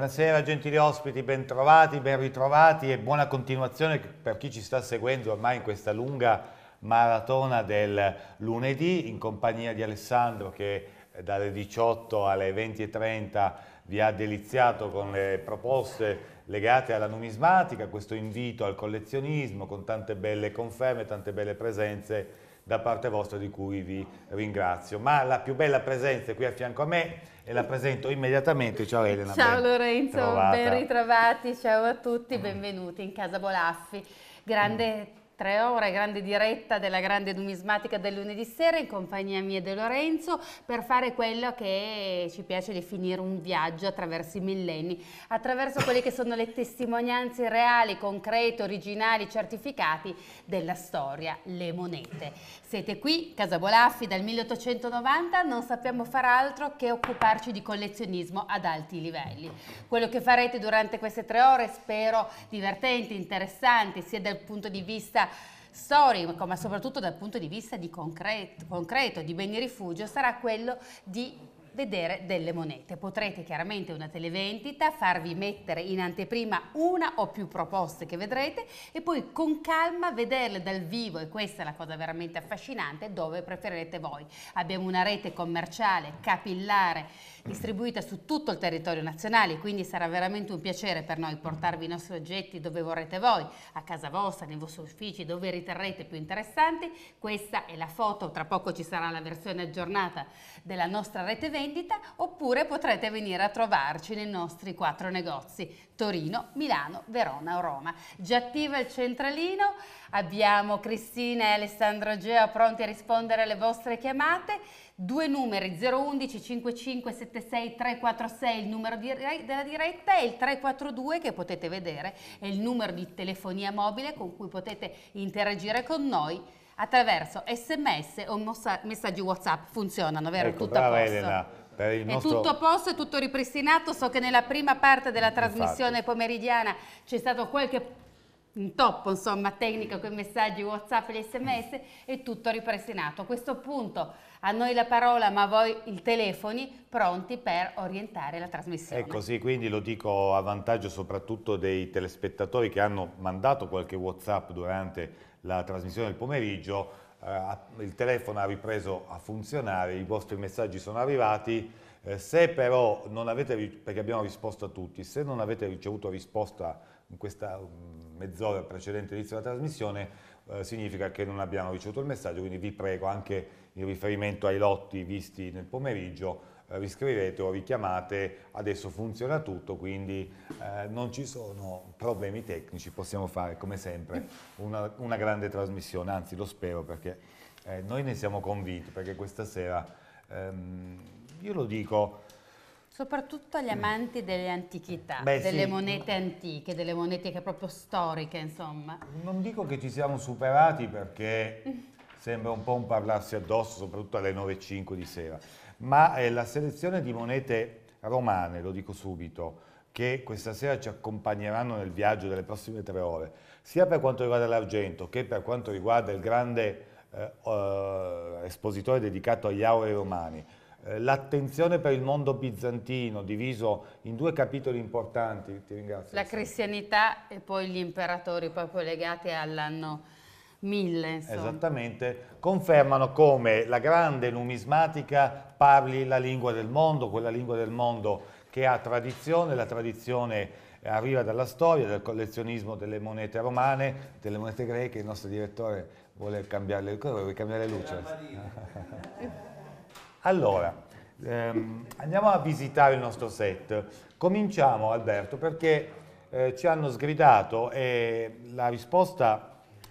Buonasera gentili ospiti, bentrovati, ben ritrovati e buona continuazione per chi ci sta seguendo ormai in questa lunga maratona del lunedì in compagnia di Alessandro che eh, dalle 18 alle 20.30 vi ha deliziato con le proposte legate alla numismatica, questo invito al collezionismo con tante belle conferme, tante belle presenze da parte vostra di cui vi ringrazio. Ma la più bella presenza è qui a fianco a me e la presento immediatamente. Ciao Elena. Ciao ben Lorenzo, trovata. ben ritrovati, ciao a tutti, benvenuti in Casa Bolaffi. Grande Tre ore, grande diretta della grande numismatica del lunedì sera in compagnia mia e De Lorenzo per fare quello che ci piace definire un viaggio attraverso i millenni, attraverso quelle che sono le testimonianze reali, concrete, originali, certificati della storia, le monete. Siete qui, Casa Bolaffi, dal 1890, non sappiamo far altro che occuparci di collezionismo ad alti livelli. Quello che farete durante queste tre ore spero divertenti, interessanti, sia dal punto di vista storico, ma soprattutto dal punto di vista di concreto, concreto di beni rifugio, sarà quello di vedere delle monete. Potrete chiaramente una televendita, farvi mettere in anteprima una o più proposte che vedrete e poi con calma vederle dal vivo e questa è la cosa veramente affascinante dove preferirete voi. Abbiamo una rete commerciale capillare distribuita su tutto il territorio nazionale, quindi sarà veramente un piacere per noi portarvi i nostri oggetti dove vorrete voi, a casa vostra, nei vostri uffici, dove riterrete più interessanti. Questa è la foto, tra poco ci sarà la versione aggiornata della nostra rete vendita, oppure potrete venire a trovarci nei nostri quattro negozi, Torino, Milano, Verona o Roma. Già attiva il centralino, abbiamo Cristina e Alessandro Gea pronti a rispondere alle vostre chiamate. Due numeri 011 5576 346 il numero di, della diretta e il 342 che potete vedere è il numero di telefonia mobile con cui potete interagire con noi attraverso sms o messaggi whatsapp funzionano, vero? Ecco, tutto brava Elena. Per nostro... È tutto a posto, è tutto ripristinato. So che nella prima parte della trasmissione Infatti. pomeridiana c'è stato qualche un toppo insomma tecnico con i messaggi whatsapp e gli sms è tutto ripristinato a questo punto a noi la parola, ma a voi i telefoni pronti per orientare la trasmissione. È così, ecco, quindi lo dico a vantaggio soprattutto dei telespettatori che hanno mandato qualche WhatsApp durante la trasmissione del pomeriggio. Eh, il telefono ha ripreso a funzionare, i vostri messaggi sono arrivati. Eh, se però non avete, perché abbiamo risposto a tutti, se non avete ricevuto risposta in questa mm, mezz'ora precedente all'inizio della trasmissione, eh, significa che non abbiamo ricevuto il messaggio, quindi vi prego anche in riferimento ai lotti visti nel pomeriggio, riscrivete eh, o richiamate, adesso funziona tutto, quindi eh, non ci sono problemi tecnici, possiamo fare come sempre una, una grande trasmissione, anzi lo spero perché eh, noi ne siamo convinti, perché questa sera, ehm, io lo dico... Soprattutto agli amanti delle antichità, Beh, delle sì. monete antiche, delle monete che proprio storiche, insomma. Non dico che ci siamo superati perché sembra un po' un parlarsi addosso, soprattutto alle 9.05 di sera. Ma eh, la selezione di monete romane, lo dico subito, che questa sera ci accompagneranno nel viaggio delle prossime tre ore, sia per quanto riguarda l'argento che per quanto riguarda il grande eh, eh, espositore dedicato agli aurei romani, eh, l'attenzione per il mondo bizantino diviso in due capitoli importanti, ti ringrazio. La cristianità e poi gli imperatori proprio legati all'anno mille. Insomma. Esattamente, confermano come la grande numismatica parli la lingua del mondo, quella lingua del mondo che ha tradizione, la tradizione arriva dalla storia, dal collezionismo delle monete romane, delle monete greche, il nostro direttore vuole cambiare le, vuole cambiare luce. allora, ehm, andiamo a visitare il nostro set. Cominciamo Alberto perché eh, ci hanno sgridato e la risposta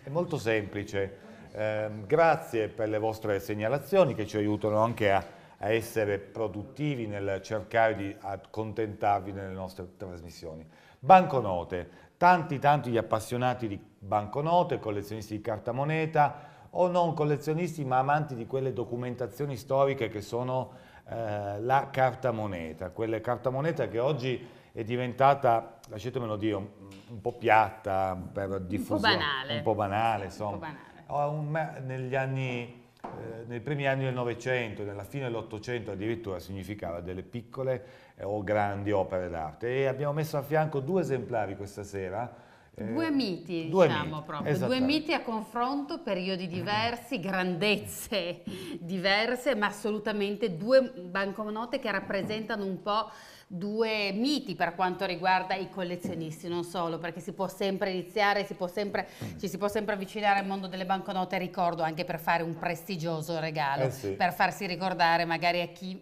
è molto semplice. Eh, grazie per le vostre segnalazioni che ci aiutano anche a, a essere produttivi nel cercare di accontentarvi nelle nostre trasmissioni. Banconote. Tanti, tanti gli appassionati di banconote, collezionisti di carta moneta o non collezionisti ma amanti di quelle documentazioni storiche che sono eh, la moneta, quelle cartamoneta che oggi è diventata, lasciatemelo dire, un, un po' piatta, per diffusione. Un po' banale. Un po' banale, insomma. Un po banale. negli anni, eh, nei primi anni del Novecento, nella fine dell'Ottocento addirittura significava delle piccole eh, o grandi opere d'arte. E abbiamo messo a fianco due esemplari questa sera, eh, Due miti, due diciamo miti, proprio, due miti a confronto, periodi diversi, grandezze diverse, ma assolutamente due banconote che rappresentano un po' due miti per quanto riguarda i collezionisti, non solo, perché si può sempre iniziare, si può sempre, ci si può sempre avvicinare al mondo delle banconote, ricordo, anche per fare un prestigioso regalo, eh sì. per farsi ricordare magari a chi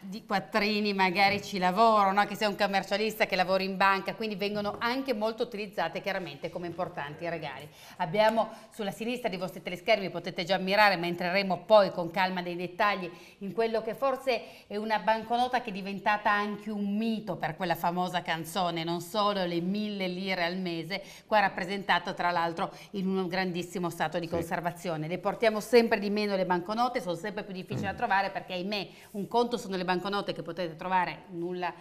di quattrini magari ci lavoro, no? che sei un commercialista che lavora in banca, quindi vengono anche molto utilizzate chiaramente come importanti regali. Abbiamo sulla sinistra dei vostri teleschermi, potete già ammirare, ma entreremo poi con calma nei dettagli in quello che forse è una banconota che è diventata anche un mito per quella famosa canzone, non solo le mille lire al mese, qua rappresentata tra l'altro in un grandissimo stato di sì. conservazione. Le portiamo sempre di meno le banconote, sono sempre più difficili mm. da trovare perché ahimè un conto sono le banconote che potete trovare nulla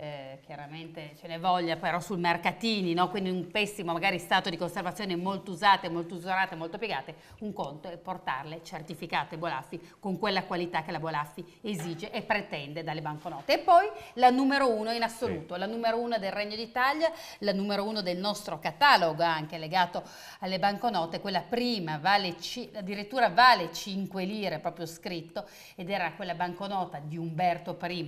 eh, chiaramente ce ne voglia però sul mercatini, no? quindi un pessimo magari stato di conservazione molto usate, molto usurate, molto piegate, un conto è portarle certificate Bolaffi con quella qualità che la Bolaffi esige e pretende dalle banconote. E poi la numero uno in assoluto, sì. la numero uno del Regno d'Italia, la numero uno del nostro catalogo anche legato alle banconote, quella prima vale addirittura vale 5 lire proprio scritto ed era quella banconota di Umberto I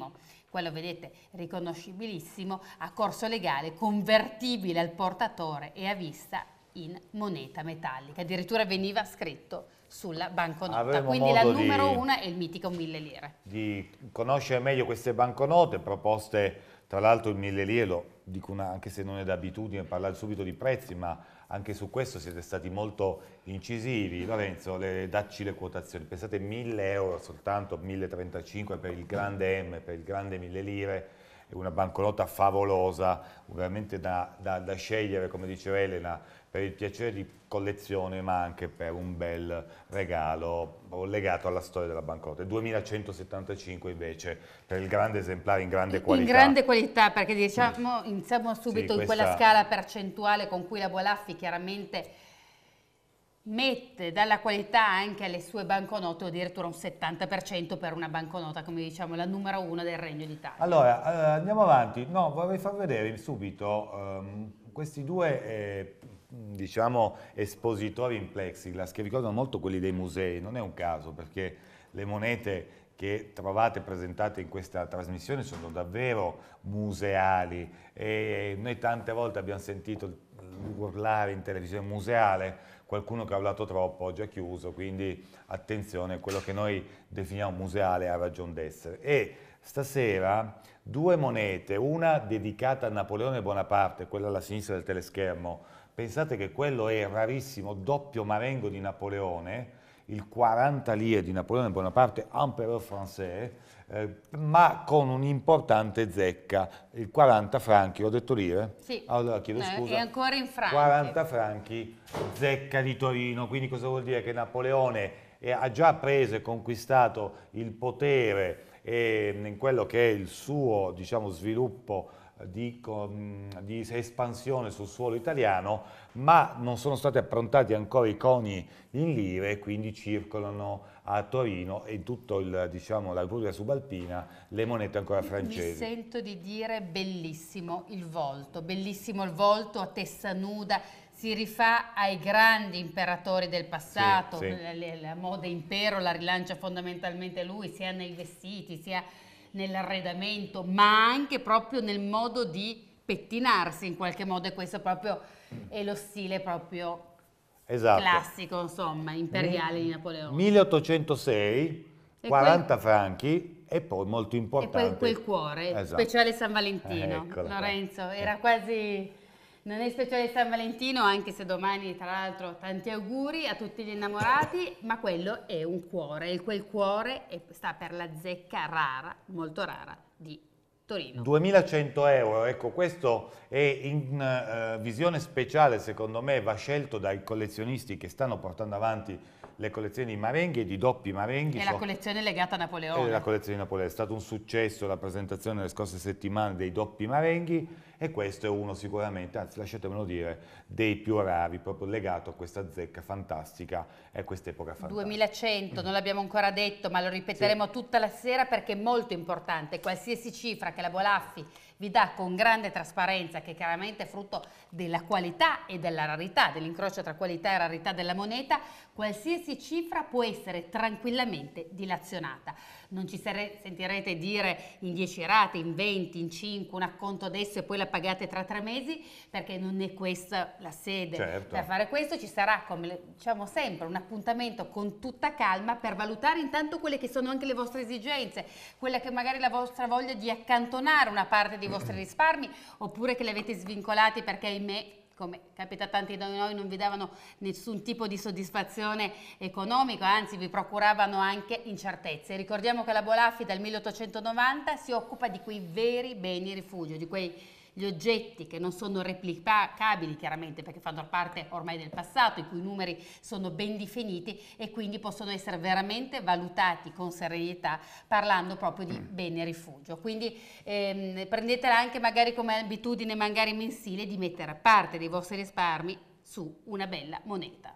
quello vedete riconoscibilissimo, a corso legale convertibile al portatore e a vista in moneta metallica. Addirittura veniva scritto sulla banconota. Avremo Quindi la numero di, una è il mitico mille lire. Di conoscere meglio queste banconote proposte, tra l'altro il mille lire, lo dico una, anche se non è d'abitudine parlare subito di prezzi, ma anche su questo siete stati molto incisivi. Lorenzo, le, dacci le quotazioni. Pensate 1000 euro soltanto, 1035 per il grande M, per il grande 1000 lire, una banconota favolosa, veramente da, da, da scegliere, come diceva Elena per il piacere di collezione ma anche per un bel regalo legato alla storia della banconote. 2175 invece per il grande esemplare in grande qualità. In grande qualità perché diciamo, iniziamo subito sì, in quella scala percentuale con cui la Bolaffi chiaramente mette dalla qualità anche alle sue banconote addirittura un 70% per una banconota come diciamo la numero uno del Regno d'Italia. Allora eh, andiamo avanti, no vorrei far vedere subito eh, questi due... Eh, diciamo, espositori in plexiglass che ricordano molto quelli dei musei, non è un caso perché le monete che trovate presentate in questa trasmissione sono davvero museali e noi tante volte abbiamo sentito urlare in televisione museale qualcuno che ha parlato troppo oggi ha chiuso, quindi attenzione, quello che noi definiamo museale ha ragione d'essere. E stasera due monete, una dedicata a Napoleone Bonaparte, quella alla sinistra del teleschermo, Pensate che quello è il rarissimo doppio marengo di Napoleone, il 40 lire di Napoleone Bonaparte, Empereur français, eh, ma con un'importante zecca, il 40 franchi, ho detto lire? Sì. Allora chiedo no, eh, scusa. È ancora in franchi. 40 franchi, zecca di Torino, quindi cosa vuol dire? Che Napoleone è, ha già preso e conquistato il potere e in mm, quello che è il suo diciamo, sviluppo di, mm, di, espansione sul suolo italiano, ma non sono stati approntati ancora i coni in lire, quindi circolano a Torino e in tutta diciamo, la Repubblica Subalpina le monete ancora francesi. Mi sento di dire bellissimo il volto, bellissimo il volto a testa nuda, si rifà ai grandi imperatori del passato, sì, sì. La, la moda impero la rilancia fondamentalmente lui, sia nei vestiti, sia nell'arredamento, ma anche proprio nel modo di pettinarsi in qualche modo e questo proprio è lo stile proprio esatto. classico, insomma, imperiale di Napoleone. 1806, e 40 quel... franchi e poi molto importante. E poi quel cuore, esatto. speciale San Valentino. Eccola. Lorenzo, era eh. quasi non è speciale San Valentino, anche se domani, tra l'altro, tanti auguri a tutti gli innamorati, ma quello è un cuore e quel cuore è, sta per la zecca rara, molto rara, di Torino. 2100 euro, ecco, questo è in uh, visione speciale, secondo me, va scelto dai collezionisti che stanno portando avanti le collezioni di Marenghi e di doppi Marenghi. E so, la collezione legata a Napoleone. E la collezione di Napoleone. È stato un successo la presentazione nelle scorse settimane dei doppi Marenghi e questo è uno sicuramente, anzi lasciatemelo dire, dei più rari, proprio legato a questa zecca fantastica e a quest'epoca fantastica. 2100, mm. non l'abbiamo ancora detto, ma lo ripeteremo sì. tutta la sera perché è molto importante. Qualsiasi cifra che la Bolaffi vi dà con grande trasparenza, che è chiaramente è frutto della qualità e della rarità, dell'incrocio tra qualità e rarità della moneta, Qualsiasi cifra può essere tranquillamente dilazionata. Non ci sentirete dire in 10 rate, in 20, in 5, un acconto adesso e poi la pagate tra tre mesi, perché non è questa la sede. Certo. Per fare questo ci sarà, come diciamo sempre, un appuntamento con tutta calma per valutare intanto quelle che sono anche le vostre esigenze, quella che magari la vostra voglia di accantonare una parte dei vostri risparmi, oppure che li avete svincolati perché ahimè come capita a tanti di noi, non vi davano nessun tipo di soddisfazione economica, anzi vi procuravano anche incertezze. Ricordiamo che la Bolaffi dal 1890 si occupa di quei veri beni rifugio, di quei gli oggetti che non sono replicabili chiaramente perché fanno parte ormai del passato, i cui numeri sono ben definiti e quindi possono essere veramente valutati con serenità parlando proprio di mm. bene rifugio. Quindi ehm, prendetela anche magari come abitudine magari mensile di mettere parte dei vostri risparmi su una bella moneta.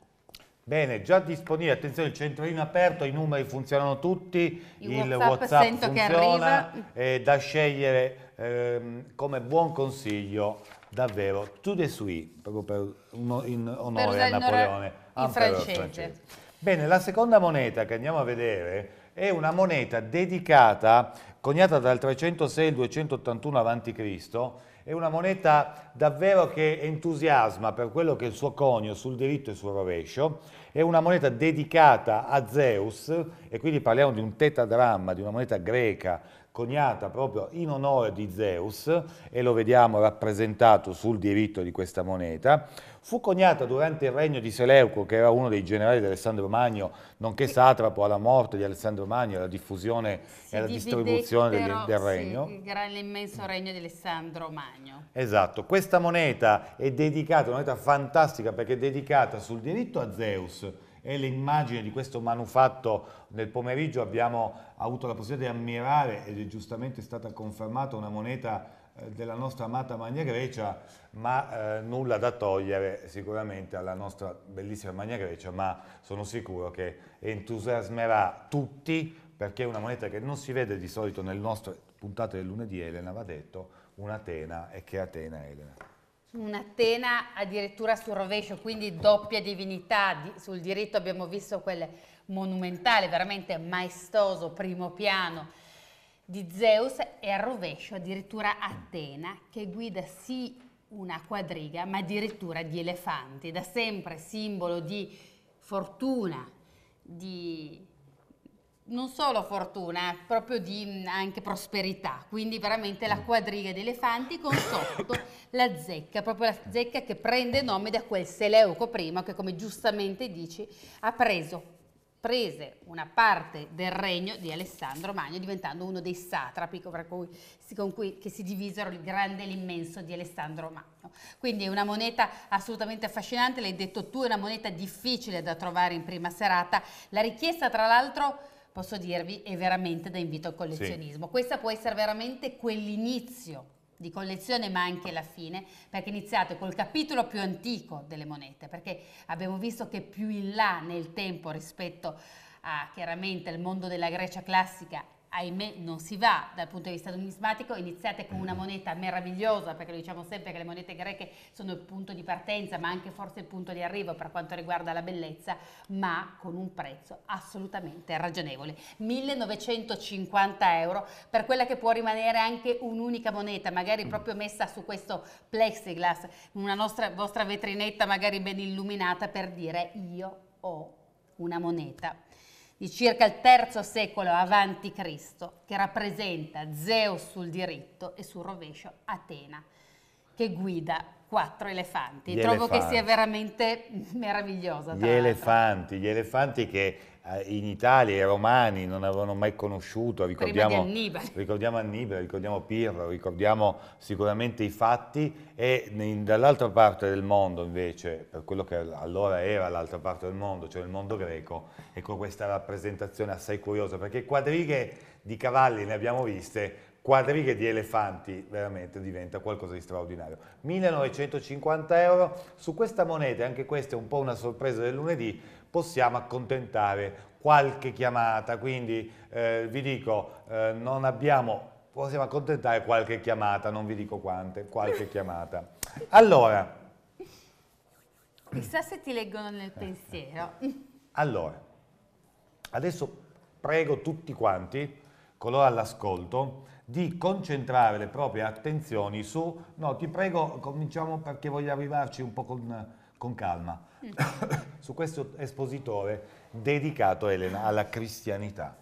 Bene, già disponibile, attenzione, il centralino aperto, i numeri funzionano tutti, il, il WhatsApp, WhatsApp funziona, è da scegliere ehm, come buon consiglio davvero to de sui, proprio per, uno, in onore per a Napoleone, in francese. francese. Bene, la seconda moneta che andiamo a vedere è una moneta dedicata, coniata dal 306 al 281 Cristo è una moneta davvero che entusiasma per quello che è il suo conio sul diritto e sul rovescio, è una moneta dedicata a Zeus e quindi parliamo di un tetadramma, di una moneta greca coniata proprio in onore di Zeus, e lo vediamo rappresentato sul diritto di questa moneta, fu coniata durante il regno di Seleuco, che era uno dei generali di Alessandro Magno, nonché satrapo alla morte di Alessandro Magno, alla diffusione si e alla distribuzione del, del regno. Sì, l'immenso regno di Alessandro Magno. Esatto, questa moneta è dedicata, una moneta fantastica perché è dedicata sul diritto a Zeus, e le immagini di questo manufatto nel pomeriggio abbiamo avuto la possibilità di ammirare, ed è giustamente stata confermata, una moneta eh, della nostra amata Magna Grecia, ma eh, nulla da togliere sicuramente alla nostra bellissima Magna Grecia, ma sono sicuro che entusiasmerà tutti perché è una moneta che non si vede di solito nel nostro puntate del lunedì, Elena va detto, un'Atena e che Atena Elena un'Atena addirittura sul rovescio, quindi doppia divinità, di, sul diritto abbiamo visto quel monumentale, veramente maestoso, primo piano di Zeus e al rovescio addirittura Atena che guida sì una quadriga ma addirittura di elefanti, da sempre simbolo di fortuna, di non solo fortuna, eh, proprio di mm, anche prosperità, quindi veramente la mm. quadriga di elefanti con sotto la zecca, proprio la zecca che prende nome da quel Seleuco prima che come giustamente dici ha preso prese una parte del regno di Alessandro Magno diventando uno dei satrapi cui, con cui si divisero il grande e l'immenso di Alessandro Magno. Quindi è una moneta assolutamente affascinante, l'hai detto tu, è una moneta difficile da trovare in prima serata. La richiesta tra l'altro posso dirvi, è veramente da invito al collezionismo. Sì. Questa può essere veramente quell'inizio di collezione ma anche la fine perché iniziate col capitolo più antico delle monete perché abbiamo visto che più in là nel tempo rispetto a chiaramente il mondo della Grecia classica ahimè non si va dal punto di vista numismatico, iniziate con una mm-hmm. moneta meravigliosa, perché lo diciamo sempre che le monete greche sono il punto di partenza, ma anche forse il punto di arrivo per quanto riguarda la bellezza, ma con un prezzo assolutamente ragionevole. 1950 euro per quella che può rimanere anche un'unica moneta, magari mm. proprio messa su questo plexiglass, una nostra, vostra vetrinetta magari ben illuminata per dire io ho una moneta di circa il terzo secolo avanti Cristo, che rappresenta Zeus sul diritto e sul rovescio Atena, che guida quattro elefanti. Gli Trovo elefanti. che sia veramente meravigliosa. Gli elefanti, gli elefanti che eh, in Italia i romani non avevano mai conosciuto, ricordiamo Annibale. ricordiamo Annibale, ricordiamo Pirro, ricordiamo sicuramente i fatti e dall'altra parte del mondo invece, per quello che allora era l'altra parte del mondo, cioè il mondo greco, ecco questa rappresentazione assai curiosa, perché quadrighe di cavalli ne abbiamo viste, quadrighe di elefanti veramente diventa qualcosa di straordinario. 1950 euro, su questa moneta, anche questa è un po' una sorpresa del lunedì, possiamo accontentare qualche chiamata, quindi eh, vi dico, eh, non abbiamo, possiamo accontentare qualche chiamata, non vi dico quante, qualche chiamata. Allora. Chissà se ti leggono nel pensiero. Allora, adesso prego tutti quanti, coloro all'ascolto, di concentrare le proprie attenzioni su... No, ti prego, cominciamo perché voglio arrivarci un po' con, con calma su questo espositore dedicato Elena alla cristianità.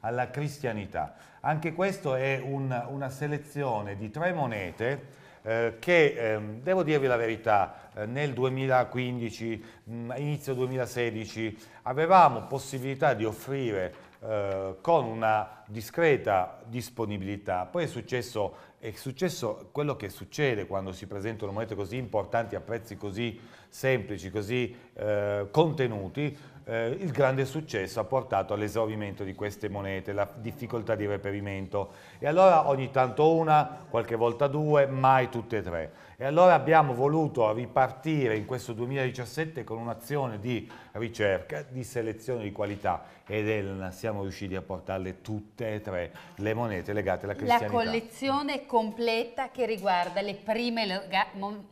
Alla cristianità. Anche questo è un, una selezione di tre monete eh, che, eh, devo dirvi la verità, eh, nel 2015, mh, mm, inizio 2016, avevamo possibilità di offrire eh, con una discreta disponibilità. Poi è successo, è successo, quello che succede quando si presentano monete così importanti a prezzi così semplici, così eh, contenuti, eh, il grande successo ha portato all'esaurimento di queste monete, la difficoltà di reperimento. E allora ogni tanto una, qualche volta due, mai tutte e tre. E allora abbiamo voluto ripartire in questo 2017 con un'azione di ricerca, di selezione di qualità ed Elena siamo riusciti a portarle tutte e tre le monete legate alla cristianità. La collezione completa che riguarda le prime mon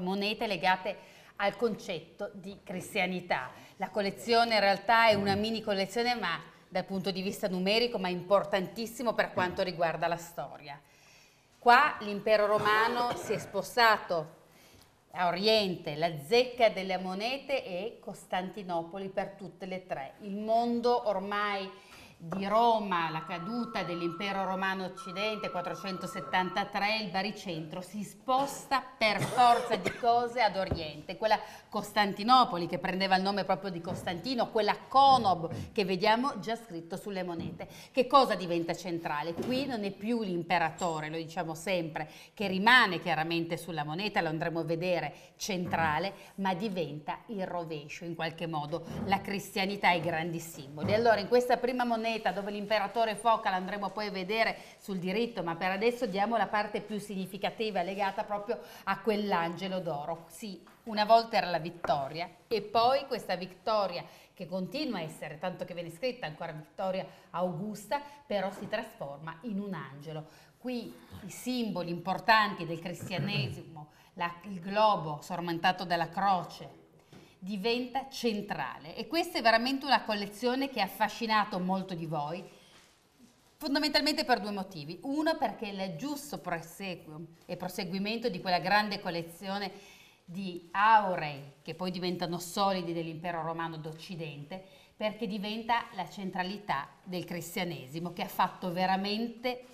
monete legate al concetto di cristianità. La collezione in realtà è una mm. mini collezione, ma dal punto di vista numerico, ma importantissimo per quanto riguarda la storia. Qua l'impero romano si è spostato a Oriente, la zecca delle monete e Costantinopoli per tutte le tre. Il mondo ormai di Roma, la caduta dell'impero romano occidente 473, il baricentro si sposta per forza di cose ad oriente, quella Costantinopoli che prendeva il nome proprio di Costantino, quella Conob che vediamo già scritto sulle monete. Che cosa diventa centrale? Qui non è più l'imperatore, lo diciamo sempre, che rimane chiaramente sulla moneta, lo andremo a vedere centrale, ma diventa il rovescio in qualche modo, la cristianità e i grandi simboli. Allora in questa prima moneta pianeta dove l'imperatore foca, l'andremo poi a vedere sul diritto, ma per adesso diamo la parte più significativa legata proprio a quell'angelo d'oro. Sì, una volta era la vittoria e poi questa vittoria che continua a essere, tanto che viene scritta ancora vittoria augusta, però si trasforma in un angelo. Qui i simboli importanti del cristianesimo, la, il globo sormontato dalla croce, diventa centrale e questa è veramente una collezione che ha affascinato molto di voi fondamentalmente per due motivi. Uno perché è il giusto proseguo e proseguimento di quella grande collezione di aurei che poi diventano solidi dell'impero romano d'Occidente perché diventa la centralità del cristianesimo che ha fatto veramente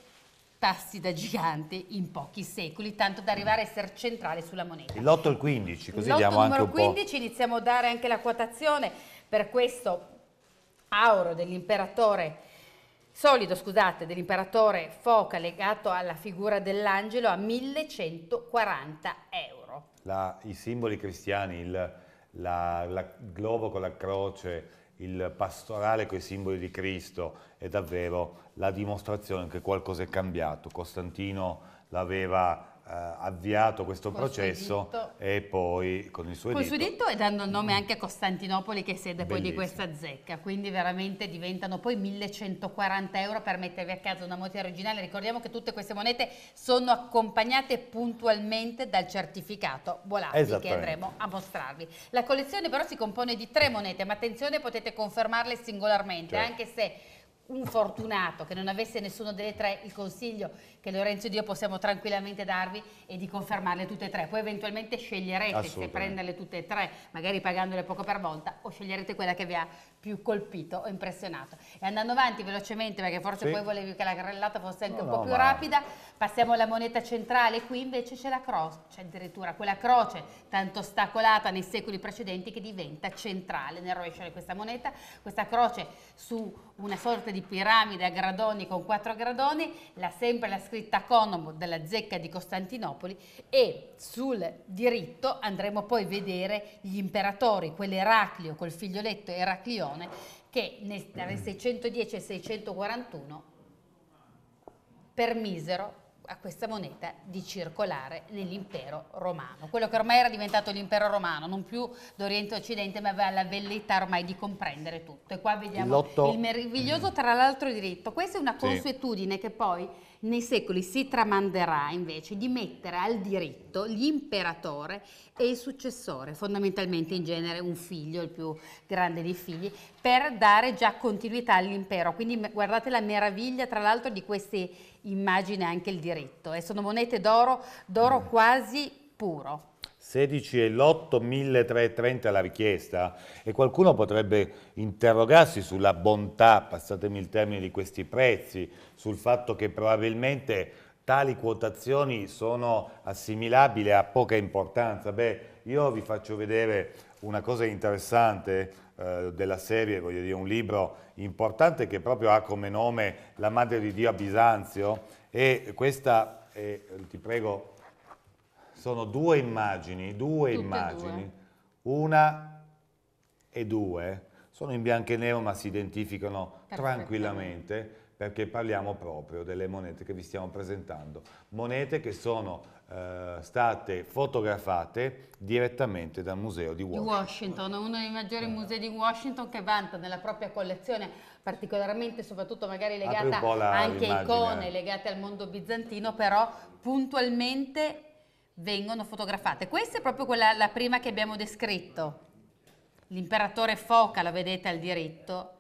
tassi da gigante in pochi secoli, tanto da arrivare a essere centrale sulla moneta. L'8 e il 15, così diamo anche un 15, po'. L'8 15 iniziamo a dare anche la quotazione per questo auro dell'imperatore solido, scusate, dell'imperatore Foca legato alla figura dell'angelo a 1140 euro. La, I simboli cristiani, il la, la globo con la croce, il pastorale con i simboli di Cristo, è davvero la dimostrazione che qualcosa è cambiato. Costantino l'aveva eh, avviato questo con processo e poi con il suo editto. Con il suo editto e dando il nome anche a Costantinopoli che è sede Bellissimo. poi di questa zecca, quindi veramente diventano poi 1140 euro per mettervi a casa una moneta originale. Ricordiamo che tutte queste monete sono accompagnate puntualmente dal certificato Volatti che andremo a mostrarvi. La collezione però si compone di tre monete, ma attenzione potete confermarle singolarmente, certo. anche se un fortunato che non avesse nessuno delle tre, il consiglio che Lorenzo ed io possiamo tranquillamente darvi e di confermarle tutte e tre. Poi eventualmente sceglierete se prenderle tutte e tre, magari pagandole poco per volta, o sceglierete quella che vi ha più colpito o impressionato. E andando avanti velocemente, perché forse sì. poi volevi che la carrellata fosse anche no, un po' no, più ma... rapida, passiamo alla moneta centrale, qui invece c'è la croce, c'è addirittura quella croce tanto ostacolata nei secoli precedenti che diventa centrale nel rovescio di questa moneta, questa croce su una sorta di piramide a gradoni con quattro gradoni, la sempre la scritta scritta Conomo della zecca di Costantinopoli e sul diritto andremo poi a vedere gli imperatori, quell'Eraclio col figlioletto Eraclione che nel 610 e 641 permisero a questa moneta di circolare nell'impero romano, quello che ormai era diventato l'impero romano, non più d'Oriente Occidente, ma aveva la velleità ormai di comprendere tutto. E qua vediamo il meraviglioso, tra l'altro, diritto. Questa è una consuetudine sì. che poi nei secoli si tramanderà invece di mettere al diritto l'imperatore e il successore, fondamentalmente in genere un figlio, il più grande dei figli, per dare già continuità all'impero. Quindi guardate la meraviglia, tra l'altro, di questi immagine anche il diritto e eh, sono monete d'oro, d'oro mm. quasi puro. 16 e l'8 1330 la richiesta e qualcuno potrebbe interrogarsi sulla bontà, passatemi il termine, di questi prezzi, sul fatto che probabilmente tali quotazioni sono assimilabili a poca importanza. Beh, io vi faccio vedere una cosa interessante eh, della serie, voglio dire, un libro importante che proprio ha come nome La Madre di Dio a Bisanzio e questa, è, ti prego, sono due immagini, due Tutte immagini, due. una e due, sono in bianco e nero ma si identificano tranquillamente perché parliamo proprio delle monete che vi stiamo presentando, monete che sono eh, state fotografate direttamente dal museo di Washington. Washington, uno dei maggiori musei di Washington che vanta nella propria collezione particolarmente soprattutto magari legata anche a icone legate al mondo bizantino, però puntualmente vengono fotografate. Questa è proprio quella, la prima che abbiamo descritto. L'imperatore Foca, la vedete al diritto,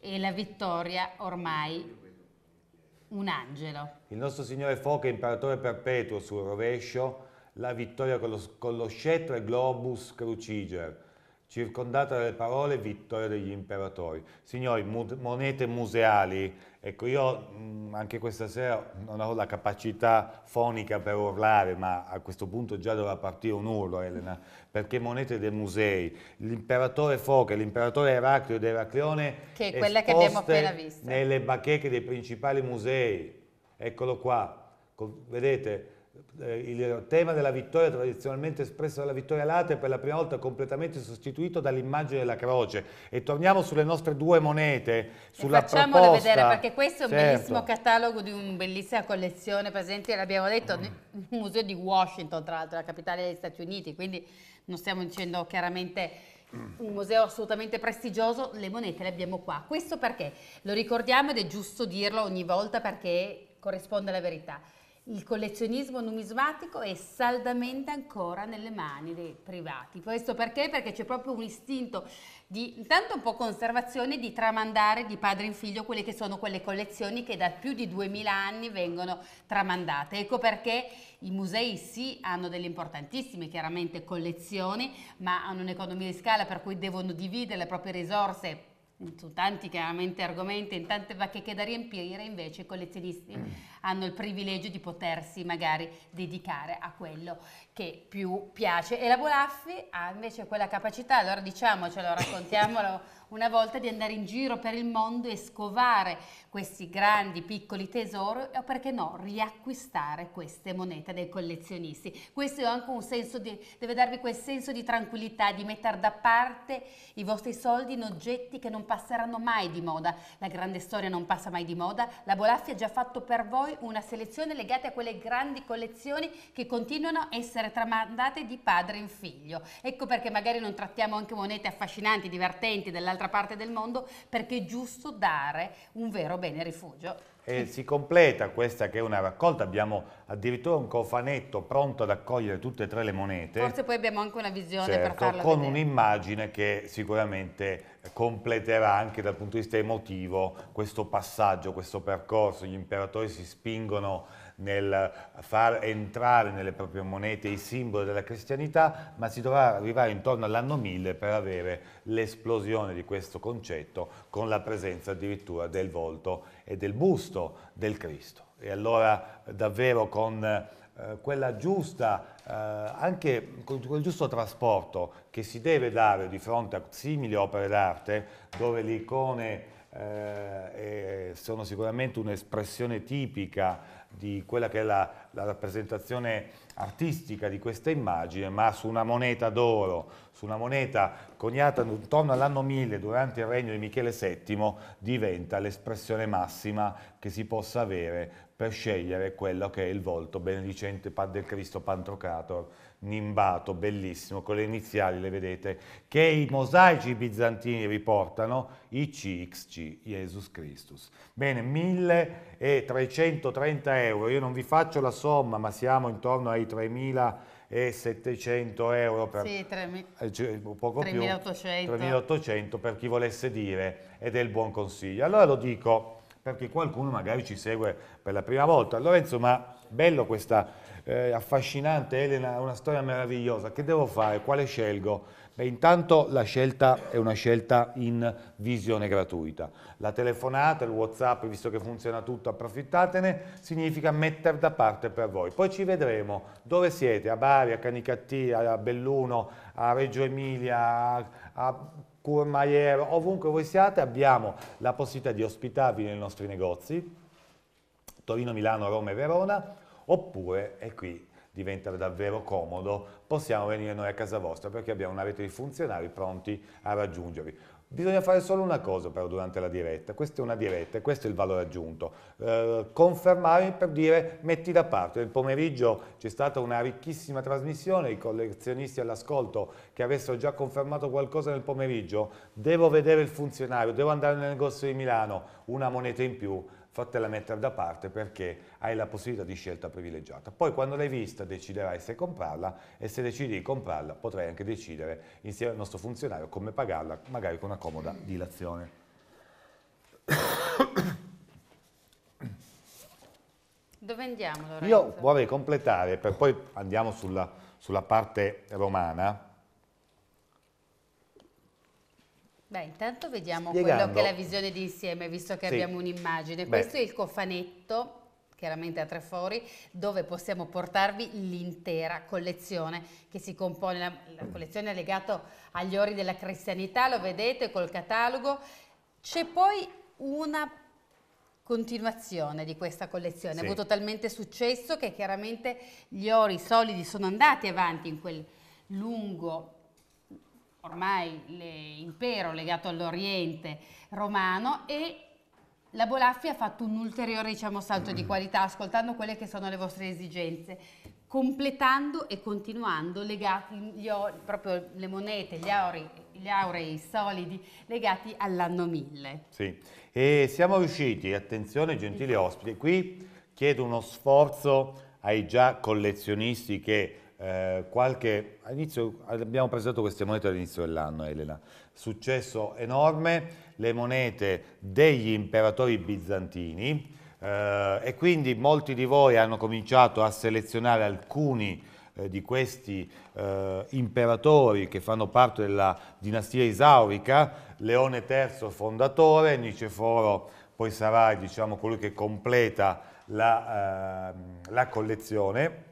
e la vittoria ormai un angelo. Il nostro Signore Foca è imperatore perpetuo sul rovescio, la vittoria con lo, con lo scettro e globus cruciger circondata dalle parole vittoria degli imperatori. Signori, monete museali, ecco io mm, anche questa sera non ho la capacità fonica per urlare, ma a questo punto già dovrà partire un urlo Elena, perché monete dei musei, l'imperatore Foca, l'imperatore Eraclio ed Eracleone, che è quella che abbiamo appena visto, nelle bacheche dei principali musei, eccolo qua, vedete, eh, il tema della vittoria tradizionalmente espresso dalla vittoria alata è per la prima volta completamente sostituito dall'immagine della croce e torniamo sulle nostre due monete sulla facciamolo proposta. vedere perché questo è un certo. bellissimo catalogo di una bellissima collezione presente l'abbiamo detto mm. nel museo di Washington tra l'altro la capitale degli Stati Uniti quindi non stiamo dicendo chiaramente un museo assolutamente prestigioso, le monete le abbiamo qua. Questo perché? Lo ricordiamo ed è giusto dirlo ogni volta perché corrisponde alla verità il collezionismo numismatico è saldamente ancora nelle mani dei privati. Questo perché? Perché c'è proprio un istinto di intanto un po' conservazione di tramandare di padre in figlio quelle che sono quelle collezioni che da più di 2000 anni vengono tramandate. Ecco perché i musei sì hanno delle importantissime chiaramente collezioni, ma hanno un'economia di scala per cui devono dividere le proprie risorse su tanti chiaramente argomenti, in tante bacheche da riempire, invece i collezionisti mm. hanno il privilegio di potersi magari dedicare a quello che più piace. E la Bolaffi ha invece quella capacità, allora diciamocelo, raccontiamolo una volta, di andare in giro per il mondo e scovare questi grandi piccoli tesori o perché no riacquistare queste monete dei collezionisti. Questo è anche un senso di, deve darvi quel senso di tranquillità, di mettere da parte i vostri soldi in oggetti che non passeranno mai di moda. La grande storia non passa mai di moda. La Bolaffi ha già fatto per voi una selezione legata a quelle grandi collezioni che continuano a essere tramandate di padre in figlio. Ecco perché magari non trattiamo anche monete affascinanti, divertenti dell'altra parte del mondo, perché è giusto dare un vero bene rifugio. E si completa questa che è una raccolta, abbiamo addirittura un cofanetto pronto ad accogliere tutte e tre le monete. Forse poi abbiamo anche una visione certo, per farlo con un'immagine che sicuramente completerà anche dal punto di vista emotivo questo passaggio, questo percorso, gli imperatori si spingono nel far entrare nelle proprie monete i simboli della cristianità, ma si dovrà arrivare intorno all'anno 1000 per avere l'esplosione di questo concetto con la presenza addirittura del volto e del busto del Cristo. E allora davvero con eh, quella giusta, eh, anche con quel giusto trasporto che si deve dare di fronte a simili opere d'arte, dove le icone eh, sono sicuramente un'espressione tipica di quella che è la, la rappresentazione artistica di questa immagine, ma su una moneta d'oro, su una moneta coniata intorno all'anno 1000 durante il regno di Michele VII, diventa l'espressione massima che si possa avere per scegliere quello che è il volto benedicente del Cristo Pantrocrator nimbato, bellissimo, con le iniziali, le vedete, che i mosaici bizantini riportano, i CXC Jesus Christus. Bene, 1330 euro, io non vi faccio la somma, ma siamo intorno ai 3000 e 700 euro per, sì, 3, eh, cioè, poco 3, più 800. 3800 per chi volesse dire ed è il buon consiglio allora lo dico perché qualcuno magari ci segue per la prima volta Lorenzo ma bello questa eh, affascinante, Elena, una storia meravigliosa, che devo fare, quale scelgo? Beh, intanto la scelta è una scelta in visione gratuita. La telefonata, il Whatsapp, visto che funziona tutto, approfittatene, significa mettere da parte per voi. Poi ci vedremo dove siete, a Bari, a Canicattì, a Belluno, a Reggio Emilia, a Courmayeur, ovunque voi siate, abbiamo la possibilità di ospitarvi nei nostri negozi, Torino, Milano, Roma e Verona, Oppure, e qui diventa davvero comodo, possiamo venire noi a casa vostra perché abbiamo una rete di funzionari pronti a raggiungervi. Bisogna fare solo una cosa però durante la diretta, questa è una diretta e questo è il valore aggiunto, eh, confermarmi per dire metti da parte, nel pomeriggio c'è stata una ricchissima trasmissione, i collezionisti all'ascolto che avessero già confermato qualcosa nel pomeriggio, devo vedere il funzionario, devo andare nel negozio di Milano, una moneta in più, fatela mettere da parte perché hai la possibilità di scelta privilegiata. Poi quando l'hai vista deciderai se comprarla e se decidi di comprarla potrai anche decidere insieme al nostro funzionario come pagarla, magari con una comoda dilazione. Dove andiamo Lorenzo? Io vorrei completare, per poi andiamo sulla, sulla parte romana, Beh, intanto vediamo Spiegando. quello che è la visione di insieme, visto che sì. abbiamo un'immagine. Questo è il cofanetto chiaramente a tre fori, dove possiamo portarvi l'intera collezione che si compone, la, la collezione è legata agli ori della cristianità, lo vedete col catalogo. C'è poi una continuazione di questa collezione, sì. ha avuto talmente successo che chiaramente gli ori solidi sono andati avanti in quel lungo ormai l'impero legato all'Oriente romano e la Bolaffia ha fatto un ulteriore diciamo, salto mm. di qualità ascoltando quelle che sono le vostre esigenze, completando e continuando legati, gli or, proprio le monete, gli aurei, gli aurei solidi legati all'anno 1000. Sì, e siamo riusciti, attenzione gentili ospiti, qui chiedo uno sforzo ai già collezionisti che eh, qualche, all'inizio, abbiamo presentato queste monete all'inizio dell'anno Elena, successo enorme, le monete degli imperatori bizantini eh, e quindi molti di voi hanno cominciato a selezionare alcuni eh, di questi eh, imperatori che fanno parte della dinastia isaurica, Leone III fondatore, Niceforo poi sarà diciamo, colui che completa la, ehm, la collezione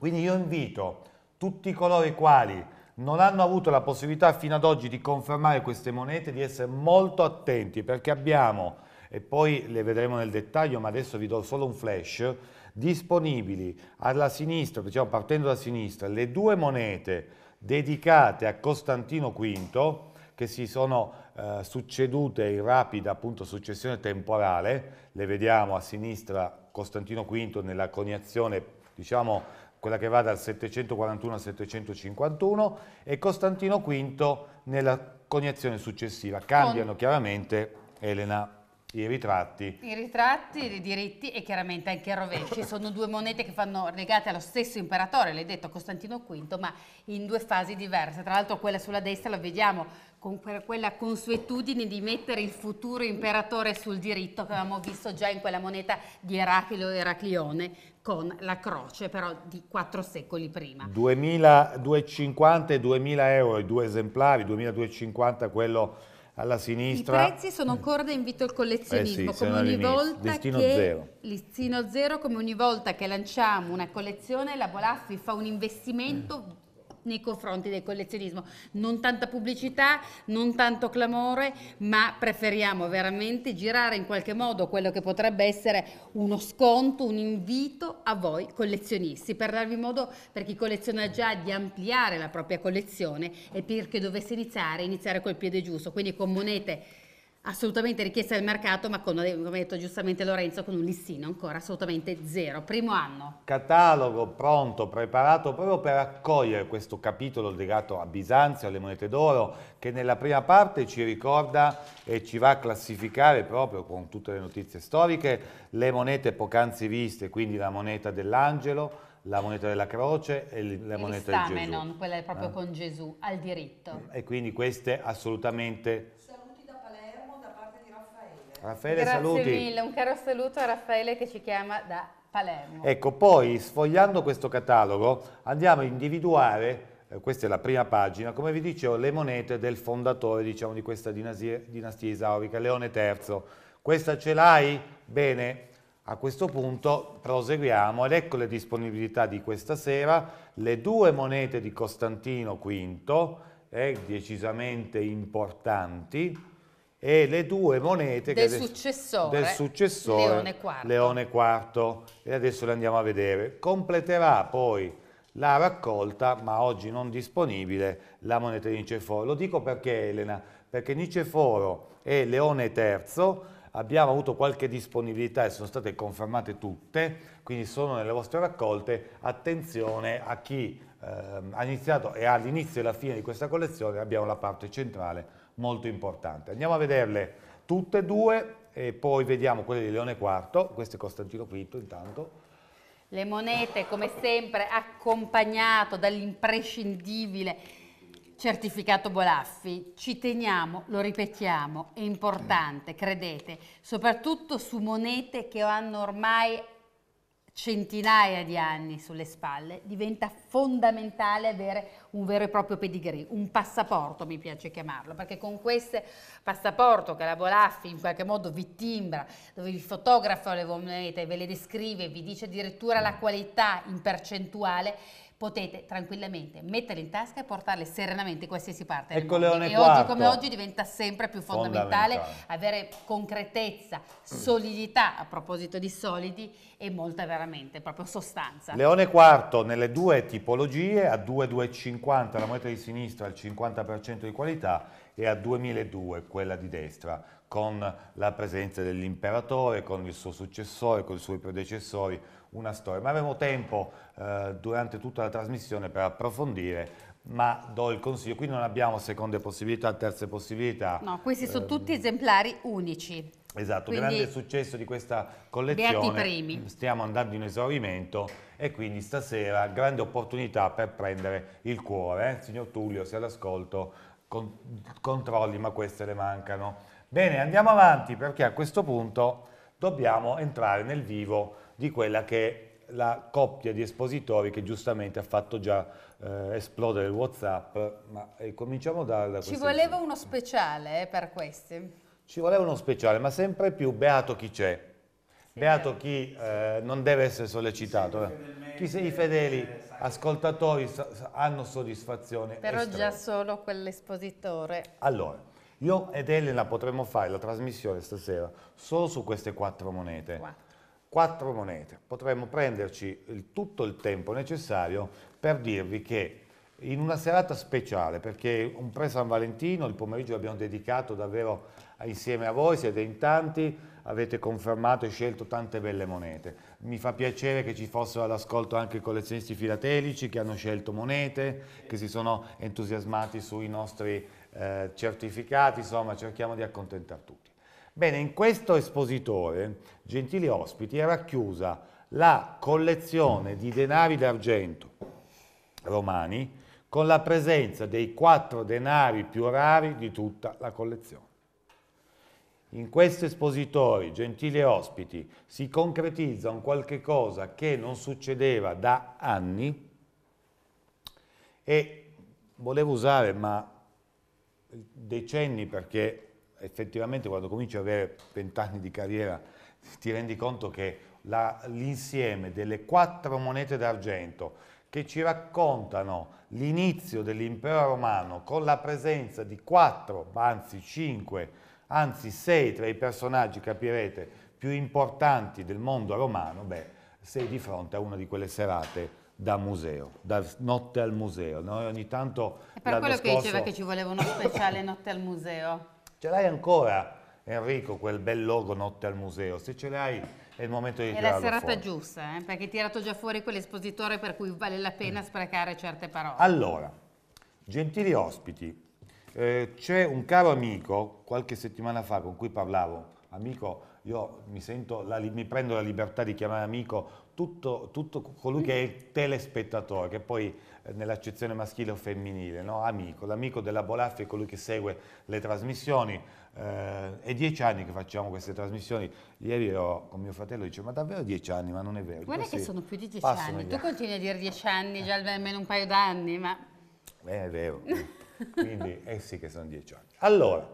quindi io invito tutti coloro i quali non hanno avuto la possibilità fino ad oggi di confermare queste monete di essere molto attenti perché abbiamo, e poi le vedremo nel dettaglio, ma adesso vi do solo un flash, disponibili alla sinistra, diciamo partendo da sinistra, le due monete dedicate a Costantino V che si sono eh, succedute in rapida appunto, successione temporale, le vediamo a sinistra Costantino V nella coniazione diciamo, quella che va dal 741 al 751 e Costantino V nella coniazione successiva. Cambiano Con... chiaramente Elena i ritratti. I ritratti, i diritti e chiaramente anche i rovesci. Sono due monete che fanno legate allo stesso imperatore, l'hai detto Costantino V, ma in due fasi diverse. Tra l'altro quella sulla destra la vediamo con quella consuetudine di mettere il futuro imperatore sul diritto che avevamo visto già in quella moneta di Eraclio e Eraclione con la croce però di quattro secoli prima. 2.250 e 2.000 euro i due esemplari, 2.250 quello alla sinistra. I prezzi sono ancora da invito al collezionismo, eh sì, come ogni volta listino che zero. listino zero, come ogni volta che lanciamo una collezione la Bolaffi fa un investimento mm nei confronti del collezionismo. Non tanta pubblicità, non tanto clamore, ma preferiamo veramente girare in qualche modo quello che potrebbe essere uno sconto, un invito a voi collezionisti, per darvi modo per chi colleziona già di ampliare la propria collezione e perché dovesse iniziare, iniziare col piede giusto, quindi con monete assolutamente richiesta del mercato, ma con, come ha detto giustamente Lorenzo, con un listino ancora assolutamente zero, primo anno. Catalogo pronto, preparato proprio per accogliere questo capitolo legato a Bisanzio, alle monete d'oro, che nella prima parte ci ricorda e ci va a classificare proprio con tutte le notizie storiche le monete poc'anzi viste, quindi la moneta dell'angelo, la moneta della croce e la moneta Il stamenon, di Gesù. quella è proprio eh? con Gesù, al diritto. E quindi queste assolutamente Raffaele, Grazie saluti. mille, un caro saluto a Raffaele che ci chiama da Palermo. Ecco, poi sfogliando questo catalogo andiamo a individuare eh, questa è la prima pagina, come vi dicevo, le monete del fondatore diciamo, di questa dinastia, dinastia isaurica, Leone III. Questa ce l'hai? Bene, a questo punto proseguiamo ed ecco le disponibilità di questa sera, le due monete di Costantino V, eh, decisamente importanti, e le due monete del, successore, del successore Leone, IV. Leone IV. E adesso le andiamo a vedere. Completerà poi la raccolta, ma oggi non disponibile, la moneta di Niceforo. Lo dico perché Elena, perché Niceforo e Leone III abbiamo avuto qualche disponibilità e sono state confermate tutte, quindi sono nelle vostre raccolte. Attenzione a chi eh, ha iniziato e all'inizio e alla fine di questa collezione abbiamo la parte centrale molto importante. Andiamo a vederle tutte e due e poi vediamo quelle di Leone IV, questo è Costantino V intanto. Le monete come sempre accompagnato dall'imprescindibile certificato Bolaffi, ci teniamo, lo ripetiamo, è importante, credete, soprattutto su monete che hanno ormai centinaia di anni sulle spalle, diventa fondamentale avere un vero e proprio pedigree, un passaporto mi piace chiamarlo, perché con questo passaporto che la Bolaffi in qualche modo vi timbra, dove vi fotografa le monete, ve le descrive, vi dice addirittura la qualità in percentuale, potete tranquillamente metterle in tasca e portarle serenamente in qualsiasi parte. Ecco Leone e oggi come oggi diventa sempre più fondamentale, fondamentale, avere concretezza, solidità a proposito di solidi e molta veramente, proprio sostanza. Leone quarto nelle due tipologie, a 2,250 la moneta di sinistra al 50% di qualità e a 2002 quella di destra, con la presenza dell'imperatore, con il suo successore, con i suoi predecessori, una storia, ma avremo tempo eh, durante tutta la trasmissione per approfondire ma do il consiglio, qui non abbiamo seconde possibilità, terze possibilità. No, questi sono eh, tutti esemplari unici. Esatto, quindi, grande successo di questa collezione, primi. stiamo andando in esaurimento e quindi stasera grande opportunità per prendere il cuore. Eh? Signor Tullio, se all'ascolto, con, controlli, ma queste le mancano. Bene, andiamo avanti perché a questo punto dobbiamo entrare nel vivo di quella che è la coppia di espositori che giustamente ha fatto già eh, esplodere il Whatsapp, ma eh, cominciamo dal... Ci voleva uno speciale eh, per questi. Ci voleva uno speciale, ma sempre più beato chi c'è, beato chi eh, non deve essere sollecitato, eh. chi se i fedeli ascoltatori hanno soddisfazione. Però estrema. già solo quell'espositore. Allora, io ed Elena potremmo fare la trasmissione stasera solo su queste quattro monete. Quattro. quattro monete. Potremmo prenderci il, tutto il tempo necessario per dirvi che in una serata speciale, perché un pre-San Valentino, il pomeriggio l'abbiamo dedicato davvero insieme a voi, siete in tanti, avete confermato e scelto tante belle monete. Mi fa piacere che ci fossero all'ascolto anche i collezionisti filatelici che hanno scelto monete, che si sono entusiasmati sui nostri eh, certificati, insomma cerchiamo di accontentare tutti. Bene, in questo espositore, gentili ospiti, è racchiusa la collezione di denari d'argento romani con la presenza dei quattro denari più rari di tutta la collezione. In questo espositore, gentili ospiti, si concretizza un qualche cosa che non succedeva da anni e volevo usare, ma decenni perché effettivamente quando cominci ad avere vent'anni di carriera ti rendi conto che l'insieme delle quattro monete d'argento che ci raccontano l'inizio dell'impero romano con la presenza di quattro, anzi cinque, anzi sei tra i personaggi, capirete, più importanti del mondo romano, beh, sei di fronte a una di quelle serate da museo, da notte al museo. Noi ogni tanto... È per quello scorso... che diceva che ci voleva uno speciale notte al museo. Ce l'hai ancora, Enrico, quel bel logo notte al museo. Se ce l'hai è il momento di è È la serata fuori. giusta, eh? perché hai tirato già fuori quell'espositore per cui vale la pena mm. sprecare certe parole. Allora, gentili ospiti, eh, c'è un caro amico, qualche settimana fa, con cui parlavo, amico io mi, sento, la, mi prendo la libertà di chiamare amico tutto, tutto colui che è il telespettatore, che poi eh, nell'accezione maschile o femminile, no? amico. L'amico della Bolaffi è colui che segue le trasmissioni. Eh, è dieci anni che facciamo queste trasmissioni. Ieri ho, con mio fratello dice ma davvero dieci anni? Ma non è vero. Guarda che sì, sono più di dieci anni. Tu continui a dire dieci anni, già eh. almeno un paio d'anni, ma... Eh, è vero. Quindi, eh sì che sono dieci anni. Allora,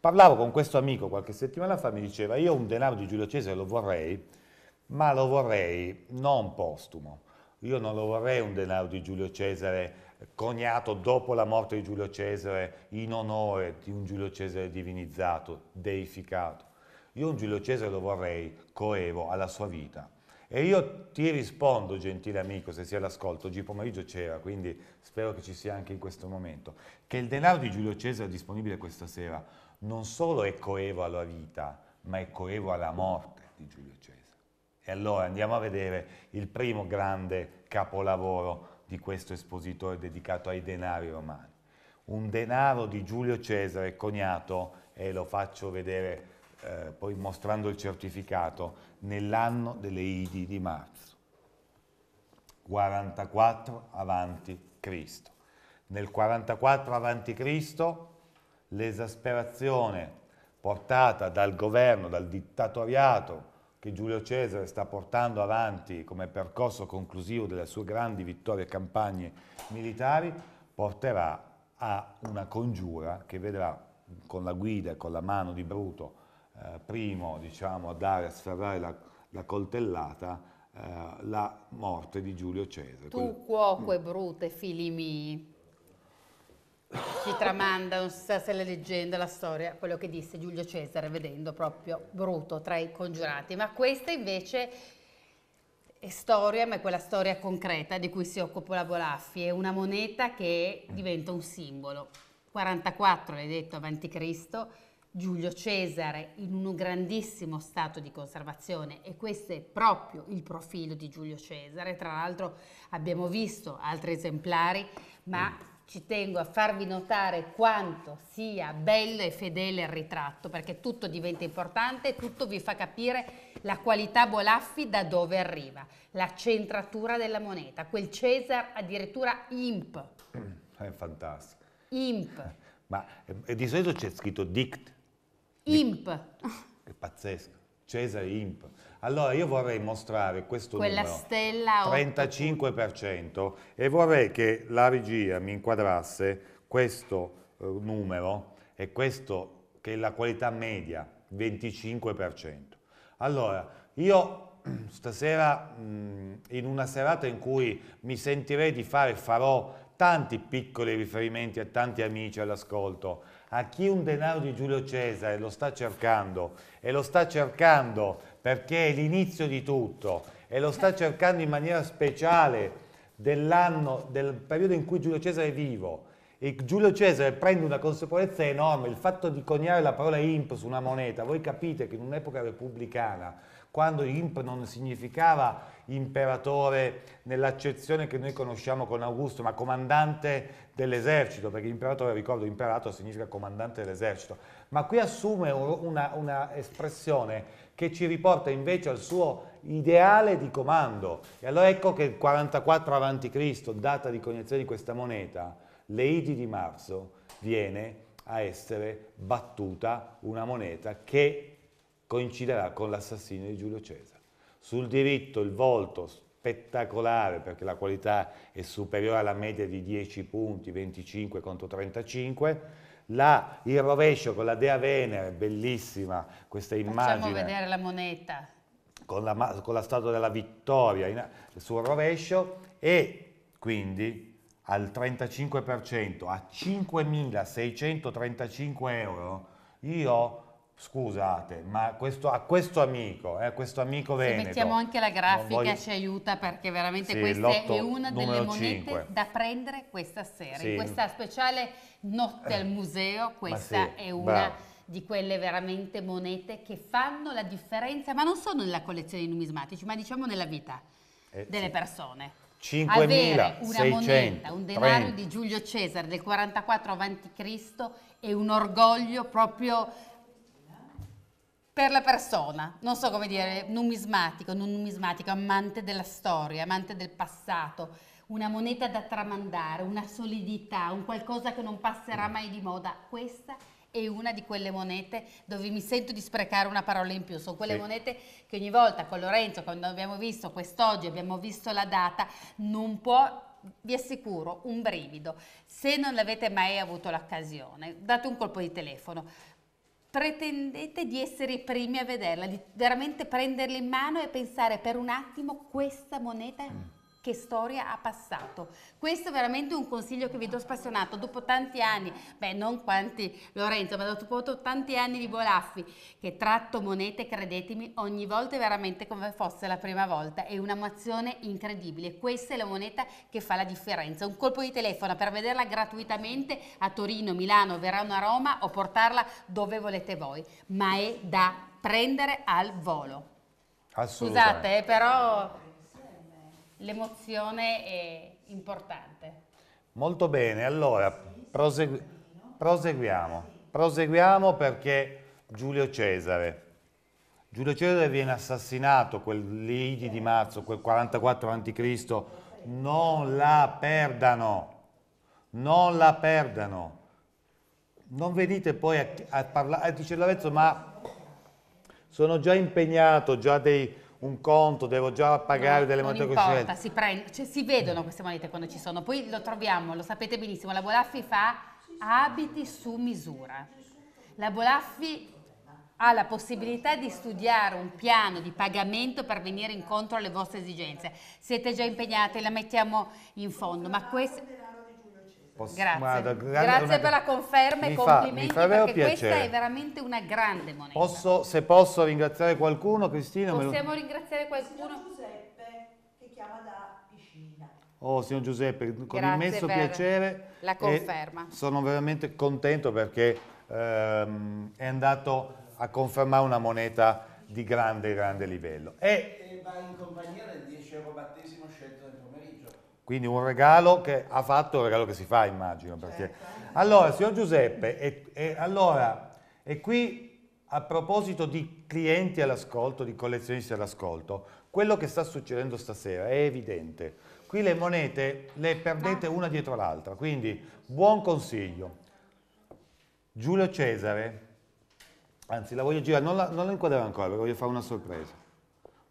parlavo con questo amico qualche settimana fa, mi diceva io un denaro di Giulio Cesare lo vorrei, ma lo vorrei non postumo. Io non lo vorrei un denaro di Giulio Cesare coniato dopo la morte di Giulio Cesare in onore di un Giulio Cesare divinizzato, deificato. Io un Giulio Cesare lo vorrei coevo alla sua vita. E io ti rispondo, gentile amico, se sei all'ascolto, oggi pomeriggio c'era, quindi spero che ci sia anche in questo momento, che il denaro di Giulio Cesare disponibile questa sera non solo è coevo alla vita, ma è coevo alla morte di Giulio Cesare. E allora andiamo a vedere il primo grande capolavoro di questo espositore dedicato ai denari romani. Un denaro di Giulio Cesare coniato, e lo faccio vedere eh, poi mostrando il certificato, nell'anno delle Idi di marzo, 44 avanti Cristo. Nel 44 avanti Cristo l'esasperazione portata dal governo, dal dittatoriato che Giulio Cesare sta portando avanti come percorso conclusivo delle sue grandi vittorie e campagne militari, porterà a una congiura che vedrà con la guida e con la mano di Bruto eh, primo diciamo, a dare a sferrare la, la coltellata eh, la morte di Giulio Cesare. Tu cuoque mm. brute fili miei si tramanda, non si sa se la leggenda, la storia, quello che disse Giulio Cesare vedendo proprio Bruto tra i congiurati, ma questa invece è storia, ma è quella storia concreta di cui si occupa la Bolaffi, è una moneta che diventa un simbolo. 44, l'hai detto, avanti Cristo, Giulio Cesare in un grandissimo stato di conservazione e questo è proprio il profilo di Giulio Cesare. Tra l'altro abbiamo visto altri esemplari, ma ci tengo a farvi notare quanto sia bello e fedele il ritratto, perché tutto diventa importante, tutto vi fa capire la qualità Bolaffi da dove arriva, la centratura della moneta, quel Cesar addirittura imp. È fantastico. Imp. Ma eh, di solito c'è scritto dict. Imp. È pazzesco. Cesar imp. Allora io vorrei mostrare questo Quella numero, stella 35% e vorrei che la regia mi inquadrasse questo eh, numero e questo che è la qualità media, 25%. Allora, io stasera mm, in una serata in cui mi sentirei di fare farò tanti piccoli riferimenti a tanti amici all'ascolto. A chi un denaro di Giulio Cesare lo sta cercando e lo sta cercando perché è l'inizio di tutto e lo sta cercando in maniera speciale dell'anno, del periodo in cui Giulio Cesare è vivo. E Giulio Cesare prende una consapevolezza enorme, il fatto di coniare la parola imp su una moneta, voi capite che in un'epoca repubblicana, quando imp non significava imperatore nell'accezione che noi conosciamo con Augusto, ma comandante dell'esercito, perché imperatore, ricordo, imperato significa comandante dell'esercito, ma qui assume una, una espressione che ci riporta invece al suo ideale di comando. E allora ecco che il 44 Cristo, data di coniazione di questa moneta, l'Eidi di marzo, viene a essere battuta una moneta che coinciderà con l'assassinio di Giulio Cesare. Sul diritto il volto spettacolare perché la qualità è superiore alla media di 10 punti, 25 contro 35, la, il rovescio con la Dea Venere, bellissima questa immagine. Facciamo vedere la moneta. Con la, con la statua della vittoria in, sul rovescio e quindi al 35%, a 5.635 euro, io scusate, ma questo, a questo amico, eh, a questo amico veneto. Se mettiamo anche la grafica, voglio... ci aiuta perché veramente sì, questa è una delle monete 5. da prendere questa sera, sì. in questa speciale notte al museo, questa sì, è una... Bravo di quelle veramente monete che fanno la differenza, ma non solo nella collezione di numismatici, ma diciamo nella vita eh, delle sì. persone. 5. Avere una moneta, un denaro 30. di Giulio Cesare del 44 a.C. è un orgoglio proprio per la persona, non so come dire, numismatico, non numismatico, amante della storia, amante del passato, una moneta da tramandare, una solidità, un qualcosa che non passerà mai di moda. Questa è una di quelle monete dove mi sento di sprecare una parola in più. Sono quelle sì. monete che ogni volta con Lorenzo, quando abbiamo visto quest'oggi, abbiamo visto la data, non può vi assicuro, un brivido. Se non l'avete mai avuto l'occasione, date un colpo di telefono pretendete di essere i primi a vederla, di veramente prenderla in mano e pensare per un attimo questa moneta che storia ha passato. Questo è veramente un consiglio che vi do spassionato. Dopo tanti anni, beh non quanti Lorenzo, ma dopo tanti anni di Bolaffi che tratto monete, credetemi, ogni volta è veramente come fosse la prima volta. È un'amazione incredibile. Questa è la moneta che fa la differenza. Un colpo di telefono per vederla gratuitamente a Torino, Milano, Verona, Roma o portarla dove volete voi. Ma è da prendere al volo. Scusate, eh, però l'emozione è importante. Molto bene, allora prosegui proseguiamo. Proseguiamo perché Giulio Cesare. Giulio Cesare viene assassinato quel quell'Idi di marzo, quel 44 a.C. Non la perdano, non la perdano. Non venite poi a, a parlare, dice Lavezzo, ma sono già impegnato, già dei un conto, devo già pagare no, delle monete non importa, coscienti. Si, prende, cioè, si vedono queste monete quando ci sono, poi lo troviamo, lo sapete benissimo, la Bolaffi fa abiti su misura. La Bolaffi ha la possibilità di studiare un piano di pagamento per venire incontro alle vostre esigenze. Siete già impegnate, la mettiamo in fondo, ma questo Posso, grazie, guarda, grande, grazie una, per la conferma e complimenti fa, perché piacere. questa è veramente una grande moneta. Posso, se posso ringraziare qualcuno, Cristina? Possiamo lo... ringraziare qualcuno? Signor Giuseppe che chiama da piscina. Oh, signor Giuseppe, con grazie immenso piacere. La conferma. Sono veramente contento perché ehm, è andato a confermare una moneta di grande, grande livello. E, e va in compagnia del 10 euro battesimo scelto del quindi un regalo che ha fatto, un regalo che si fa, immagino. Perché... Certo. Allora, signor Giuseppe, e, e, allora, e qui a proposito di clienti all'ascolto, di collezionisti all'ascolto, quello che sta succedendo stasera è evidente. Qui le monete le perdete una dietro l'altra, quindi buon consiglio. Giulio Cesare, anzi la voglio girare, non la, non la inquadrerò ancora perché voglio fare una sorpresa.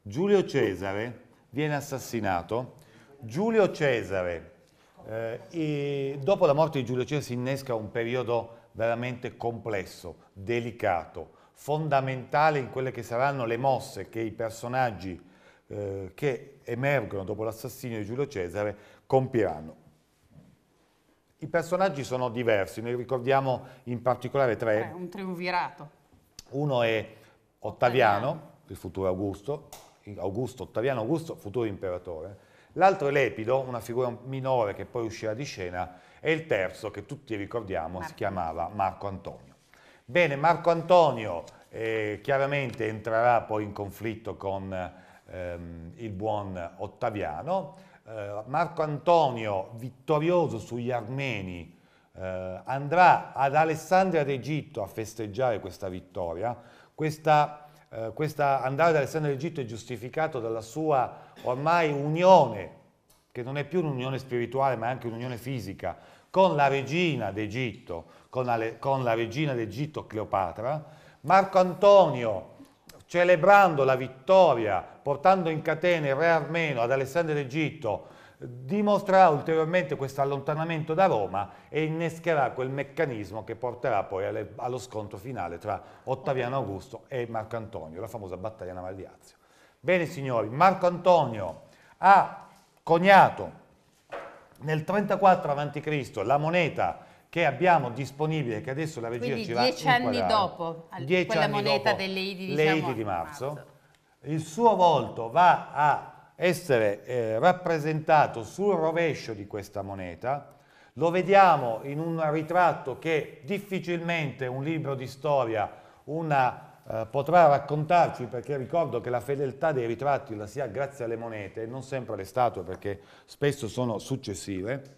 Giulio Cesare viene assassinato Giulio Cesare. Eh, dopo la morte di Giulio Cesare si innesca un periodo veramente complesso, delicato, fondamentale in quelle che saranno le mosse che i personaggi eh, che emergono dopo l'assassinio di Giulio Cesare compiranno. I personaggi sono diversi, noi ricordiamo in particolare tre. Eh, un triunvirato. Uno è Ottaviano, Ottaviano, il futuro Augusto, Augusto, Ottaviano Augusto, futuro imperatore. L'altro è Lepido, una figura minore che poi uscirà di scena, e il terzo, che tutti ricordiamo, Marco. si chiamava Marco Antonio. Bene, Marco Antonio eh, chiaramente entrerà poi in conflitto con ehm, il buon Ottaviano. Eh, Marco Antonio, vittorioso sugli armeni, eh, andrà ad Alessandria d'Egitto a festeggiare questa vittoria. Questa eh, questa andare ad Alessandria d'Egitto è giustificato dalla sua ormai unione, che non è più un'unione spirituale ma è anche un'unione fisica, con la regina d'Egitto, con, con la regina d'Egitto Cleopatra, Marco Antonio celebrando la vittoria, portando in catene il re armeno ad Alessandria d'Egitto, dimostrerà ulteriormente questo allontanamento da Roma e innescherà quel meccanismo che porterà poi alle, allo scontro finale tra Ottaviano Augusto e Marco Antonio, la famosa battaglia navale di Azio. Bene signori, Marco Antonio ha coniato nel 34 a.C. la moneta che abbiamo disponibile, che adesso la regia Quindi ci va a dieci anni dopo, dieci quella anni moneta dopo, delle Idi diciamo, di, Leidi di marzo, marzo, il suo volto va a essere eh, rappresentato sul rovescio di questa moneta, lo vediamo in un ritratto che difficilmente un libro di storia una, eh, potrà raccontarci, perché ricordo che la fedeltà dei ritratti la si ha grazie alle monete, non sempre alle statue perché spesso sono successive.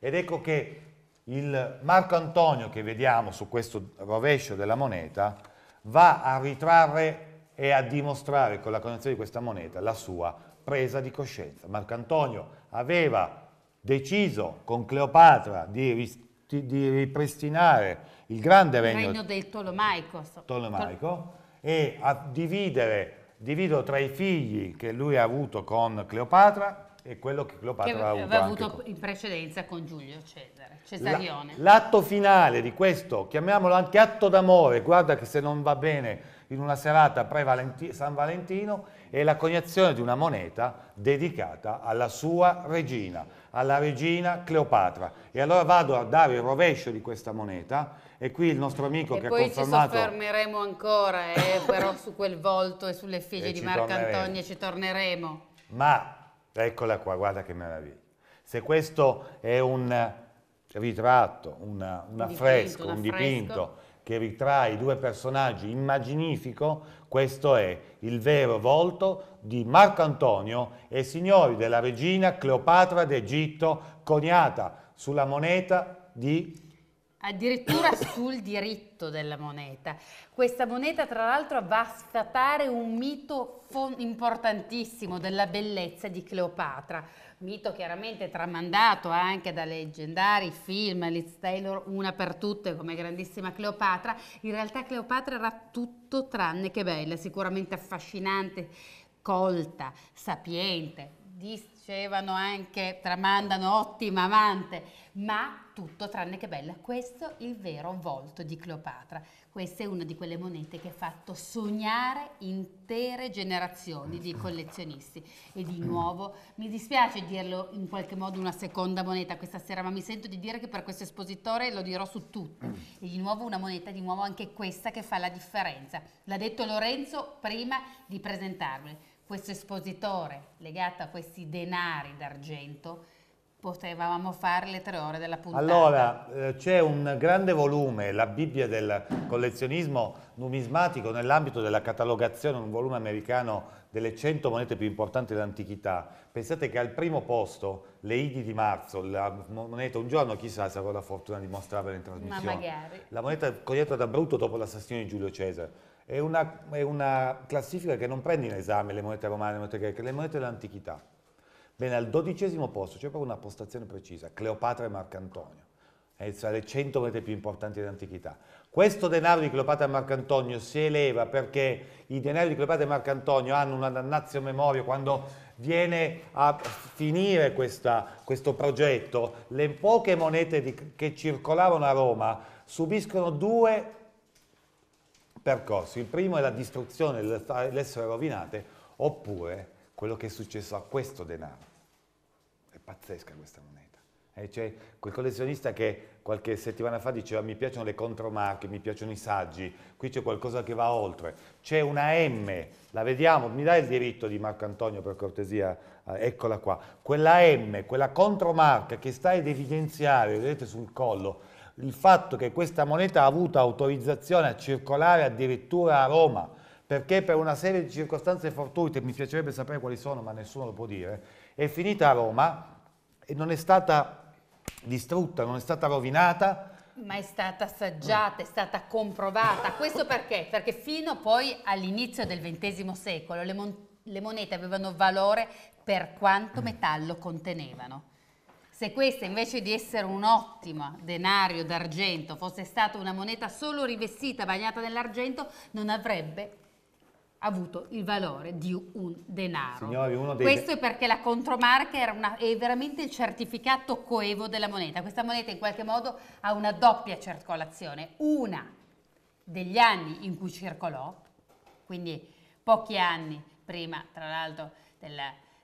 Ed ecco che il Marco Antonio che vediamo su questo rovescio della moneta va a ritrarre e a dimostrare con la coniazione di questa moneta la sua presa di coscienza. Marco Antonio aveva deciso con Cleopatra di, di ripristinare il grande il regno, regno, del Tolomaico, Tolomaico e a dividere, divido tra i figli che lui ha avuto con Cleopatra e quello che Cleopatra che aveva, aveva avuto, avuto in precedenza con Giulio Cesare, Cesarione. L'atto finale di questo, chiamiamolo anche atto d'amore, guarda che se non va bene in una serata pre-San Valentino e la coniazione di una moneta dedicata alla sua regina, alla regina Cleopatra. E allora vado a dare il rovescio di questa moneta e qui il nostro amico e che ha confermato... poi ci soffermeremo ancora, eh, però su quel volto e sulle sull'effigie di Marco Marcantonio ci torneremo. Ma, eccola qua, guarda che meraviglia. Se questo è un ritratto, un affresco, un dipinto che ritrae i due personaggi immaginifico, questo è il vero volto di Marco Antonio e signori della regina Cleopatra d'Egitto, coniata sulla moneta di addirittura sul diritto della moneta. Questa moneta tra l'altro va a sfatare un mito importantissimo della bellezza di Cleopatra mito chiaramente tramandato anche da leggendari film, Liz Taylor una per tutte come grandissima Cleopatra, in realtà Cleopatra era tutto tranne che bella, sicuramente affascinante, colta, sapiente, dicevano anche, tramandano ottima amante, ma tutto tranne che bella, questo è il vero volto di Cleopatra. Questa è una di quelle monete che ha fatto sognare intere generazioni di collezionisti. E di nuovo, mi dispiace dirlo in qualche modo una seconda moneta questa sera, ma mi sento di dire che per questo espositore lo dirò su tutti. E di nuovo una moneta, di nuovo anche questa che fa la differenza. L'ha detto Lorenzo prima di presentarmi. Questo espositore legato a questi denari d'argento potevamo fare le tre ore della puntata. Allora, eh, c'è un grande volume, la Bibbia del collezionismo numismatico nell'ambito della catalogazione, un volume americano delle 100 monete più importanti dell'antichità. Pensate che al primo posto le Idi di marzo, la moneta, un giorno chissà se avrò la fortuna di mostrarvela in trasmissione. Ma La moneta cogliata da brutto dopo l'assassinio di Giulio Cesare. È una, è una classifica che non prende in esame le monete romane, le monete greche, le monete dell'antichità. Bene, al dodicesimo posto c'è proprio una postazione precisa, Cleopatra e Marcantonio. È tra le 100 monete più importanti dell'antichità. Questo denaro di Cleopatra e Marcantonio si eleva perché i denari di Cleopatra e Marcantonio hanno una dannazio memoria quando viene a finire questa, questo progetto. Le poche monete di, che circolavano a Roma subiscono due percorsi. Il primo è la distruzione, l'essere rovinate, oppure quello che è successo a questo denaro pazzesca questa moneta. Eh, c'è quel collezionista che qualche settimana fa diceva mi piacciono le contromarche, mi piacciono i saggi, qui c'è qualcosa che va oltre. C'è una M, la vediamo, mi dai il diritto di Marco Antonio per cortesia, eh, eccola qua. Quella M, quella contromarca che sta ad evidenziare, vedete sul collo, il fatto che questa moneta ha avuto autorizzazione a circolare addirittura a Roma, perché per una serie di circostanze fortuite, mi piacerebbe sapere quali sono, ma nessuno lo può dire, è finita a Roma non è stata distrutta, non è stata rovinata, ma è stata assaggiata, è stata comprovata. Questo perché? Perché fino poi all'inizio del XX secolo le, mon le, monete avevano valore per quanto metallo contenevano. Se questa invece di essere un ottimo denario d'argento fosse stata una moneta solo rivestita, bagnata nell'argento, non avrebbe avuto il valore di un denaro. Signori, dei... Questo è perché la contromarca una, è veramente il certificato coevo della moneta. Questa moneta in qualche modo ha una doppia circolazione. Una degli anni in cui circolò, quindi pochi anni prima tra l'altro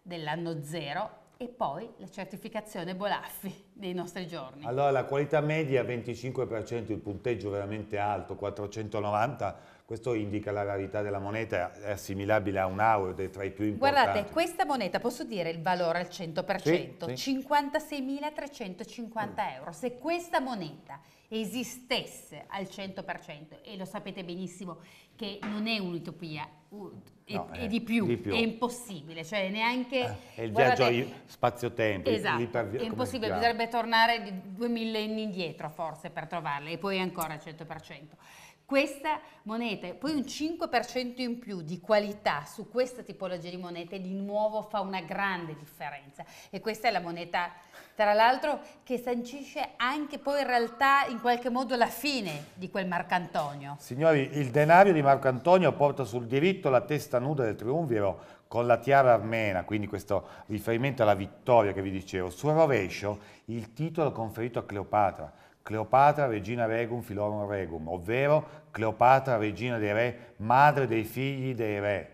dell'anno zero, e poi la certificazione Bolaffi dei nostri giorni. Allora la qualità media 25%, il punteggio veramente alto, 490 questo indica la rarità della moneta, è assimilabile a un euro ed è tra i più importanti. Guardate, questa moneta, posso dire il valore al 100%, sì, sì. 56.350 euro. Se questa moneta esistesse al 100%, e lo sapete benissimo che non è un'utopia, è, no, eh, di, più, di, più, è impossibile, cioè neanche... Eh, è il guardate, viaggio spazio-tempo, esatto, è impossibile, bisognerebbe tornare due millenni indietro forse per trovarla, e poi ancora al 100%. Questa moneta, poi un 5% in più di qualità su questa tipologia di monete di nuovo fa una grande differenza e questa è la moneta tra l'altro che sancisce anche poi in realtà in qualche modo la fine di quel Marcantonio. Signori, il denario di Marcantonio porta sul diritto la testa nuda del triunviro con la tiara armena, quindi questo riferimento alla vittoria che vi dicevo, sul rovescio il titolo conferito a Cleopatra Cleopatra, regina regum, filorum regum, ovvero Cleopatra, regina dei re, madre dei figli dei re.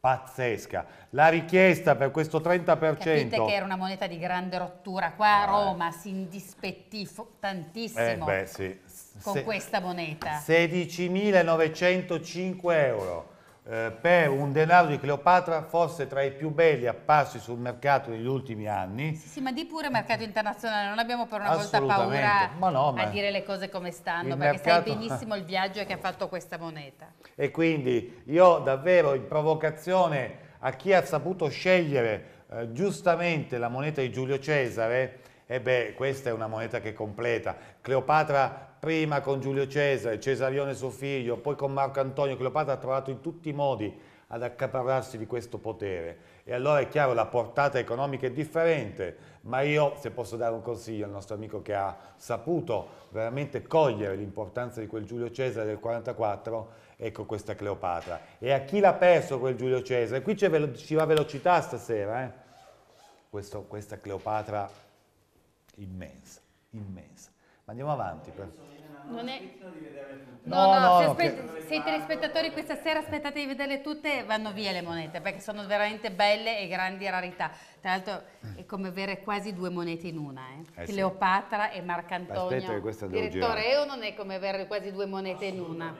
Pazzesca. La richiesta per questo 30%... Capite che era una moneta di grande rottura. Qua a eh. Roma eh. si indispettì tantissimo eh beh, sì. con Se, questa moneta. 16.905 euro. Eh, per un denaro di Cleopatra forse tra i più belli apparsi sul mercato negli ultimi anni. Sì, sì ma di pure mercato internazionale, non abbiamo per una volta paura ma no, ma a dire le cose come stanno, perché mercato... sai benissimo il viaggio che ha fatto questa moneta. E quindi io davvero in provocazione a chi ha saputo scegliere eh, giustamente la moneta di Giulio Cesare, e eh beh, questa è una moneta che completa. Cleopatra prima con Giulio Cesare, Cesarione suo figlio, poi con Marco Antonio, Cleopatra ha trovato in tutti i modi ad accaparrarsi di questo potere. E allora è chiaro, la portata economica è differente, ma io, se posso dare un consiglio al nostro amico che ha saputo veramente cogliere l'importanza di quel Giulio Cesare del 44, ecco questa Cleopatra. E a chi l'ha perso quel Giulio Cesare? Qui ci va velocità stasera, eh? questo, questa Cleopatra immensa, immensa andiamo avanti. Per... Non è... No, no, no, no se, i telespettatori questa sera aspettate di vederle tutte, vanno via le monete, perché sono veramente belle e grandi rarità. Tra l'altro è come avere quasi due monete in una, eh. Eh Cleopatra sì. e Marcantonio. Direttore Eo non è come avere quasi due monete in una.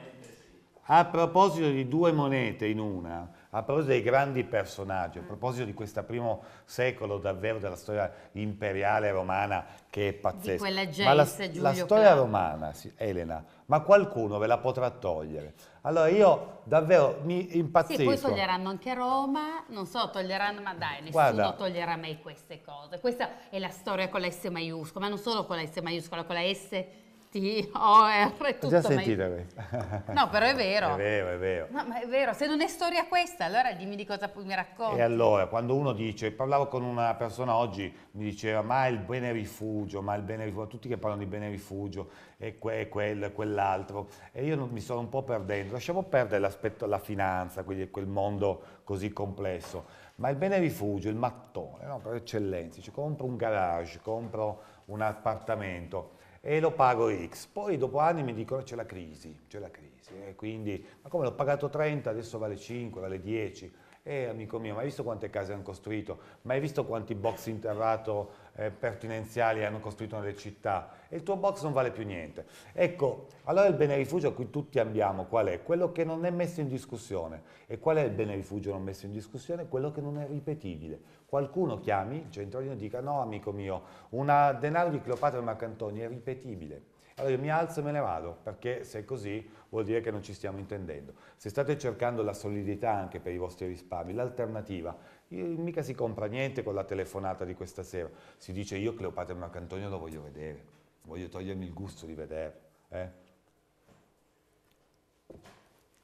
A proposito di due monete in una, a proposito dei grandi personaggi, a proposito di questo primo secolo davvero della storia imperiale romana che è pazzesca. James, ma la, la storia Claudio. romana, sì, Elena, ma qualcuno ve la potrà togliere. Allora io davvero mi impazzisco. Sì, poi toglieranno anche Roma, non so, toglieranno, ma dai, nessuno Guarda. toglierà mai queste cose. Questa è la storia con la S maiuscola, ma non solo con la S maiuscola, con la S T-O-R, tutto. Ho già sentito ma... questa. no, però è vero. È vero, è vero. No, ma è vero, se non è storia questa, allora dimmi di cosa mi racconti. E allora, quando uno dice, parlavo con una persona oggi, mi diceva, ma il bene rifugio, ma il bene rifugio, tutti che parlano di bene rifugio, è que, quel, quell'altro, e io mi sono un po' perdendo. Lasciamo perdere l'aspetto della finanza, quindi quel mondo così complesso, ma il bene rifugio, il mattone, no? per eccellenza, cioè, compro un garage, compro un appartamento, e lo pago X. Poi dopo anni mi dicono c'è la crisi, c'è la crisi, e eh, quindi ma come l'ho pagato 30, adesso vale 5, vale 10. Eh amico mio, ma hai visto quante case hanno costruito? Ma hai visto quanti box interrato eh, pertinenziali hanno costruito nelle città? e il tuo box non vale più niente. Ecco, allora il bene rifugio a cui tutti abbiamo qual è? Quello che non è messo in discussione. E qual è il bene rifugio non messo in discussione? Quello che non è ripetibile. Qualcuno chiami, il centralino dica no amico mio, un denaro di Cleopatra e Marcantoni è ripetibile. Allora io mi alzo e me ne vado, perché se è così vuol dire che non ci stiamo intendendo. Se state cercando la solidità anche per i vostri risparmi, l'alternativa, mica si compra niente con la telefonata di questa sera, si dice io Cleopatra e Marcantonio lo voglio vedere voglio togliermi il gusto di vederlo. Eh?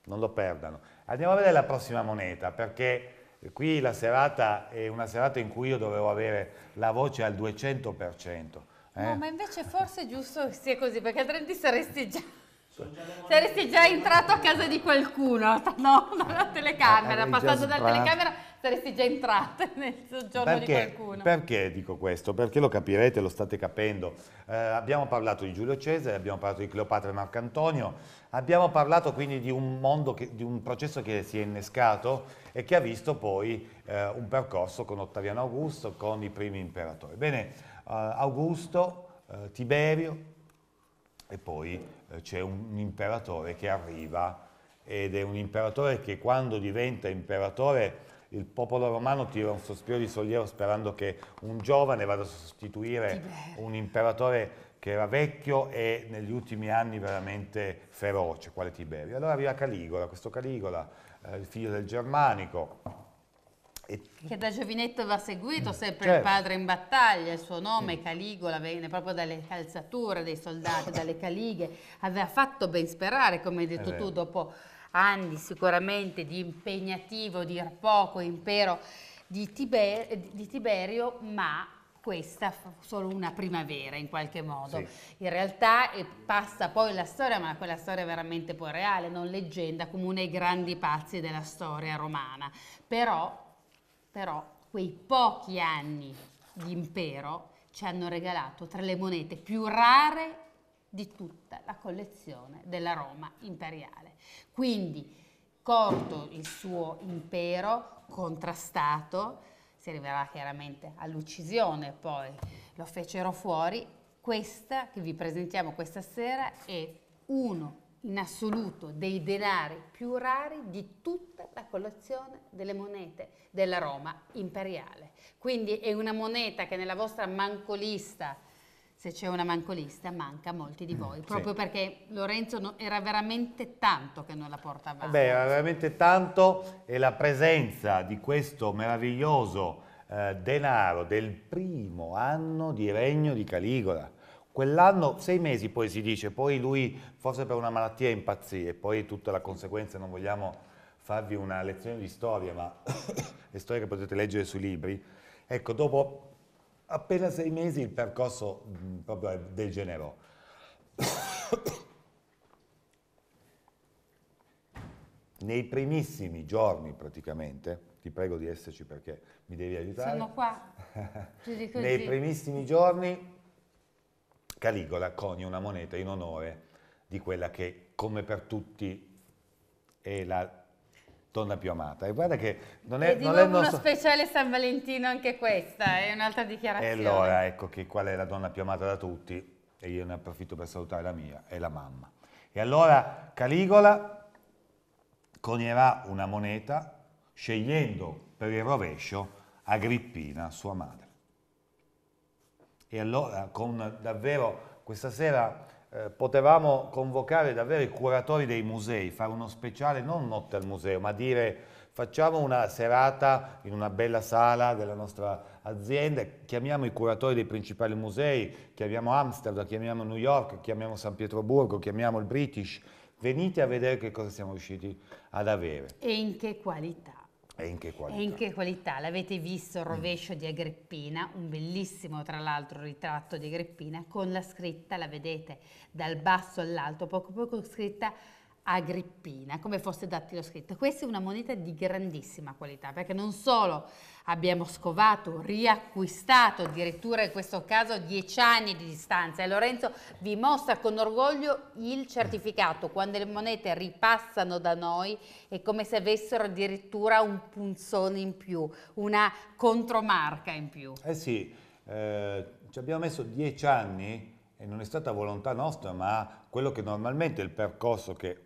Non lo perdano. Andiamo a vedere la prossima moneta, perché qui la serata è una serata in cui io dovevo avere la voce al 200%. Eh? No, ma invece forse è giusto che sia così, perché altrimenti saresti già... Saresti già entrato a casa di qualcuno, no, dalla telecamera, eh, eh, passando dalla telecamera saresti già entrate nel soggiorno perché, di qualcuno. Perché dico questo? Perché lo capirete, lo state capendo. Eh, abbiamo parlato di Giulio Cesare, abbiamo parlato di Cleopatra e Marcantonio, abbiamo parlato quindi di un mondo, che, di un processo che si è innescato e che ha visto poi eh, un percorso con Ottaviano Augusto, con i primi imperatori. Bene, eh, Augusto, eh, Tiberio e poi eh, c'è un, un imperatore che arriva ed è un imperatore che quando diventa imperatore il popolo romano tira un sospiro di sollievo sperando che un giovane vada a sostituire un imperatore che era vecchio e negli ultimi anni veramente feroce, quale Tiberio. Allora arriva Caligola, questo Caligola, eh, il figlio del Germanico, che da giovinetto va seguito mm, sempre certo. il padre in battaglia, il suo nome mm. Caligola viene proprio dalle calzature dei soldati, dalle calighe, aveva fatto ben sperare, come hai detto eh, tu, dopo anni sicuramente di impegnativo, dir poco, impero di, Tiber di Tiberio, ma questa solo una primavera in qualche modo. Sì. In realtà passa poi la storia, ma quella storia è veramente poi reale, non leggenda, come uno dei grandi pazzi della storia romana. Però, però quei pochi anni di impero ci hanno regalato tra le monete più rare di tutta la collezione della Roma imperiale. Quindi corto il suo impero, contrastato, si arriverà chiaramente all'uccisione, poi lo fecero fuori. Questa che vi presentiamo questa sera è uno in assoluto dei denari più rari di tutta la collezione delle monete della Roma imperiale. Quindi è una moneta che nella vostra mancolista se c'è una mancolista, manca molti di mm, voi, mm, proprio sì. perché Lorenzo no, era veramente tanto che non la porta avanti. Beh, era veramente tanto e la presenza di questo meraviglioso eh, denaro del primo anno di regno di Caligola. Quell'anno, sei mesi poi si dice, poi lui forse per una malattia impazzì e poi tutta la conseguenza, non vogliamo farvi una lezione di storia, ma le storie che potete leggere sui libri, ecco, dopo appena sei mesi il percorso mm, proprio degenerò. Nei primissimi giorni praticamente, ti prego di esserci perché mi devi aiutare. Sono qua. Nei primissimi giorni Caligola conia una moneta in onore di quella che, come per tutti, è la donna più amata. E guarda che non è, e non è il nostro... speciale San Valentino anche questa, è un'altra dichiarazione. E allora ecco che qual è la donna più amata da tutti, e io ne approfitto per salutare la mia, è la mamma. E allora Caligola conierà una moneta scegliendo per il rovescio Agrippina, sua madre. E allora con davvero questa sera eh, potevamo convocare davvero i curatori dei musei, fare uno speciale non notte al museo, ma dire facciamo una serata in una bella sala della nostra azienda, chiamiamo i curatori dei principali musei, chiamiamo Amsterdam, chiamiamo New York, chiamiamo San Pietroburgo, chiamiamo il British, venite a vedere che cosa siamo riusciti ad avere. E in che qualità? E in che qualità? E in che qualità? L'avete visto il rovescio mm. di Agrippina, un bellissimo tra l'altro ritratto di Agrippina con la scritta, la vedete, dal basso all'alto, poco poco scritta Agrippina, come fosse scritto. Questa è una moneta di grandissima qualità, perché non solo abbiamo scovato, riacquistato addirittura in questo caso 10 anni di distanza e Lorenzo vi mostra con orgoglio il certificato, quando le monete ripassano da noi è come se avessero addirittura un punzone in più, una contromarca in più. Eh sì, eh, ci abbiamo messo 10 anni e non è stata volontà nostra, ma quello che normalmente è il percorso che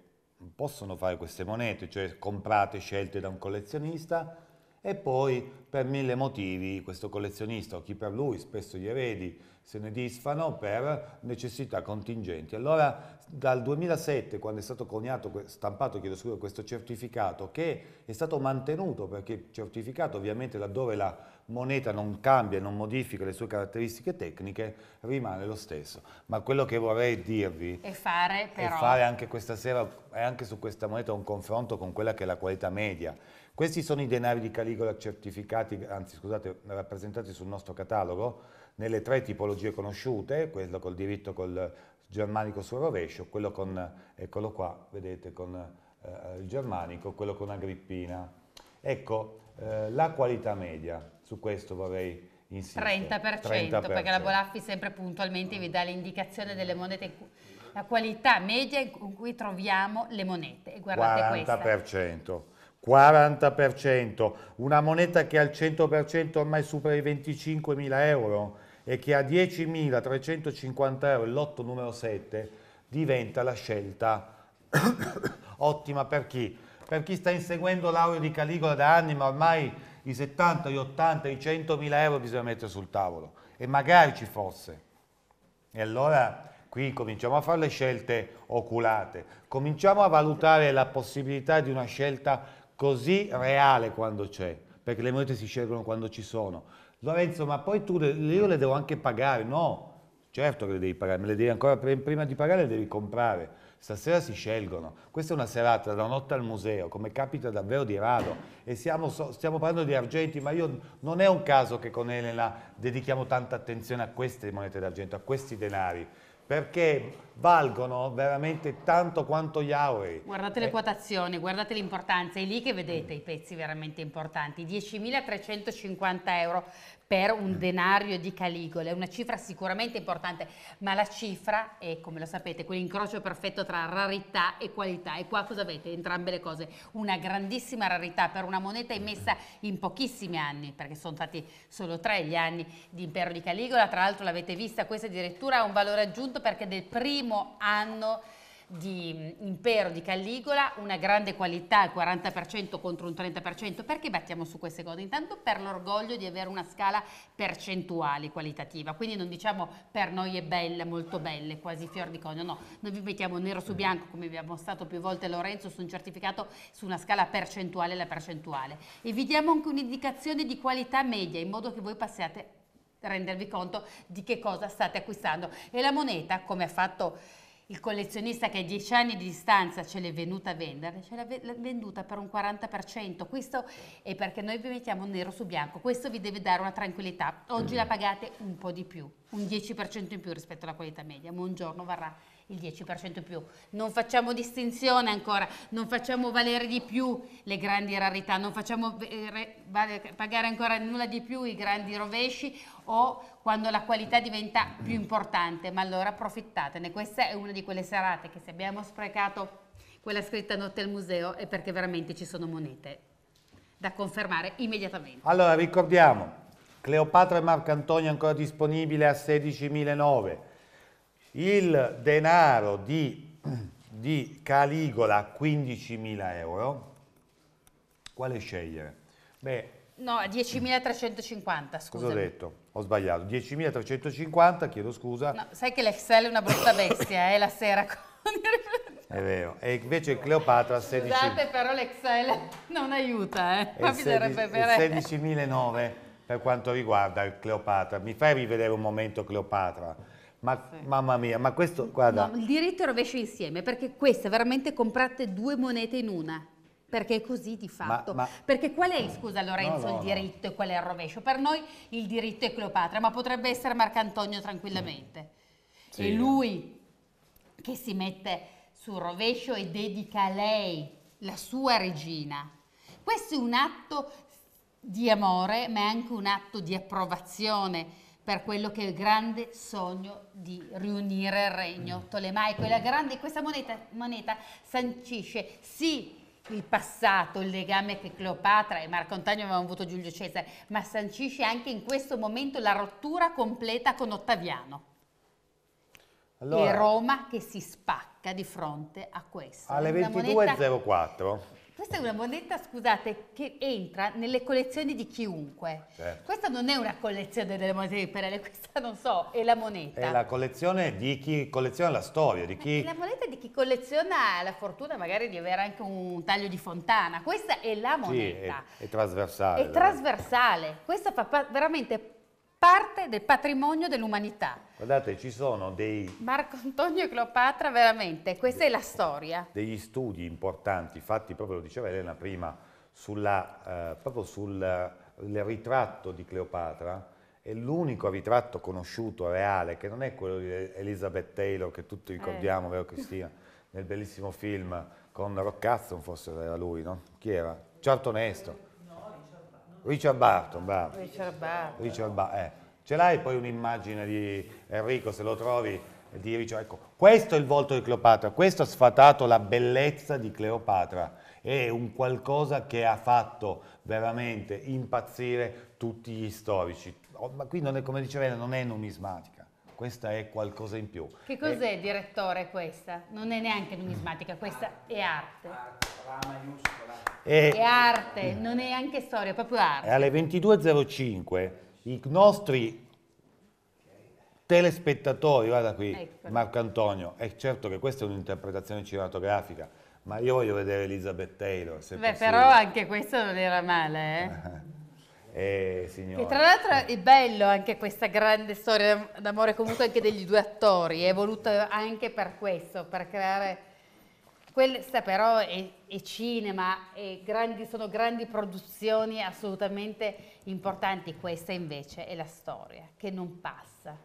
possono fare queste monete, cioè comprate scelte da un collezionista, e poi per mille motivi questo collezionista o chi per lui, spesso gli eredi, se ne disfano per necessità contingenti. Allora dal 2007 quando è stato coniato, stampato scusa, questo certificato che è stato mantenuto perché il certificato ovviamente laddove la moneta non cambia, non modifica le sue caratteristiche tecniche rimane lo stesso. Ma quello che vorrei dirvi e fare, però... è fare anche questa sera e anche su questa moneta un confronto con quella che è la qualità media questi sono i denari di Caligola certificati, anzi scusate, rappresentati sul nostro catalogo, nelle tre tipologie conosciute, quello col diritto col germanico sul rovescio, quello con, eccolo qua, vedete, con eh, il germanico, quello con Agrippina. Ecco, eh, la qualità media, su questo vorrei insistere. 30%, 30%. perché la Bolaffi sempre puntualmente vi dà l'indicazione delle monete, la qualità media in cui troviamo le monete. E guardate 40%. questo. 40%. 40%, una moneta che al 100% ormai supera i 25.000 euro e che a 10.350 euro il lotto numero 7 diventa la scelta ottima per chi? Per chi sta inseguendo l'aureo di Caligola da anni, ma ormai i 70, gli 80, i 100.000 euro bisogna mettere sul tavolo e magari ci fosse. E allora qui cominciamo a fare le scelte oculate, cominciamo a valutare la possibilità di una scelta così reale quando c'è, perché le monete si scelgono quando ci sono. Lorenzo, ma poi tu io le devo anche pagare? No, certo che le devi pagare, me le devi ancora prima di pagare le devi comprare. Stasera si scelgono. Questa è una serata da notte al museo, come capita davvero di rado. E siamo, stiamo parlando di argenti, ma io, non è un caso che con Elena dedichiamo tanta attenzione a queste monete d'argento, a questi denari, perché valgono veramente tanto quanto gli aurei. Guardate le eh. quotazioni, guardate l'importanza, è lì che vedete mm. i pezzi veramente importanti, 10.350 euro per un denario di Caligola, è una cifra sicuramente importante, ma la cifra è, come lo sapete, quell'incrocio perfetto tra rarità e qualità e qua cosa avete? Entrambe le cose, una grandissima rarità per una moneta emessa in pochissimi anni, perché sono stati solo tre gli anni di impero di Caligola, tra l'altro l'avete vista, questa addirittura ha un valore aggiunto perché del primo primo anno di mm, impero di Calligola, una grande qualità, il 40% contro un 30%, perché battiamo su queste cose? Intanto per l'orgoglio di avere una scala percentuale qualitativa, quindi non diciamo per noi è bella, molto bella, quasi fior di conio, no, noi vi mettiamo nero su bianco, come vi ha mostrato più volte Lorenzo, su un certificato su una scala percentuale la percentuale e vi diamo anche un'indicazione di qualità media in modo che voi passiate rendervi conto di che cosa state acquistando. E la moneta, come ha fatto il collezionista che a dieci anni di distanza ce l'è venuta a vendere, ce l'ha venduta per un 40%. Questo è perché noi vi mettiamo nero su bianco. Questo vi deve dare una tranquillità. Oggi mm. la pagate un po' di più, un 10% in più rispetto alla qualità media, ma un giorno varrà il 10% più. Non facciamo distinzione ancora, non facciamo valere di più le grandi rarità, non facciamo eh, pagare ancora nulla di più i grandi rovesci o quando la qualità diventa più importante, ma allora approfittatene. Questa è una di quelle serate che se abbiamo sprecato quella scritta notte al museo è perché veramente ci sono monete da confermare immediatamente. Allora ricordiamo, Cleopatra e Marcantonio ancora disponibile a 16.009 il denaro di, di Caligola 15.000 euro, quale scegliere? Beh, no, 10.350, scusa. Cosa ho detto? Ho sbagliato, 10.350, chiedo scusa. No, sai che l'Excel è una brutta bestia, eh, la sera con è vero, e invece Cleopatra 16... Scusate, però l'Excel non aiuta, eh? Ma bisognerebbe per... 16.009 per quanto riguarda Cleopatra. Mi fai rivedere un momento Cleopatra? Ma, sì. Mamma mia, ma questo, guarda... No, il diritto e il rovescio insieme, perché queste veramente comprate due monete in una. Perché è così di fatto. Ma, ma... Perché qual è, scusa Lorenzo, no, no, il diritto e qual è il rovescio? Per noi il diritto è Cleopatra, ma potrebbe essere Marcantonio tranquillamente. Sì. E lui che si mette sul rovescio e dedica a lei, la sua regina. Questo è un atto di amore, ma è anche un atto di approvazione per quello che è il grande sogno di riunire il regno. Mm. Tolemaico e la grande, questa moneta, moneta sancisce sì il passato, il legame che Cleopatra e Marco Antonio avevano avuto Giulio Cesare, ma sancisce anche in questo momento la rottura completa con Ottaviano. Allora, e Roma che si spacca di fronte a questo. Alle 22.04. Questa è una moneta, scusate, che entra nelle collezioni di chiunque. Certo. Questa non è una collezione delle monete di Perele, questa non so, è la moneta. È la collezione di chi colleziona la storia, di chi... È la moneta di chi colleziona la fortuna magari di avere anche un taglio di fontana. Questa è la moneta. Sì, è, è trasversale. È trasversale. Questa fa veramente parte del patrimonio dell'umanità. Guardate, ci sono dei... Marco Antonio e Cleopatra, veramente, questa de... è la storia. Degli studi importanti fatti, proprio lo diceva Elena prima, sulla, eh, proprio sul ritratto di Cleopatra, è l'unico ritratto conosciuto, reale, che non è quello di Elizabeth Taylor, che tutti ricordiamo, eh. vero Cristina, nel bellissimo film con Roccazzo, forse era lui, no? Chi era? Charlton Heston Richard Barton, bravo. Richard Barton. Richard Barton, eh. Ce l'hai poi un'immagine di Enrico, se lo trovi, di Richard. Ecco, questo è il volto di Cleopatra, questo ha sfatato la bellezza di Cleopatra. È un qualcosa che ha fatto veramente impazzire tutti gli storici. Oh, ma qui, non è, come diceva, non è numismatica questa è qualcosa in più. Che cos'è, eh, direttore, questa? Non è neanche numismatica, questa è arte. Arte, la maiuscola. E... è arte, eh. non è anche storia, è proprio arte. Alle 22.05 i nostri telespettatori, guarda qui, ecco. Marco Antonio, è certo che questa è un'interpretazione cinematografica, ma io voglio vedere Elizabeth Taylor. Beh, possibile. però anche questo non era male, eh? Eh, signora. Che tra l'altro è bello anche questa grande storia d'amore comunque anche degli due attori, è voluta anche per questo, per creare... Questa però è, è cinema, è grandi, sono grandi produzioni assolutamente importanti, questa invece è la storia che non passa.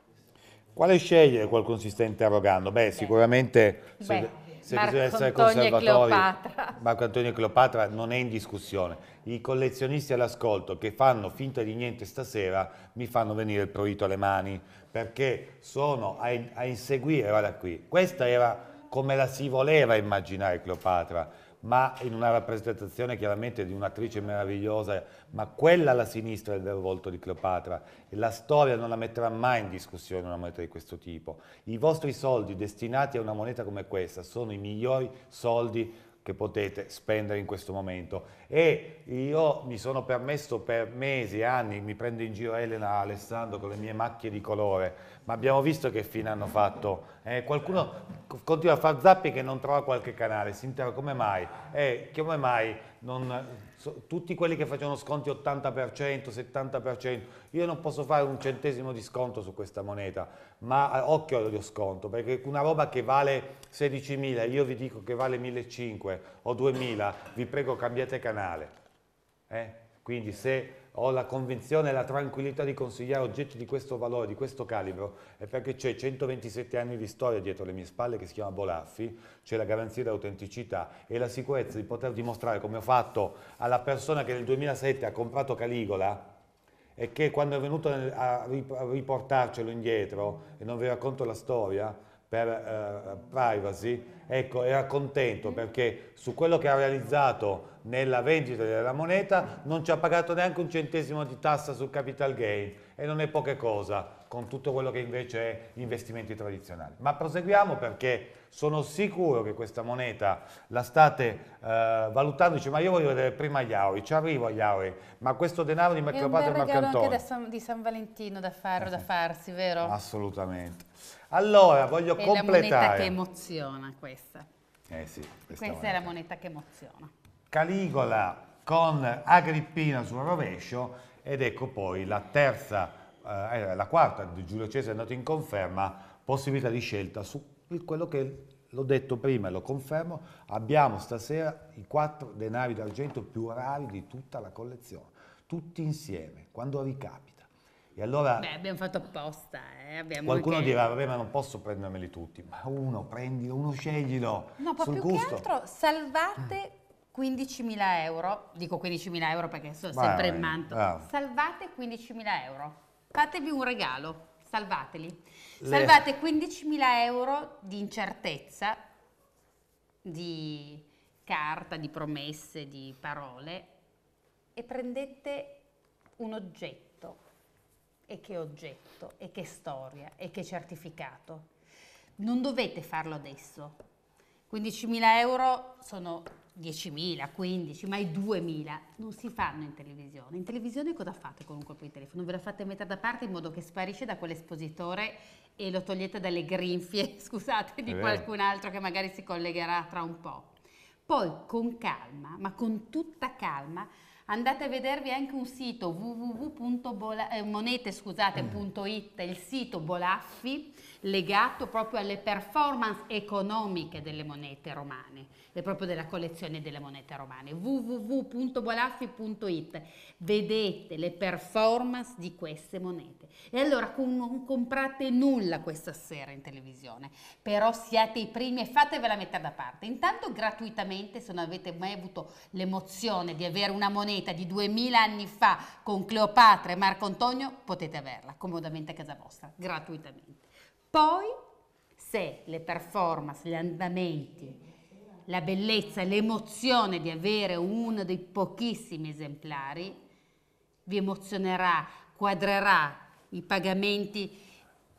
Quale scegliere qualcuno si sta interrogando? Beh. sicuramente... Beh. Se Marco bisogna essere Antonio Cleopatra. Marco Antonio e Cleopatra non è in discussione i collezionisti all'ascolto che fanno finta di niente stasera mi fanno venire il prurito alle mani perché sono a, a inseguire, guarda qui, questa era come la si voleva immaginare Cleopatra, ma in una rappresentazione chiaramente di un'attrice meravigliosa, ma quella alla sinistra è del volto di Cleopatra e la storia non la metterà mai in discussione una moneta di questo tipo. I vostri soldi destinati a una moneta come questa sono i migliori soldi che potete spendere in questo momento. E io mi sono permesso per mesi, anni, mi prendo in giro Elena Alessandro con le mie macchie di colore, ma abbiamo visto che fine hanno fatto. Eh, qualcuno continua a far zappi che non trova qualche canale, si interroga come mai, eh, come mai non tutti quelli che facevano sconti 80%, 70%, io non posso fare un centesimo di sconto su questa moneta, ma eh, occhio allo sconto, perché una roba che vale 16.000, io vi dico che vale 1.500 o 2.000, vi prego cambiate canale. Eh? Quindi se ho la convinzione e la tranquillità di consigliare oggetti di questo valore, di questo calibro, è perché c'è 127 anni di storia dietro le mie spalle che si chiama Bolaffi, c'è la garanzia d'autenticità e la sicurezza di poter dimostrare, come ho fatto alla persona che nel 2007 ha comprato Caligola, e che quando è venuto a riportarcelo indietro, e non vi racconto la storia, per uh, privacy, ecco, era contento mm-hmm. perché su quello che ha realizzato nella vendita della moneta non ci ha pagato neanche un centesimo di tassa sul capital gain e non è poca cosa con tutto quello che invece è investimenti tradizionali. Ma proseguiamo perché sono sicuro che questa moneta la state uh, valutando, dice ma io voglio vedere prima gli auri, ci arrivo agli auri, ma questo denaro di Mercapato e Marcantoni... È un regalo anche San, di San Valentino da, farlo, da eh farsi, vero? Assolutamente. Allora, voglio è completare. È la moneta che emoziona questa. Eh sì, questa, questa è la moneta che emoziona. Caligola con Agrippina sul rovescio ed ecco poi la terza, eh, eh la quarta di Giulio Cesare è andato in conferma, possibilità di scelta su quello che l'ho detto prima e lo confermo, abbiamo stasera i quattro denari d'argento più rari di tutta la collezione, tutti insieme, quando ricapita. E allora... Beh, abbiamo fatto apposta, eh. abbiamo Qualcuno anche... dirà, vabbè, ma non posso prendermeli tutti. Ma uno, prendilo, uno sceglilo. No, proprio più gusto. che altro, salvate 15.000 euro. Dico 15.000 euro perché sono vai, sempre vai, in manto. Bravo. Salvate 15.000 euro. Fatevi un regalo, salvateli. Le... Salvate 15.000 euro di incertezza, di carta, di promesse, di parole e prendete un oggetto e che oggetto e che storia e che certificato. Non dovete farlo adesso. 15.000 euro sono 10.000, 15, mai 2.000, non si fanno in televisione. In televisione cosa fate con un colpo di telefono? Ve lo fate mettere da parte in modo che sparisce da quell'espositore e lo togliete dalle grinfie, scusate, di qualcun altro che magari si collegherà tra un po'. Poi con calma, ma con tutta calma, Andate a vedervi anche un sito www.monete.it, eh, mm. il sito Bolaffi legato proprio alle performance economiche delle monete romane e eh, proprio della collezione delle monete romane. www.bolaffi.it vedete le performance di queste monete. E allora non comprate nulla questa sera in televisione, però siate i primi e fatevela mettere da parte. Intanto gratuitamente, se non avete mai avuto l'emozione di avere una moneta di 2000 anni fa con Cleopatra e Marco Antonio, potete averla comodamente a casa vostra, gratuitamente. Poi, se le performance, gli andamenti, la bellezza, l'emozione di avere uno dei pochissimi esemplari vi emozionerà, quadrerà i pagamenti,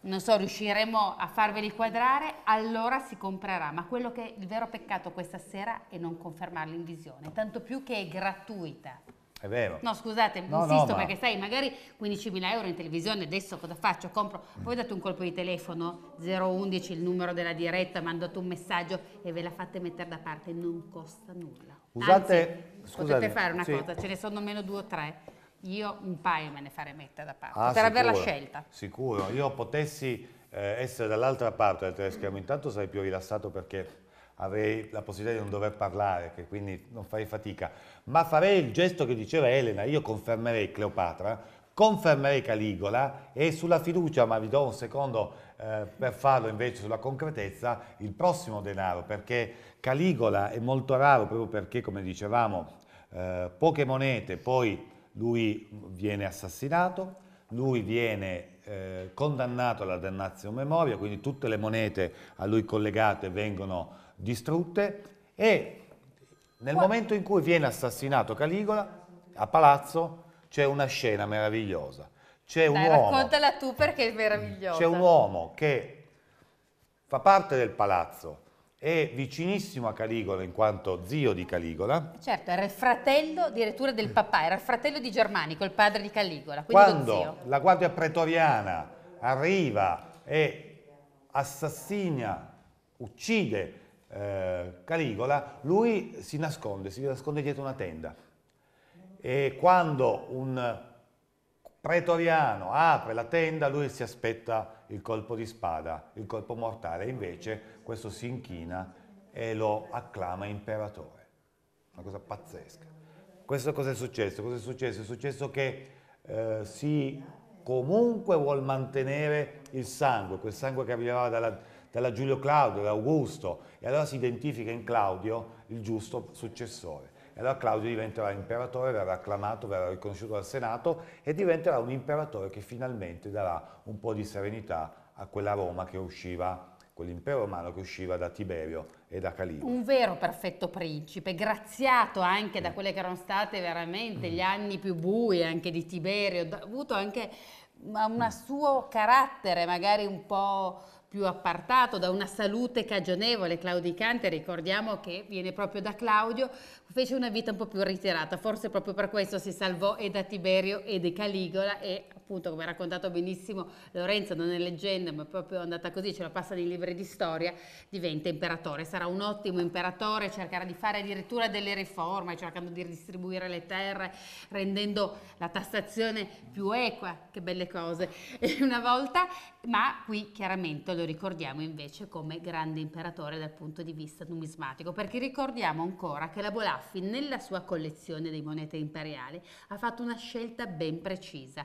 non so, riusciremo a farveli quadrare, allora si comprerà. Ma quello che è il vero peccato questa sera è non confermarli in visione, tanto più che è gratuita. È vero. No, scusate, no, insisto no, perché sai, magari 15.000 euro in televisione, adesso cosa faccio? Compro, voi date un colpo di telefono, 011 il numero della diretta, mandate un messaggio e ve la fate mettere da parte, non costa nulla. Usate, Anzi, scusate, potete fare una sì. cosa, ce ne sono meno due o tre. Io un paio me ne farei mettere da parte, ah, per sicuro, aver la scelta. Sicuro, io potessi eh, essere dall'altra parte del teleschermo, eh, intanto sarei più rilassato perché avrei la possibilità di non dover parlare, che quindi non farei fatica, ma farei il gesto che diceva Elena, io confermerei Cleopatra, confermerei Caligola e sulla fiducia, ma vi do un secondo eh, per farlo invece sulla concretezza, il prossimo denaro, perché Caligola è molto raro proprio perché, come dicevamo, eh, poche monete, poi lui viene assassinato, lui viene eh, condannato alla dannazione memoria, quindi tutte le monete a lui collegate vengono distrutte e nel momento in cui viene assassinato Caligola, a Palazzo c'è una scena meravigliosa. C'è un, un uomo che fa parte del palazzo, è vicinissimo a Caligola in quanto zio di Caligola. Certo, era il fratello addirittura del papà, era il fratello di Germanico, il padre di Caligola. Quando la guardia pretoriana arriva e assassina, uccide eh, Caligola, lui si nasconde, si nasconde dietro una tenda. E quando un pretoriano apre la tenda, lui si aspetta il colpo di spada, il colpo mortale, invece questo si inchina e lo acclama imperatore. Una cosa pazzesca. Questo cosa è successo? Cosa è successo? È successo che eh, si comunque vuol mantenere il sangue, quel sangue che arrivava dalla, dalla Giulio Claudio, da Augusto, e allora si identifica in Claudio il giusto successore. E allora Claudio diventerà imperatore, verrà acclamato, verrà riconosciuto dal Senato e diventerà un imperatore che finalmente darà un po' di serenità a quella Roma che usciva, quell'impero romano che usciva da Tiberio e da Calibre. Un vero perfetto principe, graziato anche da mm. quelle che erano state veramente gli mm. anni più bui anche di Tiberio, avuto anche un mm. suo carattere magari un po' più appartato da una salute cagionevole claudicante, ricordiamo che viene proprio da Claudio, fece una vita un po' più ritirata, forse proprio per questo si salvò e da Tiberio e da Caligola e appunto come ha raccontato benissimo Lorenzo, non è leggenda ma è proprio andata così, ce la passa nei libri di storia, diventa imperatore, sarà un ottimo imperatore, cercherà di fare addirittura delle riforme, cercando di ridistribuire le terre, rendendo la tassazione più equa, che belle cose, una volta, ma qui chiaramente lo ricordiamo invece come grande imperatore dal punto di vista numismatico, perché ricordiamo ancora che la Bolaffi nella sua collezione di monete imperiali ha fatto una scelta ben precisa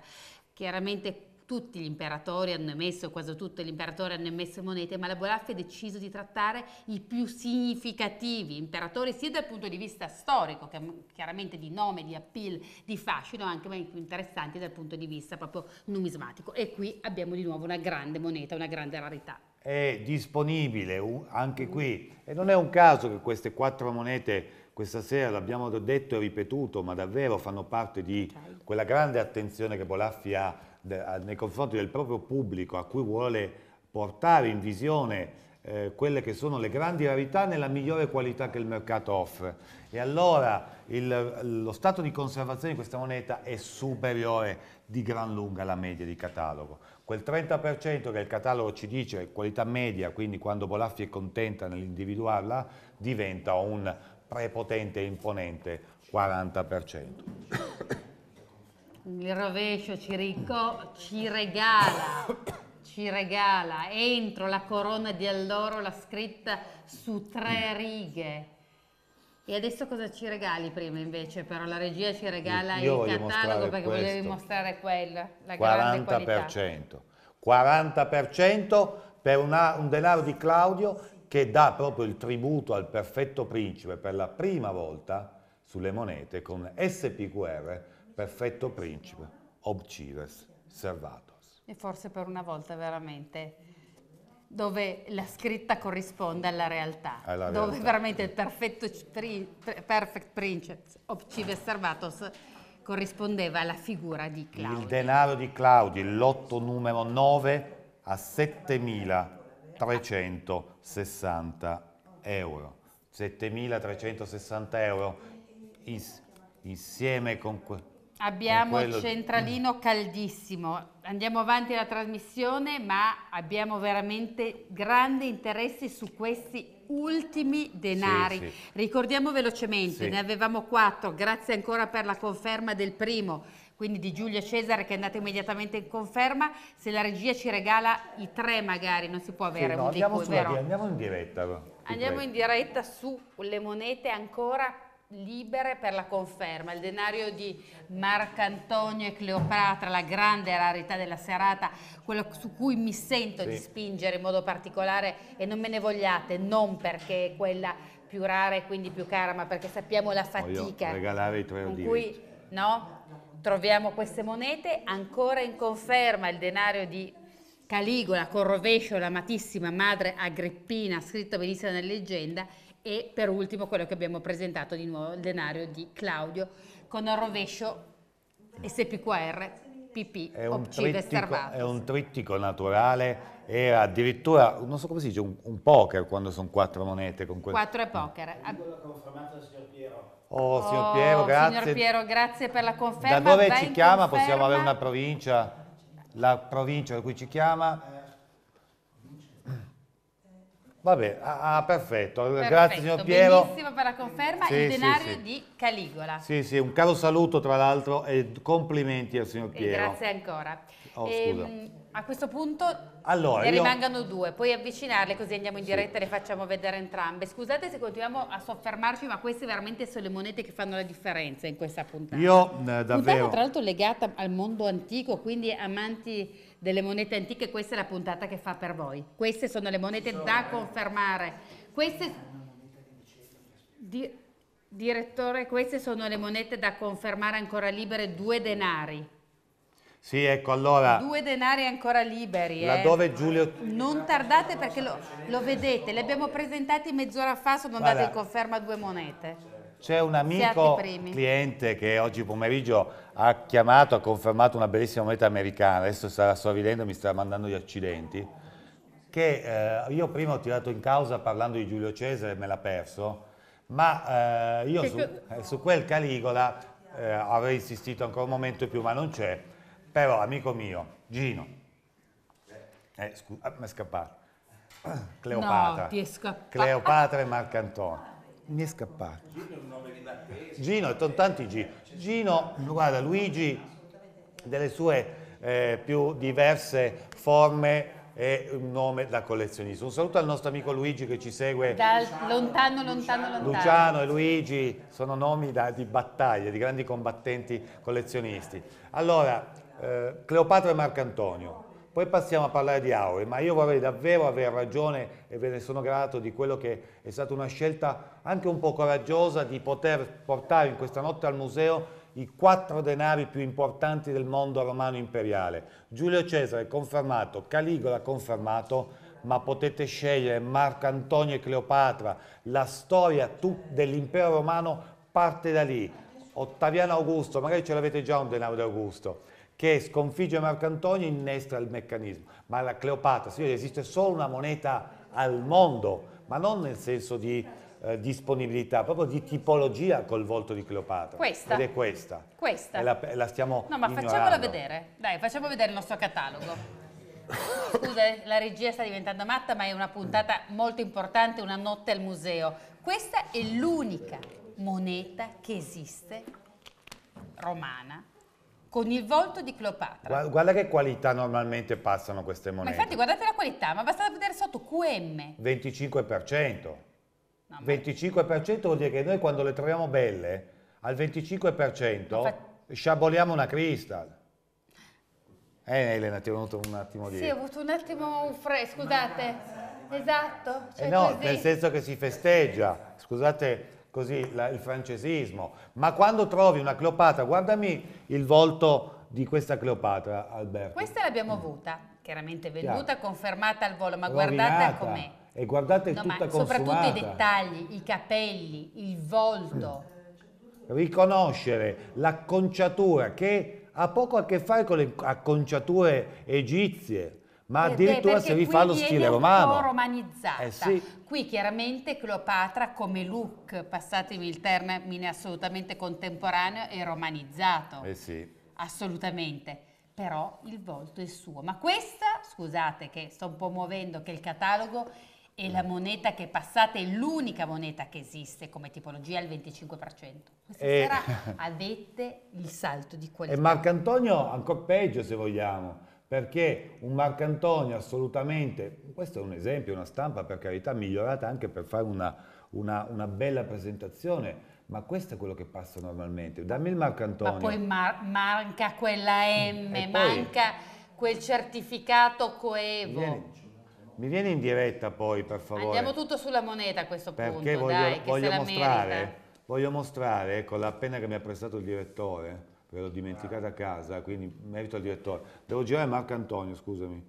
Chiaramente tutti gli imperatori hanno emesso, quasi tutti gli imperatori hanno emesso monete, ma la Bolaffi ha deciso di trattare i più significativi imperatori sia dal punto di vista storico, che chiaramente di nome, di appeal, di fascino, anche ma i più interessanti dal punto di vista proprio numismatico. E qui abbiamo di nuovo una grande moneta, una grande rarità. È disponibile anche qui e non è un caso che queste quattro monete questa sera, l'abbiamo detto e ripetuto, ma davvero fanno parte di quella grande attenzione che Bolaffi ha nei confronti del proprio pubblico, a cui vuole portare in visione eh, quelle che sono le grandi rarità nella migliore qualità che il mercato offre. E allora il, lo stato di conservazione di questa moneta è superiore di gran lunga alla media di catalogo. Quel 30% che il catalogo ci dice, qualità media, quindi quando Bolaffi è contenta nell'individuarla, diventa un prepotente e imponente 40%. Il rovescio Cirico ci regala, ci regala entro la corona di alloro la scritta su tre righe. E adesso cosa ci regali prima invece? Però la regia ci regala Io il catalogo perché questo. volevi mostrare quella, la 40%. 40% per una, un denaro di Claudio che dà proprio il tributo al perfetto principe per la prima volta sulle monete con SPQR, perfetto principe, obcives, servatos. E forse per una volta veramente dove la scritta corrisponde alla realtà, alla dove realtà. veramente il perfetto tri, perfect princeps obcives servatos corrispondeva alla figura di Claudio. Il denaro di Claudio, il lotto numero 9 a 7000 7.360 euro. 7.360 euro ins insieme con... Que- Abbiamo il centralino caldissimo, andiamo avanti la trasmissione ma abbiamo veramente grandi interessi su questi ultimi denari. Sì, sì. Ricordiamo velocemente, sì. ne avevamo quattro, grazie ancora per la conferma del primo quindi di Giulio Cesare che è andata immediatamente in conferma, se la regia ci regala i tre magari, non si può avere sì, no, un andiamo, cui, vero? andiamo in diretta. Andiamo in diretta sulle monete ancora libere per la conferma, il denario di Marcantonio e Cleopatra, la grande rarità della serata, quello su cui mi sento sì. di spingere in modo particolare e non me ne vogliate, non perché è quella più rara e quindi più cara, ma perché sappiamo la fatica Voglio regalare i tre con cui no, troviamo queste monete, ancora in conferma il denario di Caligola con rovescio l'amatissima madre Agrippina, scritto benissimo nella leggenda, e per ultimo quello che abbiamo presentato di nuovo, il denario di Claudio con il rovescio SPQR PP è un, trittico, è un trittico naturale, era addirittura, non so come si dice, un, un poker quando sono quattro monete. Con quel... Quattro è poker. Ad... Confermato dal signor Piero. Oh, signor oh, Piero, grazie. Signor Piero, grazie per la conferma. Da dove Vai ci chiama? Conferma. Possiamo avere una provincia? La provincia da cui ci chiama? Vabbè, ah, ah perfetto. perfetto. grazie signor Piero. Benissimo per la conferma, sì, il denario sì, sì. di Caligola. Sì, sì, un caro saluto tra l'altro e complimenti al signor Piero. E grazie ancora. Oh, e, ehm, scusa. A questo punto allora, ne rimangano due, puoi avvicinarle così andiamo in diretta sì. e le facciamo vedere entrambe. Scusate se continuiamo a soffermarci, ma queste veramente sono le monete che fanno la differenza in questa puntata. Io eh, davvero... Puntata tra l'altro legata al mondo antico, quindi amanti delle monete antiche, questa è la puntata che fa per voi. Queste sono le monete sono, da eh. confermare. Queste... Di... Direttore, queste sono le monete da confermare ancora libere, due denari. Sì, ecco, allora... Due denari ancora liberi. Eh. Laddove eh. Giulio... Non tardate perché lo, lo, vedete, li abbiamo presentati mezz'ora fa, sono andate allora, in conferma due monete. C'è un amico cliente che oggi pomeriggio ha chiamato, ha confermato una bellissima moneta americana, adesso starà sorridendo e mi sta mandando gli accidenti, che eh, io prima ho tirato in causa parlando di Giulio Cesare, me l'ha perso, ma eh, io su, eh, su, quel Caligola eh, avrei insistito ancora un momento più, ma non c'è però, amico mio, Gino, eh, scusa, ah, mi è scappato. Cleopatra. No, ti è scappato. Cleopatra e ah. Marcantone. Mi è scappato. Gino, sono tanti G. Gino, guarda, Luigi, delle sue eh, più diverse forme è un nome da collezionista. Un saluto al nostro amico Luigi che ci segue. Da lontano, lontano, lontano. Luciano e Luigi sono nomi da, di battaglia, di grandi combattenti collezionisti. Allora, eh, Cleopatra e Marcantonio. Poi passiamo a parlare di Aure, ma io vorrei davvero avere ragione e ve ne sono grato di quello che è stata una scelta anche un po' coraggiosa di poter portare in questa notte al museo i quattro denari più importanti del mondo romano imperiale. Giulio Cesare confermato, Caligola confermato, ma potete scegliere Marco Antonio e Cleopatra, la storia dell'impero romano parte da lì. Ottaviano Augusto, magari ce l'avete già un denaro di Augusto che sconfigge Marco Antonio e innestra il meccanismo. Ma la Cleopatra, signore, esiste solo una moneta al mondo, ma non nel senso di eh, disponibilità, proprio di tipologia col volto di Cleopatra. Questa. Ed è questa. Questa. E la, la, stiamo No, ma ignorando. facciamola vedere. Dai, facciamo vedere il nostro catalogo. Scusa, eh, la regia sta diventando matta, ma è una puntata molto importante, una notte al museo. Questa è l'unica moneta che esiste romana con il volto di Cleopatra. Guarda, che qualità normalmente passano queste monete. Ma infatti guardate la qualità, ma basta vedere sotto QM. 25%. No, 25% vuol dire che noi quando le troviamo belle, al 25% sciaboliamo una crystal. Eh Elena, ti è venuto un attimo di... Sì, ho avuto un attimo un fresco, scusate. Esatto. Eh cioè eh no, così. nel senso che si festeggia. Scusate, così la, il francesismo, ma quando trovi una Cleopatra, guardami il volto di questa Cleopatra, Alberto. Questa l'abbiamo avuta, chiaramente venduta, Chiaro. confermata al volo, ma Rovinata. guardata com'è. E guardate no, tutta ma consumata. Soprattutto i dettagli, i capelli, il volto. Riconoscere l'acconciatura che ha poco a che fare con le acconciature egizie, ma eh, addirittura se vi fa lo stile romano. Un po' romanizzata. Eh sì. Qui chiaramente Cleopatra come look, passatemi il termine, assolutamente contemporaneo è romanizzato. Eh sì. Assolutamente. Però il volto è suo. Ma questa, scusate che sto un po' muovendo, che il catalogo è la mm. moneta che è passata, è l'unica moneta che esiste come tipologia al 25%. Questa e... Eh. sera avete il salto di qualità. E Marcantonio ancora peggio se vogliamo perché un Marcantonio assolutamente, questo è un esempio, una stampa per carità migliorata anche per fare una, una, una bella presentazione, ma questo è quello che passa normalmente. Dammi il Marcantonio. Ma poi mar manca quella M, e manca quel certificato coevo. Vieni. Mi viene in diretta poi, per favore. Andiamo tutto sulla moneta a questo Perché punto, voglio, dai, voglio mostrare, voglio mostrare, ecco, la penna che mi ha prestato il direttore, ve l'ho dimenticata a casa, quindi merito al direttore. Devo girare Marco Antonio, scusami,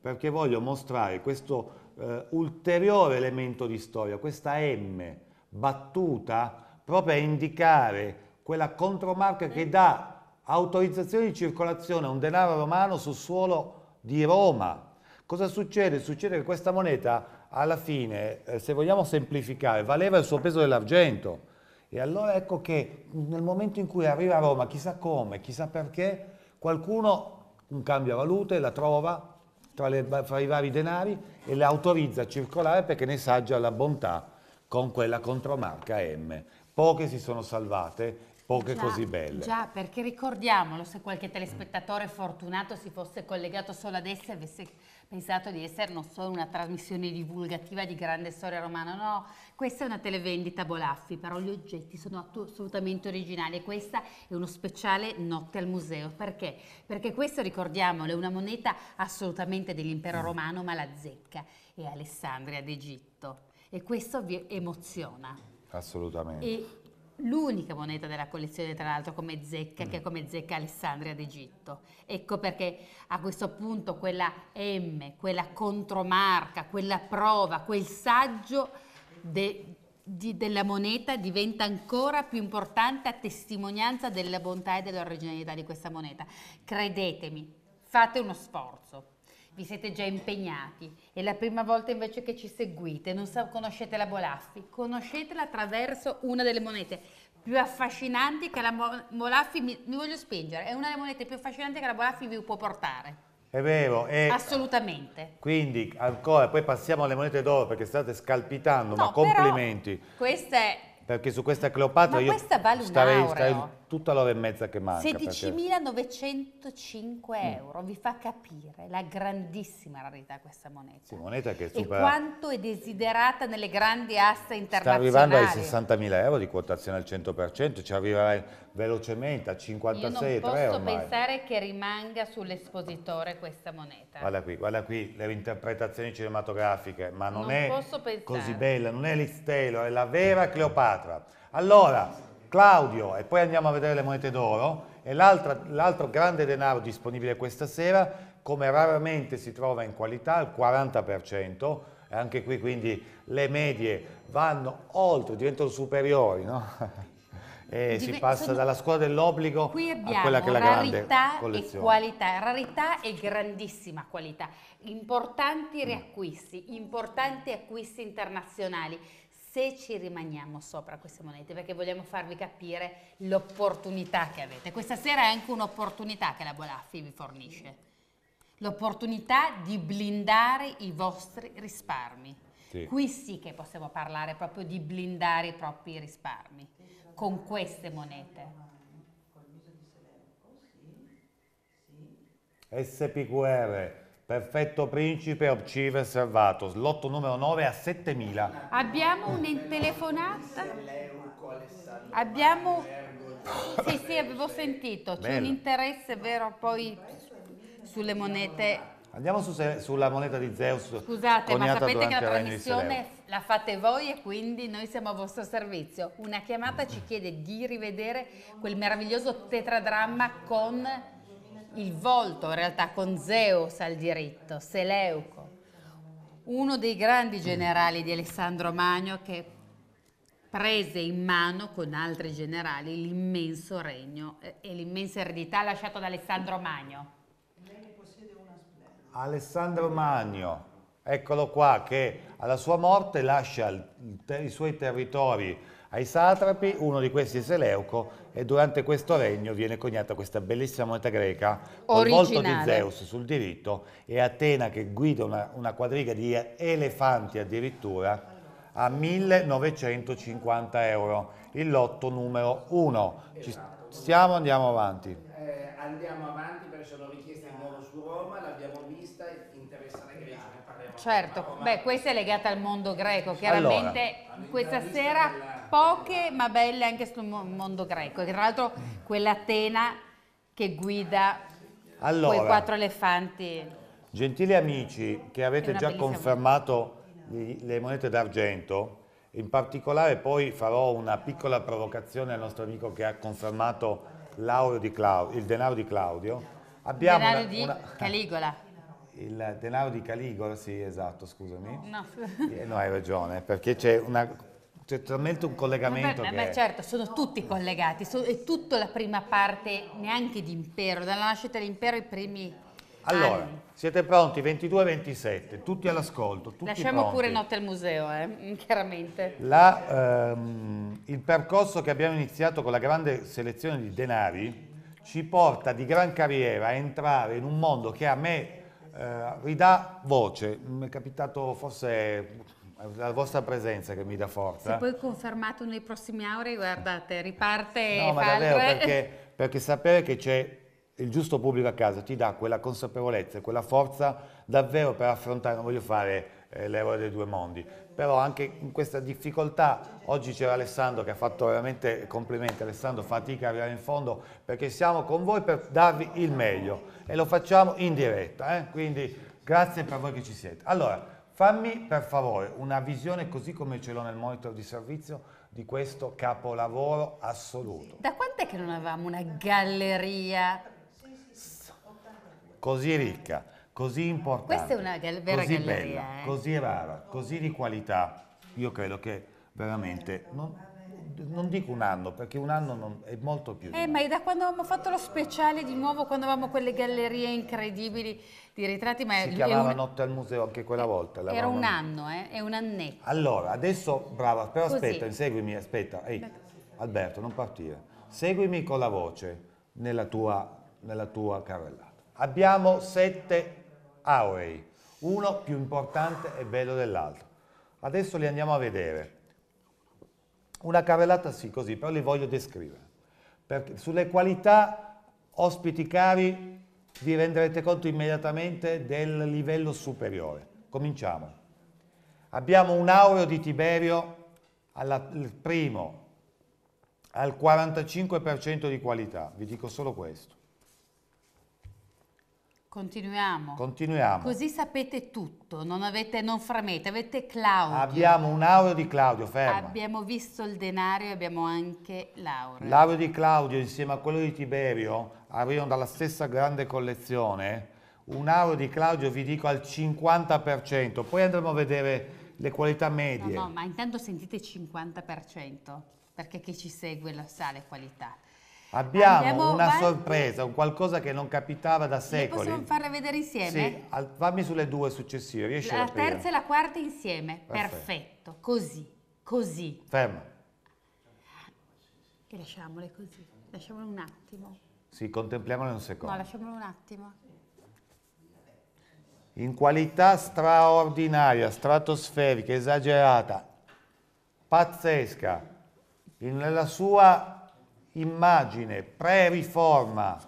perché voglio mostrare questo eh, ulteriore elemento di storia, questa M battuta proprio a indicare quella contromarca che dà autorizzazione di circolazione a un denaro romano sul suolo di Roma. Cosa succede? Succede che questa moneta alla fine, eh, se vogliamo semplificare, valeva il suo peso dell'argento e allora ecco che nel momento in cui arriva a Roma, chissà come, chissà perché, qualcuno un cambio a valute, la trova tra, le, tra i vari denari e la autorizza a circolare perché ne saggia la bontà con quella contromarca M. Poche si sono salvate poche già, così belle. Già, perché ricordiamolo, se qualche telespettatore fortunato si fosse collegato solo adesso e avesse pensato di essere non solo una trasmissione divulgativa di grande storia romana, no, questa è una televendita Bolaffi, però gli oggetti sono assolutamente originali e questa è uno speciale Notte al Museo. Perché? Perché questo, ricordiamolo, è una moneta assolutamente dell'impero mm. romano, ma la zecca è Alessandria d'Egitto. E questo vi emoziona. Assolutamente. E l'unica moneta della collezione, tra l'altro, come zecca, mm. che è mm. come zecca Alessandria d'Egitto. Ecco perché a questo punto quella M, quella contromarca, quella prova, quel saggio de, di, della moneta diventa ancora più importante a testimonianza della bontà e dell'originalità di questa moneta. Credetemi, fate uno sforzo vi siete già impegnati è la prima volta invece che ci seguite non so, conoscete la Bolaffi, conoscetela attraverso una delle monete più affascinanti che la Bolaffi mi, mi voglio spingere, è una delle monete più affascinanti che la Bolaffi vi può portare. È vero. È... Assolutamente. Quindi, ancora, poi passiamo alle monete d'oro perché state scalpitando, no, ma complimenti. Questa è... Perché su questa Cleopatra ma io questa vale starei, starei tutta l'ora e mezza che manca. 16.905 perché... Mm. euro, vi fa capire la grandissima rarità di questa moneta. Sì, moneta che è super... E quanto è desiderata nelle grandi aste internazionali. Sta arrivando ai 60.000 euro di quotazione al 100%, ci arriverà velocemente a 56, Io non posso pensare che rimanga sull'espositore questa moneta. Guarda qui, guarda qui le interpretazioni cinematografiche, ma non, non è così bella, non è l'Istelo, è la vera Cleopatra. Allora... Claudio e poi andiamo a vedere le monete d'oro e l'altro grande denaro disponibile questa sera come raramente si trova in qualità al 40% e anche qui quindi le medie vanno oltre, diventano superiori no? e Dive si passa sono... dalla scuola dell'obbligo a quella che è la grande collezione. E qualità, rarità e grandissima qualità, importanti riacquisti, importanti acquisti internazionali se ci rimaniamo sopra queste monete, perché vogliamo farvi capire l'opportunità che avete. Questa sera è anche un'opportunità che la Bolaffi vi fornisce, l'opportunità di blindare i vostri risparmi. Sì. Qui sì che possiamo parlare proprio di blindare i propri risparmi con queste monete. viso di sì. SPQR Perfetto Principe, Obcive Servato, slotto numero 9 a 7000. Abbiamo mm. una telefonata? Abbiamo... Sì, sì, avevo sentito, c'è un interesse vero poi sulle monete Andiamo su se, sulla moneta di Zeus. Scusate, ma sapete che la trasmissione la fate voi e quindi noi siamo a vostro servizio. Una chiamata ci chiede di rivedere quel meraviglioso tetradramma con il volto in realtà con Zeus al diritto, Seleuco, uno dei grandi generali di Alessandro Magno che prese in mano con altri generali l'immenso regno eh, e l'immensa eredità lasciata da Alessandro Magno. Alessandro Magno, eccolo qua, che alla sua morte lascia i suoi territori ai satrapi, uno di questi è Seleuco, e durante questo regno viene coniata questa bellissima moneta greca col volto di Zeus sul diritto e Atena che guida una, una quadriga di elefanti addirittura a 1950 euro, il lotto numero 1. Ci stiamo, andiamo avanti. Eh, andiamo avanti perché sono richieste di nuovo su Roma, l'abbiamo vista, interessa la Grecia, ne parliamo. Certo, beh, questa è legata al mondo greco, chiaramente allora, questa sera poche ma belle anche sul mondo greco, che tra l'altro quell'Atena che guida allora, quei quattro elefanti. Gentili amici che avete già confermato moneta. le monete d'argento, in particolare poi farò una piccola provocazione al nostro amico che ha confermato Claudio, il denaro di Claudio. Abbiamo denaro una, di una... Caligola il denaro di Caligola, sì esatto, scusami. No, eh, no hai ragione, perché c'è una c'è talmente un collegamento. Beh, beh, beh, certo, sono tutti collegati, so, è tutta la prima parte neanche di impero, dalla nascita dell'impero i primi Allora, anni. siete pronti, 22 e 27, tutti all'ascolto, tutti Lasciamo pronti. pure notte al museo, eh, chiaramente. La, ehm, il percorso che abbiamo iniziato con la grande selezione di denari ci porta di gran carriera a entrare in un mondo che a me eh, ridà voce, mi è capitato forse la vostra presenza che mi dà forza. Se poi confermato nei prossimi auri, guardate, riparte No, ma davvero, eh. perché, perché sapere che c'è il giusto pubblico a casa ti dà quella consapevolezza, e quella forza davvero per affrontare, non voglio fare eh, l'euro dei due mondi, però anche in questa difficoltà, oggi c'era Alessandro che ha fatto veramente complimenti, Alessandro fatica arrivare in fondo perché siamo con voi per darvi il meglio e lo facciamo in diretta, eh? quindi grazie per voi che ci siete. Allora, Fammi per favore una visione così come ce l'ho nel monitor di servizio di questo capolavoro assoluto. Da quant'è che non avevamo una galleria così ricca, così importante? Questa è una gal vera così galleria, bella, eh? così rara, così di qualità. Io credo che veramente non, non dico un anno, perché un anno non, è molto più. Eh, ma è da quando abbiamo fatto lo speciale di nuovo, quando avevamo quelle gallerie incredibili di ritratti. Ma si chiamava un... Notte al Museo anche quella volta. Era un anno, eh? è un annetto. Allora, adesso, brava, però Così. aspetta, seguimi, aspetta. Ehi, Alberto, non partire. Seguimi con la voce nella tua, nella tua carrellata. Abbiamo sette aurei, uno più importante e bello dell'altro. Adesso li andiamo a vedere una carrellata sì, così, però li voglio descrivere. Perché sulle qualità, ospiti cari, vi renderete conto immediatamente del livello superiore. Cominciamo. Abbiamo un aureo di Tiberio alla, primo al 45% di qualità, vi dico solo questo. Continuiamo. Continuiamo. Così sapete tutto, non, avete, non framete, avete Claudio. Abbiamo un audio di Claudio, fermo. Abbiamo visto il denaro e abbiamo anche Laura. L'aureo di Claudio insieme a quello di Tiberio arrivano dalla stessa grande collezione. Un aureo di Claudio vi dico al 50%, poi andremo a vedere le qualità medie. No, no, ma intanto sentite il 50%, perché chi ci segue lo sa le qualità. Abbiamo Andiamo una avanti. sorpresa, un qualcosa che non capitava da secoli. Le possiamo farle vedere insieme? Sì, al, fammi sulle due successive, riesci La terza e la quarta insieme, perfetto. perfetto. così, così. Ferma. E lasciamole così, lasciamole un attimo. Sì, contempliamole un secondo. No, lasciamole un attimo. In qualità straordinaria, stratosferica, esagerata, pazzesca, nella sua immagine pre-riforma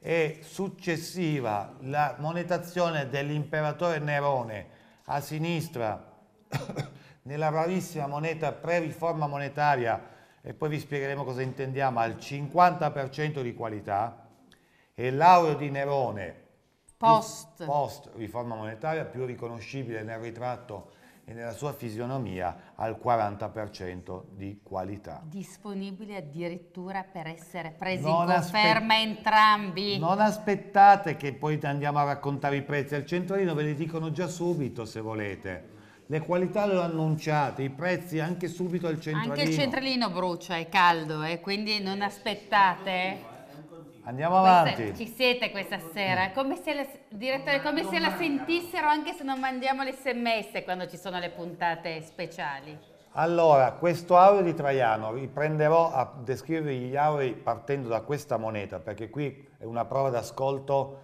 e successiva la monetazione dell'imperatore Nerone a sinistra nella rarissima moneta pre-riforma monetaria e poi vi spiegheremo cosa intendiamo al 50% di qualità e l'aureo di Nerone post. post riforma monetaria più riconoscibile nel ritratto e nella sua fisionomia al 40% di qualità. Disponibile addirittura per essere presi non in conferma entrambi. Non aspettate che poi andiamo a raccontare i prezzi al centralino, ve li dicono già subito se volete. Le qualità le ho annunciate, i prezzi anche subito al centralino. Anche il centralino brucia, è caldo, eh, quindi non aspettate. Andiamo avanti. Questa, ci siete questa sera? Mm. Come se, la, direttore, come se la sentissero anche se non mandiamo l'SMS quando ci sono le puntate speciali. Allora, questo aureo di Traiano, riprenderò a descrivere gli aurei partendo da questa moneta, perché qui è una prova d'ascolto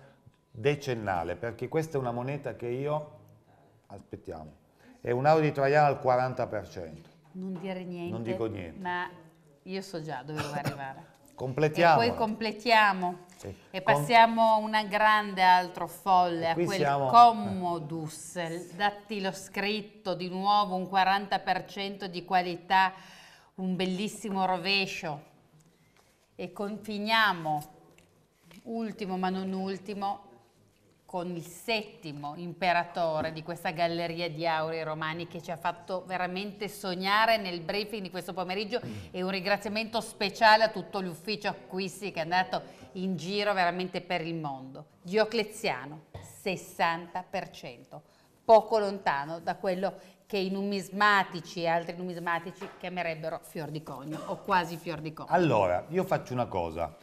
decennale, perché questa è una moneta che io, aspettiamo, è un aureo di Traiano al 40%. Non dire niente. Non dico niente. Ma io so già dove devo arrivare. Completiamo. E poi completiamo. Sì. E passiamo una grande altro folle a quel siamo... Commodus, dattilo scritto, di nuovo un 40% di qualità, un bellissimo rovescio. E confiniamo, ultimo ma non ultimo, con il settimo imperatore di questa galleria di aurei romani che ci ha fatto veramente sognare nel briefing di questo pomeriggio mm. e un ringraziamento speciale a tutto l'ufficio acquisti che è andato in giro veramente per il mondo. Diocleziano, 60%, poco lontano da quello che i numismatici e altri numismatici chiamerebbero fior di cogno o quasi fior di cogno. Allora, io faccio una cosa,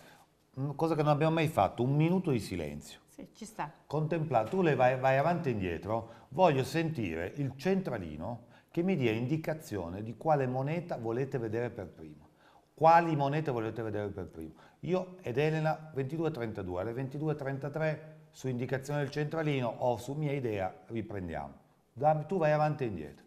una mm, cosa che non abbiamo mai fatto, un minuto di silenzio. Sì, ci sta. Contemplando, tu le vai, vai avanti e indietro, voglio sentire il centralino che mi dia indicazione di quale moneta volete vedere per primo. Quali monete volete vedere per primo? Io ed Elena 22.32, alle 22.33 su indicazione del centralino o su mia idea riprendiamo. Dammi, Tu vai avanti e indietro.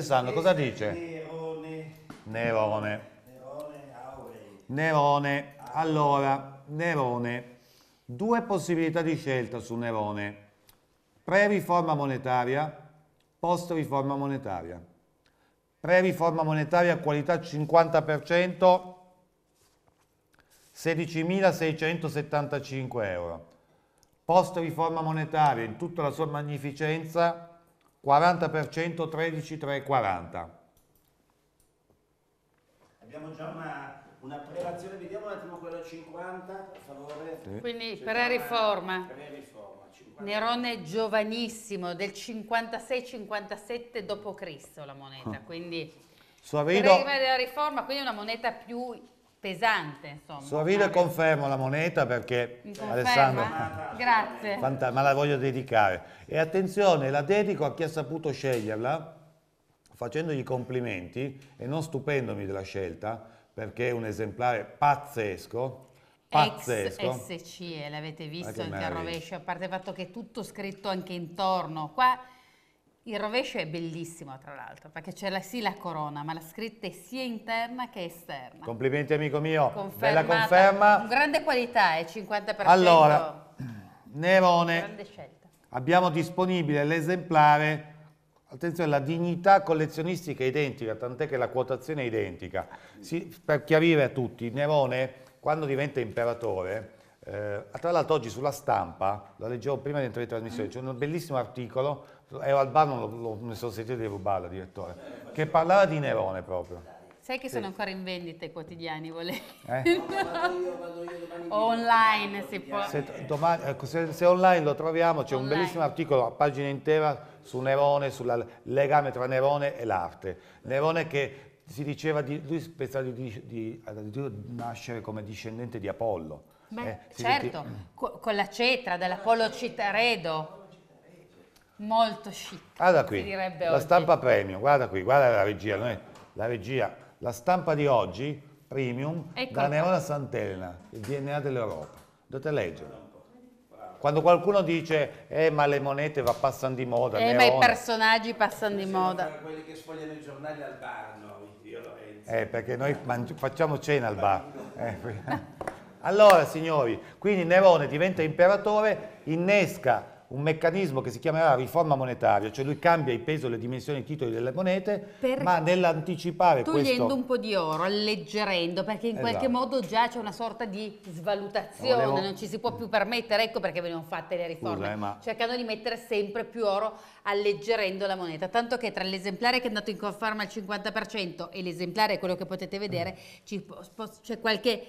interessante, cosa eh, dice? Nerone. Nerone. Nerone. Allora, Nerone. Due possibilità di scelta su Nerone. Pre-riforma monetaria, post-riforma monetaria. Pre-riforma monetaria qualità 50%, 16.675 euro. Post-riforma monetaria in tutta la sua magnificenza, 40% 13, 3, 40. Abbiamo già una, una prelazione, vediamo un attimo quello 50, per favore. Sì. Quindi pre-riforma. Pre-riforma. Nerone giovanissimo, del 56-57 d.C. la moneta, ah. quindi... Soavedo... Prima della riforma, quindi una moneta più pesante insomma. Sorrido confermo la moneta perché Alessandro grazie ma la voglio dedicare e attenzione la dedico a chi ha saputo sceglierla facendogli complimenti e non stupendomi della scelta perché è un esemplare pazzesco pazzesco. SCE, l'avete visto anche a rovescio, a parte il fatto che è tutto scritto anche intorno. Qua il rovescio è bellissimo, tra l'altro, perché c'è la, sì la corona, ma la scritta è sia interna che esterna. Complimenti amico mio, Confermata. bella conferma. Con grande qualità, è eh, 50%. Allora, Nerone, abbiamo disponibile l'esemplare, attenzione, la dignità collezionistica è identica, tant'è che la quotazione è identica. Si, per chiarire a tutti, Nerone, quando diventa imperatore, eh, tra l'altro oggi sulla stampa, lo leggevo prima dentro le trasmissioni, c'è un bellissimo articolo Ero eh, Albano, lo, lo, so se te devo balla, direttore, che parlava di Nerone proprio. Sai che sì. sono ancora in vendita i quotidiani, volevi? Eh? o online si può. Se, domani, ecco, se, se, online lo troviamo, c'è un bellissimo articolo a pagina intera su Nerone, sul legame tra Nerone e l'arte. Nerone che si diceva, di, lui pensava di, di, di nascere come discendente di Apollo. Beh, eh, certo, senti... con la cetra dell'Apollo Cittaredo. Molto chic. Guarda qui, la oggi. stampa premium, guarda qui, guarda la regia, noi, la regia, la stampa di oggi, premium, ecco da Nerona Sant'Elena, il DNA dell'Europa. Dovete leggere. Quando qualcuno dice, eh ma le monete va, passando di moda, Eh ma i personaggi passano di moda. quelli che sfogliano i giornali al bar, no? Dio Lorenzo. Eh, perché noi facciamo cena al bar. Eh. Allora, signori, quindi Nerone diventa imperatore, innesca un meccanismo che si chiamerà riforma monetaria, cioè lui cambia il peso, le dimensioni e i titoli delle monete, per ma nell'anticipare togliendo questo... Togliendo un po' di oro, alleggerendo, perché in esatto. qualche modo già c'è una sorta di svalutazione, Volevo... non ci si può più permettere, ecco perché venivano fatte le riforme, Scusa, eh, ma... cercando di mettere sempre più oro alleggerendo la moneta, tanto che tra l'esemplare che è andato in conferma al 50% e l'esemplare, quello che potete vedere, mm. c'è qualche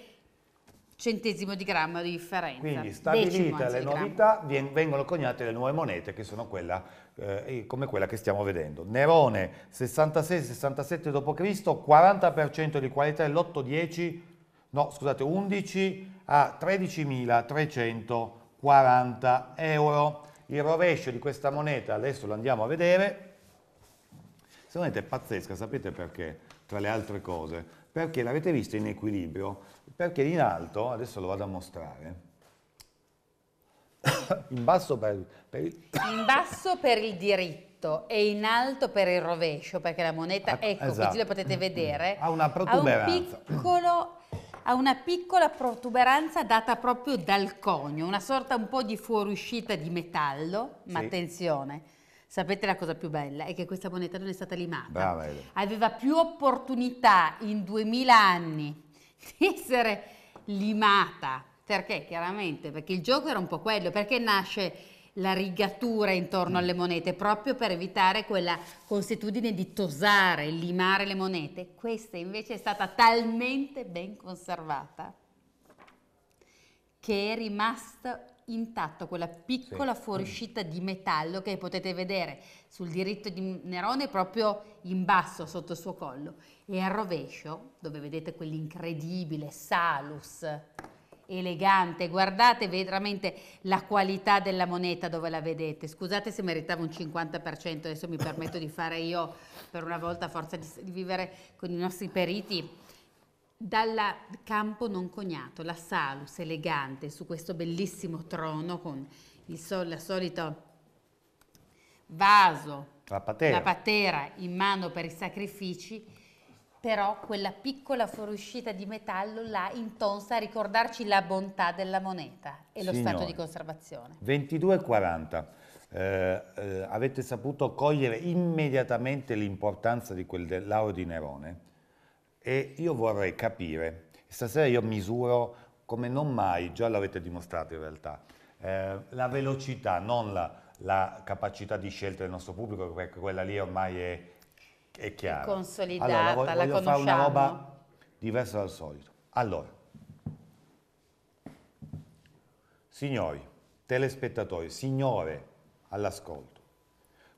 centesimo di grammo di differenza. Quindi stabilite le novità, vengono coniate le nuove monete che sono quella, eh, come quella che stiamo vedendo. Nerone 66-67 d.C., 40% di qualità dell'8-10, no scusate, 11 a 13.340 euro. Il rovescio di questa moneta, adesso lo andiamo a vedere, questa moneta è pazzesca, sapete perché? Tra le altre cose perché l'avete visto in equilibrio, perché in alto, adesso lo vado a mostrare, in basso per, per, il... In basso per il diritto e in alto per il rovescio, perché la moneta, ecco, ecco esatto. così lo potete vedere, ha una protuberanza. Ha, un piccolo, ha una piccola protuberanza data proprio dal conio, una sorta un po' di fuoriuscita di metallo, ma sì. attenzione, Sapete la cosa più bella? È che questa moneta non è stata limata. Brava, Aveva più opportunità in 2000 anni di essere limata. Perché? Chiaramente, perché il gioco era un po' quello, perché nasce la rigatura intorno alle monete, proprio per evitare quella consuetudine di tosare, limare le monete. Questa invece è stata talmente ben conservata che è rimasta intatto quella piccola sì. Mm. fuoriuscita mm. di metallo che potete vedere sul diritto di Nerone proprio in basso sotto il suo collo e al rovescio dove vedete quell'incredibile Salus elegante guardate veramente la qualità della moneta dove la vedete scusate se meritavo un 50% adesso mi permetto di fare io per una volta forza di vivere con i nostri periti dal campo non cognato, la Salus elegante su questo bellissimo trono con il sol, solito vaso, la patera. la patera in mano per i sacrifici, però quella piccola fuoriuscita di metallo là intonsa a ricordarci la bontà della moneta e lo Signori, stato di conservazione. 22,40. Eh, eh, avete saputo cogliere immediatamente l'importanza di quel lauro di Nerone e io vorrei capire, stasera io misuro come non mai, già l'avete dimostrato in realtà, eh, la velocità, non la, la, capacità di scelta del nostro pubblico, perché quella lì ormai è, è chiara. È consolidata, allora, voglio, la voglio fare una roba diversa dal solito. Allora, signori, telespettatori, signore all'ascolto,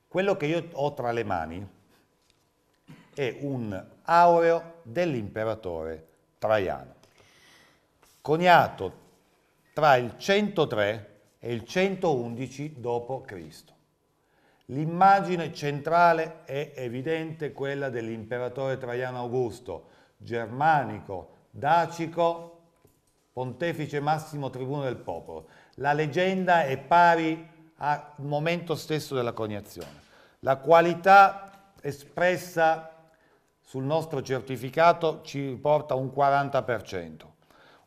quello che io ho tra le mani è un aureo dell'imperatore Traiano, coniato tra il 103 e il 111 d.C. L'immagine centrale è evidente quella dell'imperatore Traiano Augusto, germanico, dacico, pontefice massimo tribuno del popolo. La leggenda è pari al momento stesso della coniazione. La qualità espressa sul nostro certificato ci porta un 40%.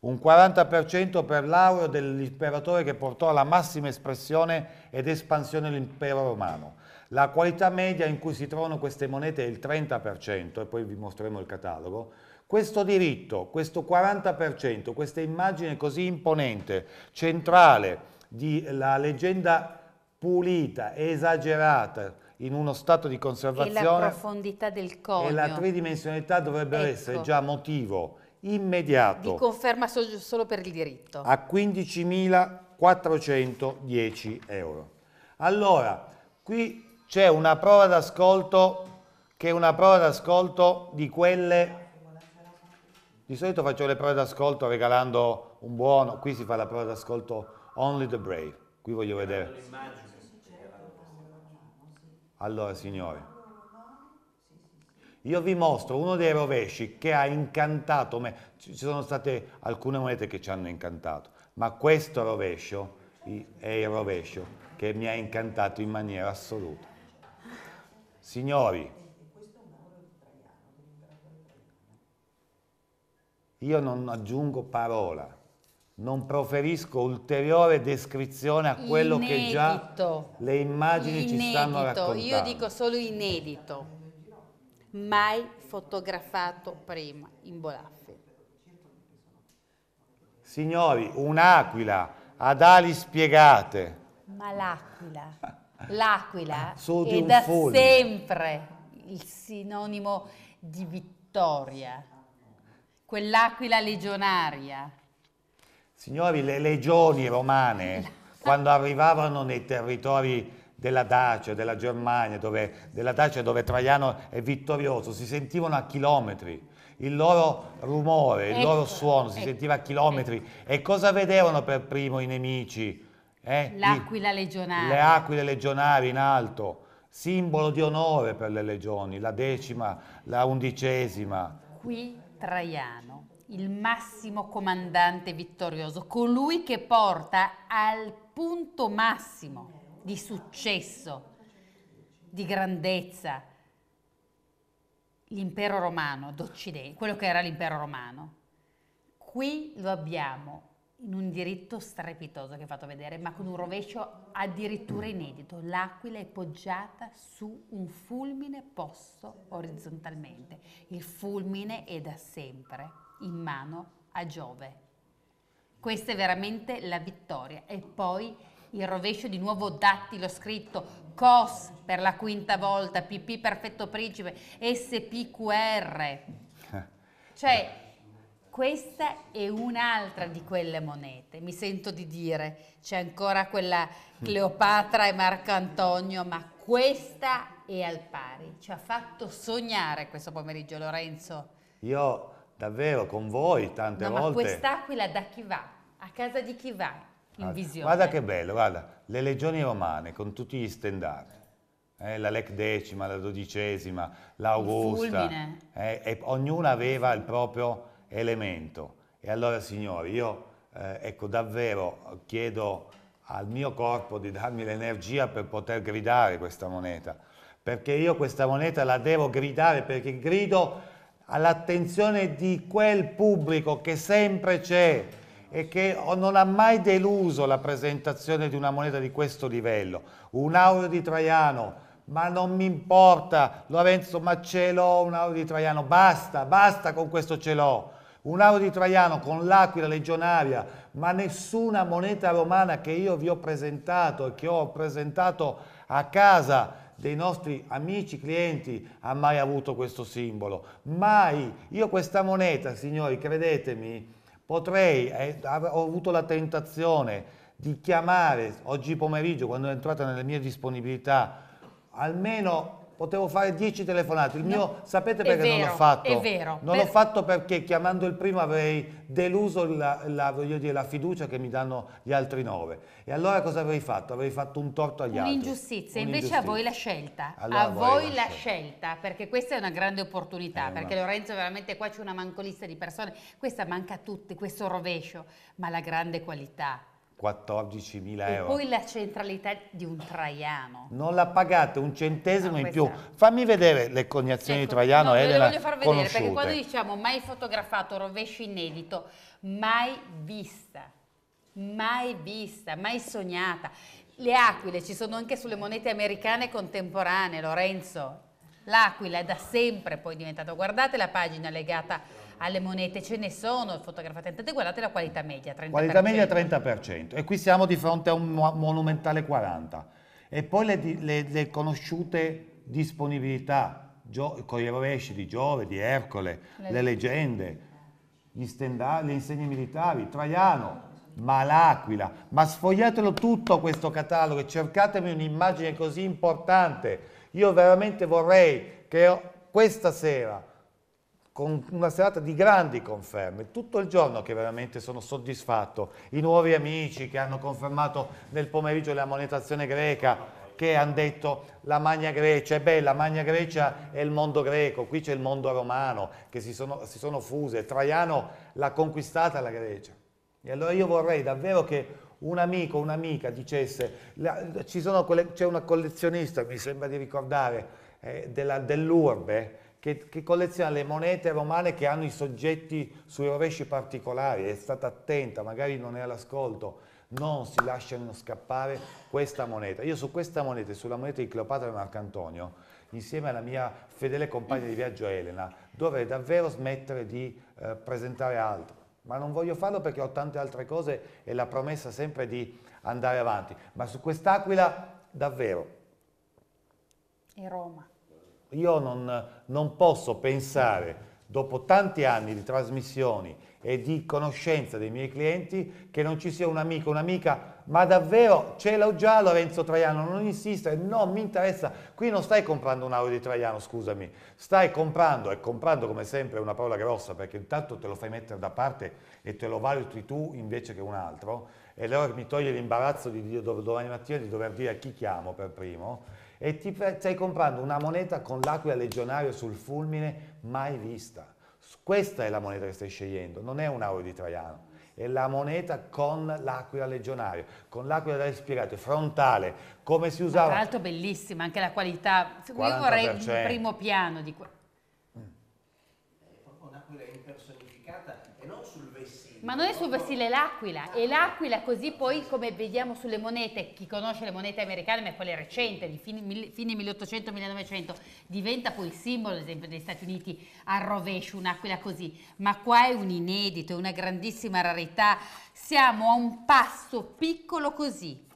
Un 40% per l'aureo dell'imperatore che portò alla massima espressione ed espansione dell'impero romano. La qualità media in cui si trovano queste monete è il 30%, e poi vi mostreremo il catalogo, questo diritto, questo 40%, questa immagine così imponente, centrale, della leggenda pulita, esagerata, in uno stato di conservazione. E la profondità del conio. E la tridimensionalità dovrebbero ecco. essere già motivo immediato. Di conferma solo per il diritto. A 15.410 euro. Allora, qui c'è una prova d'ascolto che è una prova d'ascolto di quelle... Di solito faccio le prove d'ascolto regalando un buono, qui si fa la prova d'ascolto Only the Brave. Qui voglio vedere allora, signori, io vi mostro uno dei rovesci che ha incantato me. Ci sono state alcune monete che ci hanno incantato, ma questo rovescio è il rovescio che mi ha incantato in maniera assoluta. Signori, io non aggiungo parola non proferisco ulteriore descrizione a quello inedito. che già le immagini inedito. ci stanno raccontando. Io dico solo inedito, mai fotografato prima in Bolaffi. Signori, un'aquila ad ali spiegate. Ma l'aquila, l'aquila è da foglio. sempre il sinonimo di vittoria, quell'aquila legionaria Signori, le legioni romane, quando arrivavano nei territori della Dacia, della Germania, dove, della Dacia dove Traiano è vittorioso, si sentivano a chilometri. Il loro rumore, il loro ecco, suono si ecco, sentiva a chilometri. Ecco. E cosa vedevano per primo i nemici? Eh? L'aquila legionaria. Le aquile legionarie in alto, simbolo di onore per le legioni, la decima, la undicesima. Qui Traiano il massimo comandante vittorioso, colui che porta al punto massimo di successo, di grandezza, l'impero romano d'Occidente, quello che era l'impero romano. Qui lo abbiamo in un diritto strepitoso che ho fatto vedere, ma con un rovescio addirittura inedito. L'aquila è poggiata su un fulmine posto orizzontalmente. Il fulmine è da sempre in mano a Giove. Questa è veramente la vittoria. E poi il rovescio di nuovo Datti, dattilo scritto COS per la quinta volta, PP perfetto principe, SPQR. Cioè, questa è un'altra di quelle monete, mi sento di dire, c'è ancora quella Cleopatra e Marco Antonio, ma questa è al pari. Ci ha fatto sognare questo pomeriggio Lorenzo. Io davvero con voi tante no, volte. Ma quest'aquila da chi va? A casa di chi va? In guarda, visione. Guarda che bello, guarda, le legioni romane con tutti gli stendardi. Eh, la lec decima, la dodicesima, l'augusta, eh, e ognuna aveva il proprio elemento. E allora signori, io eh, ecco davvero chiedo al mio corpo di darmi l'energia per poter gridare questa moneta, perché io questa moneta la devo gridare perché grido all'attenzione di quel pubblico che sempre c'è e che non ha mai deluso la presentazione di una moneta di questo livello. Un aureo di Traiano, ma non mi importa, Lorenzo, ma ce l'ho un aureo di Traiano, basta, basta con questo ce l'ho. Un aureo di Traiano con l'aquila legionaria, ma nessuna moneta romana che io vi ho presentato e che ho presentato a casa dei nostri amici clienti ha mai avuto questo simbolo, mai. Io questa moneta, signori, credetemi, potrei, eh, ho avuto la tentazione di chiamare oggi pomeriggio, quando è entrata nelle mie disponibilità, almeno potevo fare 10 telefonate. Il no. mio, sapete perché vero, non l'ho fatto? È vero. Non per... l'ho fatto perché chiamando il primo avrei deluso la, la, dire, la fiducia che mi danno gli altri 9. E allora cosa avrei fatto? Avrei fatto un torto agli altri. Un'ingiustizia, invece a voi la scelta. Allora a voi la scelta. scelta. perché questa è una grande opportunità, eh, perché ma... Lorenzo veramente qua c'è una mancolista di persone, questa manca a tutti, questo rovescio, ma la grande qualità 14.000 euro. E poi la centralità di un Traiano. Non la pagate un centesimo ah, in più. Fammi vedere le cognazioni ecco, di Traiano. No, ve le voglio far vedere conosciute. perché quando diciamo mai fotografato, rovescio inedito, mai vista, mai vista, mai sognata. Le aquile ci sono anche sulle monete americane contemporanee, Lorenzo. L'aquila è da sempre poi diventata. Guardate la pagina legata alle monete, ce ne sono fotografate intanto guardate la qualità media, 30%. Qualità media 30% e qui siamo di fronte a un monumentale 40%. E poi le, le, le conosciute disponibilità, gio, con i rovesci di Giove, di Ercole, le, le leggende, gli stendali, le insegne militari, Traiano, ma l'Aquila, ma sfogliatelo tutto questo catalogo e cercatemi un'immagine così importante. Io veramente vorrei che questa sera con una serata di grandi conferme, tutto il giorno che veramente sono soddisfatto, i nuovi amici che hanno confermato nel pomeriggio la monetazione greca, che hanno detto la Magna Grecia, e beh la Magna Grecia è il mondo greco, qui c'è il mondo romano, che si sono, si sono fuse, Traiano l'ha conquistata la Grecia. E allora io vorrei davvero che un amico, un'amica dicesse, c'è una collezionista, mi sembra di ricordare, eh, dell'urbe, dell che, che, colleziona le monete romane che hanno i soggetti sui rovesci particolari, è stata attenta, magari non è all'ascolto, non si lasciano scappare questa moneta. Io su questa moneta e sulla moneta di Cleopatra e Marcantonio, insieme alla mia fedele compagna di viaggio Elena, dovrei davvero smettere di eh, presentare altro, ma non voglio farlo perché ho tante altre cose e la promessa sempre di andare avanti, ma su quest'aquila davvero. E Roma. Io non, non posso pensare, dopo tanti anni di trasmissioni e di conoscenza dei miei clienti, che non ci sia un amico, un'amica ma davvero ce l'ho già Lorenzo Traiano, non insistere, non mi interessa, qui non stai comprando un audio di Traiano, scusami, stai comprando, e comprando come sempre è una parola grossa perché intanto te lo fai mettere da parte e te lo valuti tu invece che un altro, e allora mi toglie l'imbarazzo di, di, domani mattina di dover dire a chi chiamo per primo, e ti stai comprando una moneta con l'aquila legionario sul fulmine mai vista. Questa è la moneta che stai scegliendo, non è un auro di Traiano, è la moneta con l'aquila legionario, con l'aquila da spiegato, frontale, come si usava. Ma tra l'altro bellissima, anche la qualità, io vorrei un primo piano di questo. Ma non è sul Vasile l'Aquila, è l'Aquila così poi come vediamo sulle monete, chi conosce le monete americane, ma quelle recenti, di fine, fine 1800-1900, diventa poi il simbolo, ad esempio, degli Stati Uniti a rovescio, un'Aquila così, ma qua è un inedito, è una grandissima rarità, siamo a un passo piccolo così,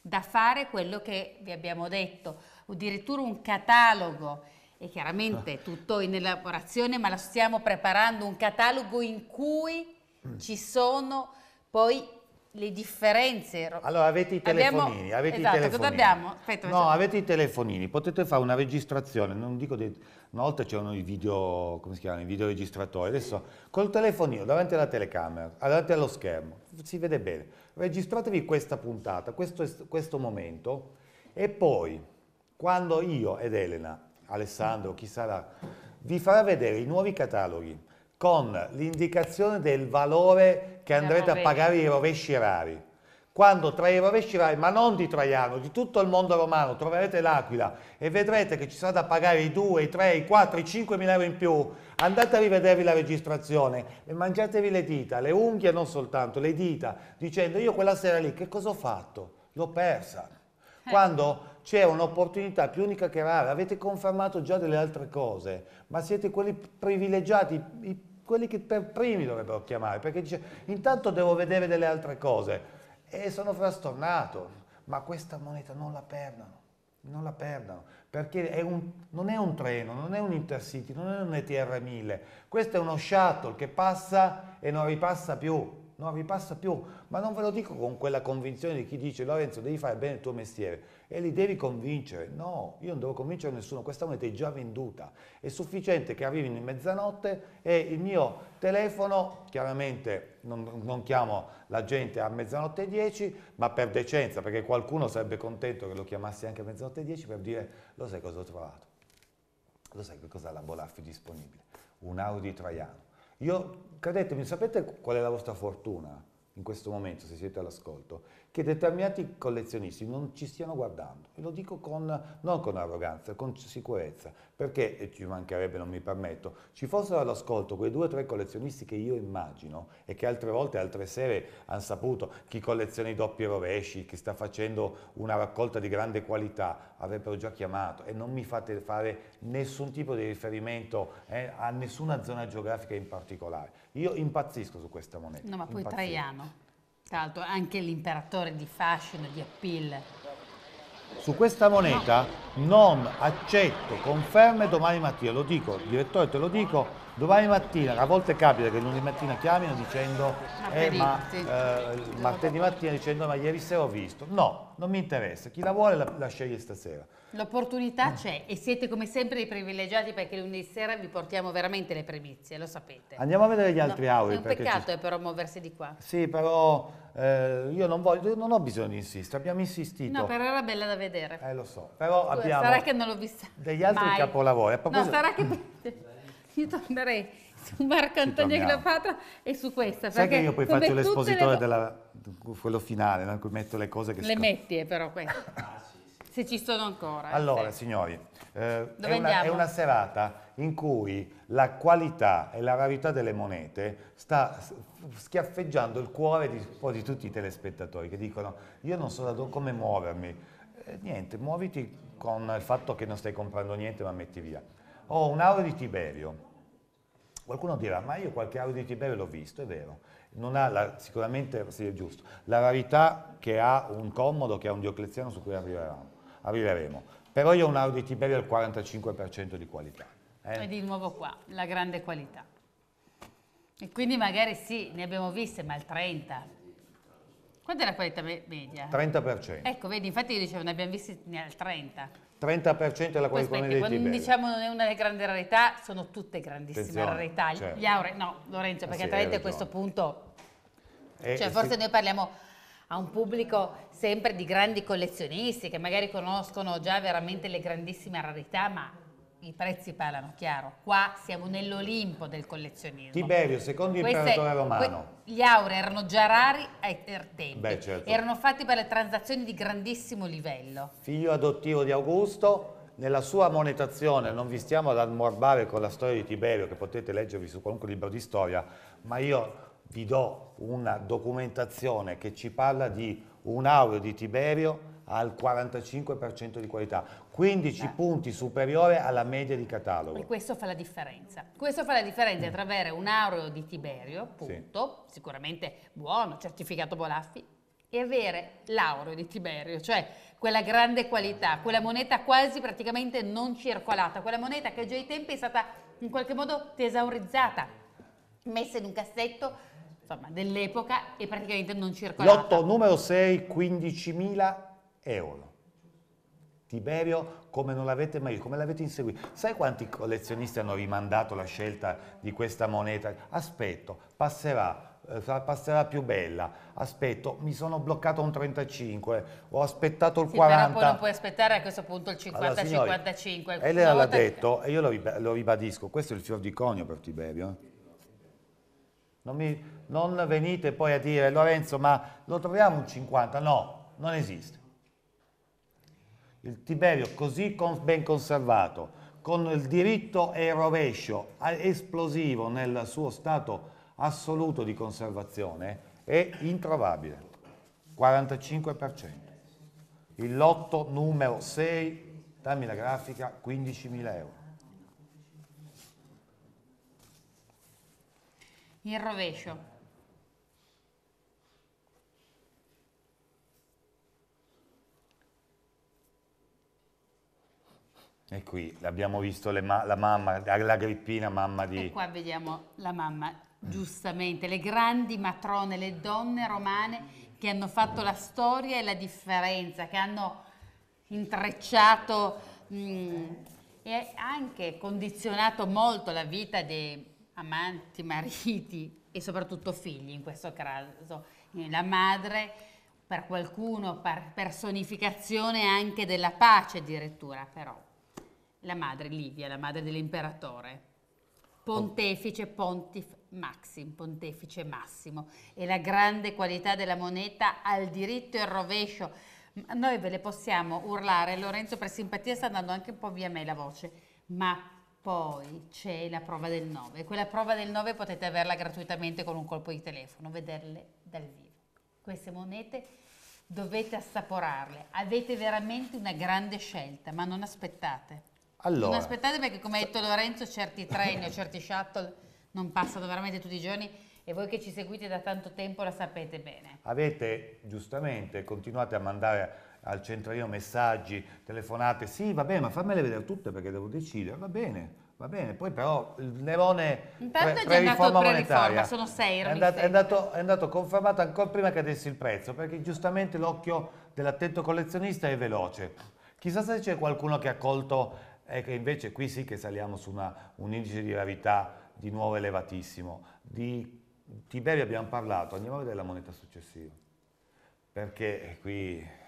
da fare quello che vi abbiamo detto, addirittura un catalogo e chiaramente ah. tutto in elaborazione, ma lo stiamo preparando, un catalogo in cui ci sono poi le differenze. Allora avete i telefonini, abbiamo... avete esatto, i telefonini. abbiamo? Aspetta, no, avete i telefonini, potete fare una registrazione, non dico di... una volta c'erano i video, come si chiamano, i videoregistratori, adesso col telefonino davanti alla telecamera, davanti allo schermo, si vede bene, registratevi questa puntata, questo, questo momento e poi quando io ed Elena, Alessandro, chi sarà, vi farà vedere i nuovi cataloghi, con l'indicazione del valore che andrete a pagare i rovesci rari. Quando tra i rovesci rari, ma non di Traiano, di tutto il mondo romano, troverete l'Aquila e vedrete che ci sarà da pagare i 2, i 3, i 4, i 5 mila euro in più. Andate a rivedervi la registrazione e mangiatevi le dita, le unghie non soltanto, le dita, dicendo io quella sera lì che cosa ho fatto? L'ho persa. Eh. Quando c'è un'opportunità più unica che rara, avete confermato già delle altre cose, ma siete quelli privilegiati, i, quelli che per primi dovrebbero chiamare, perché dice intanto devo vedere delle altre cose e sono frastornato, ma questa moneta non la perdano, non la perdano, perché è un, non è un treno, non è un intercity, non è un ETR 1000, questo è uno shuttle che passa e non ripassa più non ripassa più. Ma non ve lo dico con quella convinzione di chi dice Lorenzo devi fare bene il tuo mestiere e li devi convincere. No, io non devo convincere nessuno, questa moneta è già venduta. È sufficiente che arrivino in mezzanotte e il mio telefono, chiaramente non, non chiamo la gente a mezzanotte e 10, ma per decenza, perché qualcuno sarebbe contento che lo chiamassi anche a mezzanotte e 10 per dire lo sai cosa ho trovato, lo sai che cosa ha la Bolaffi disponibile, un Audi Traiano. Io Credetemi, sapete qual è la vostra fortuna in questo momento, se siete all'ascolto? che determinati collezionisti non ci stiano guardando. E lo dico con, non con arroganza, con sicurezza, perché e ci mancherebbe, non mi permetto, ci fossero all'ascolto quei due o tre collezionisti che io immagino e che altre volte, altre sere hanno saputo, chi colleziona i doppi rovesci, chi sta facendo una raccolta di grande qualità, avrebbero già chiamato e non mi fate fare nessun tipo di riferimento eh, a nessuna zona geografica in particolare. Io impazzisco su questa moneta. No, ma poi impazzisco. Traiano tra l'altro anche l'imperatore di fascino, di appeal. Su questa moneta non accetto conferme domani mattina, lo dico, direttore te lo dico, Domani mattina, a volte capita che lunedì mattina chiamino dicendo eh, ma, eh, eh martedì mattina dicendo ma ieri sera ho visto. No, non mi interessa, chi la vuole la, la sceglie stasera. L'opportunità c'è e siete come sempre i privilegiati perché lunedì sera vi portiamo veramente le primizie, lo sapete. Andiamo a vedere gli altri no, auri. È un peccato ci... Eh, però muoversi di qua. Sì, però eh, io non, voglio, non ho bisogno di insistere, abbiamo insistito. No, però era bella da vedere. Eh, lo so, però abbiamo... Sarà che non l'ho vista Degli altri mai. capolavori. A proposito... No, sarà che... io tornerei su Marco Antonio Cleopatra e su questa. Sai che io poi faccio l'espositore le... della, quello finale, in cui metto le cose che... sono. Le metti eh, però queste. Ah, Se ci sono ancora. Eh, allora, sì. signori, eh, è, una, è, una, serata in cui la qualità e la rarità delle monete sta schiaffeggiando il cuore di, di tutti i telespettatori che dicono io non so da dove, come muovermi. Eh, niente, muoviti con il fatto che non stai comprando niente ma metti via ho un di Tiberio. Qualcuno dirà, ma io qualche di Tiberio l'ho visto, è vero. Non ha la, sicuramente, sì, è giusto, la rarità che ha un comodo, che ha un Diocleziano su cui arriveremo. arriveremo. Però io ho un di Tiberio al 45% di qualità. Eh? E di nuovo qua, la grande qualità. E quindi magari sì, ne abbiamo viste, ma il 30%. Quanto è la qualità media? 30%. Ecco, vedi, infatti io dicevo, ne abbiamo visti al 30%. 30% della collezione dei quando diciamo non è una delle grandi rarità, sono tutte grandissime Attenzione, rarità. Certo. Gli aure, no, Lorenzo, ah, perché ah, sì, altrimenti a questo punto, eh, cioè, eh, forse sì. noi parliamo a un pubblico sempre di grandi collezionisti che magari conoscono già veramente le grandissime rarità, ma i prezzi parlano, chiaro. Qua siamo nell'Olimpo del collezionismo. Tiberio, secondo l'imperatore romano. Gli aure erano già rari ai tempi. Beh, certo. Erano fatti per le transazioni di grandissimo livello. Figlio adottivo di Augusto, nella sua monetazione, non vi stiamo ad ammorbare con la storia di Tiberio, che potete leggervi su qualunque libro di storia, ma io vi do una documentazione che ci parla di un aureo di Tiberio al 45% di qualità, 15 Beh. punti superiore alla media di catalogo. E questo fa la differenza. Questo fa la differenza tra avere un aureo di Tiberio, appunto, sì. sicuramente buono, certificato Bolaffi, e avere l'aureo di Tiberio, cioè quella grande qualità, quella moneta quasi praticamente non circolata, quella moneta che già ai tempi è stata in qualche modo tesaurizzata, messa in un cassetto dell'epoca e praticamente non circolata. Lotto numero 6, 15.000 euro. Tiberio come non l'avete mai, come l'avete inseguito. Sai quanti collezionisti hanno rimandato la scelta di questa moneta? Aspetto, passerà, eh, passerà più bella. Aspetto, mi sono bloccato un 35, ho aspettato il sì, 40. Però poi non puoi aspettare a questo punto il 50-55. Allora, signori, e lei l'ha detto, e io lo, rib lo, ribadisco, questo è il fior di conio per Tiberio. Eh. Non, mi, non venite poi a dire, Lorenzo, ma lo troviamo un 50? No, non esiste il Tiberio così ben conservato, con il diritto e il rovescio esplosivo nel suo stato assoluto di conservazione, è introvabile. 45%. Il lotto numero 6, dammi la grafica, 15.000 euro. Il rovescio. E qui abbiamo visto, ma la mamma, la grippina mamma di... E qua vediamo la mamma, giustamente, le grandi matrone, le donne romane che hanno fatto la storia e la differenza, che hanno intrecciato mh, mm, e anche condizionato molto la vita di amanti, mariti e soprattutto figli in questo caso. La madre per qualcuno, per personificazione anche della pace addirittura però la madre Livia, la madre dell'imperatore. Pontefice Pontif Maxim, pontefice massimo. E la grande qualità della moneta al diritto e al rovescio. Noi ve le possiamo urlare, Lorenzo per simpatia sta andando anche un po' via me la voce, ma poi c'è la prova del 9. Quella prova del 9 potete averla gratuitamente con un colpo di telefono, vederle dal vivo. Queste monete dovete assaporarle, avete veramente una grande scelta, ma non aspettate. Allora. Non aspettate perché come ha detto Lorenzo certi treni o certi shuttle non passano veramente tutti i giorni e voi che ci seguite da tanto tempo la sapete bene. Avete giustamente, continuate a mandare al centralino messaggi, telefonate, sì va bene ma fammele vedere tutte perché devo decidere, va bene. Va bene, poi però il Nerone Intanto pre, è già andato pre-riforma, sono sei. È andato, è, andato, è andato confermato ancora prima che adesso il prezzo, perché giustamente l'occhio dell'attento collezionista è veloce. Chissà se c'è qualcuno che ha colto Ecco, invece qui sì che saliamo su una, un indice di gravità di nuovo elevatissimo. Di Tiberio abbiamo parlato, andiamo a vedere la moneta successiva. Perché qui...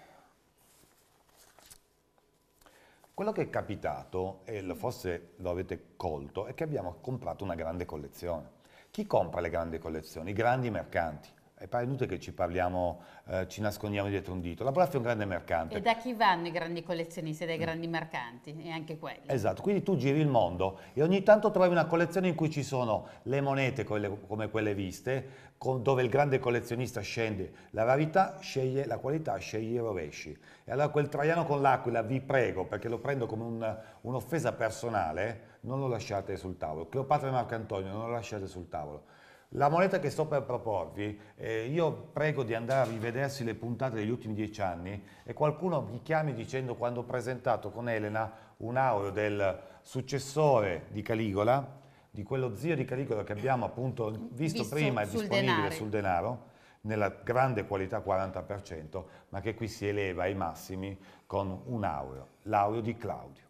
Quello che è capitato, e forse lo avete colto, è che abbiamo comprato una grande collezione. Chi compra le grandi collezioni? I grandi mercanti è inutile che ci parliamo, eh, ci nascondiamo dietro un dito. La Braffi è un grande mercante. E da chi vanno i grandi collezionisti? Dai grandi mercanti e anche quelli. Esatto, quindi tu giri il mondo e ogni tanto trovi una collezione in cui ci sono le monete quelle, come quelle viste, con, dove il grande collezionista scende la rarità, sceglie la qualità, sceglie i rovesci. E allora quel Traiano con l'aquila, vi prego, perché lo prendo come un'offesa personale, non lo lasciate sul tavolo. Cleopatra e Marco Antonio, non lo lasciate sul tavolo la moneta che sto per proporvi, eh, io prego di andare a rivedersi le puntate degli ultimi dieci anni e qualcuno mi chiami dicendo quando ho presentato con Elena un aureo del successore di Caligola, di quello zio di Caligola che abbiamo appunto visto, visto prima e disponibile denaro. sul denaro, nella grande qualità 40%, ma che qui si eleva ai massimi con un aureo, l'aureo di Claudio.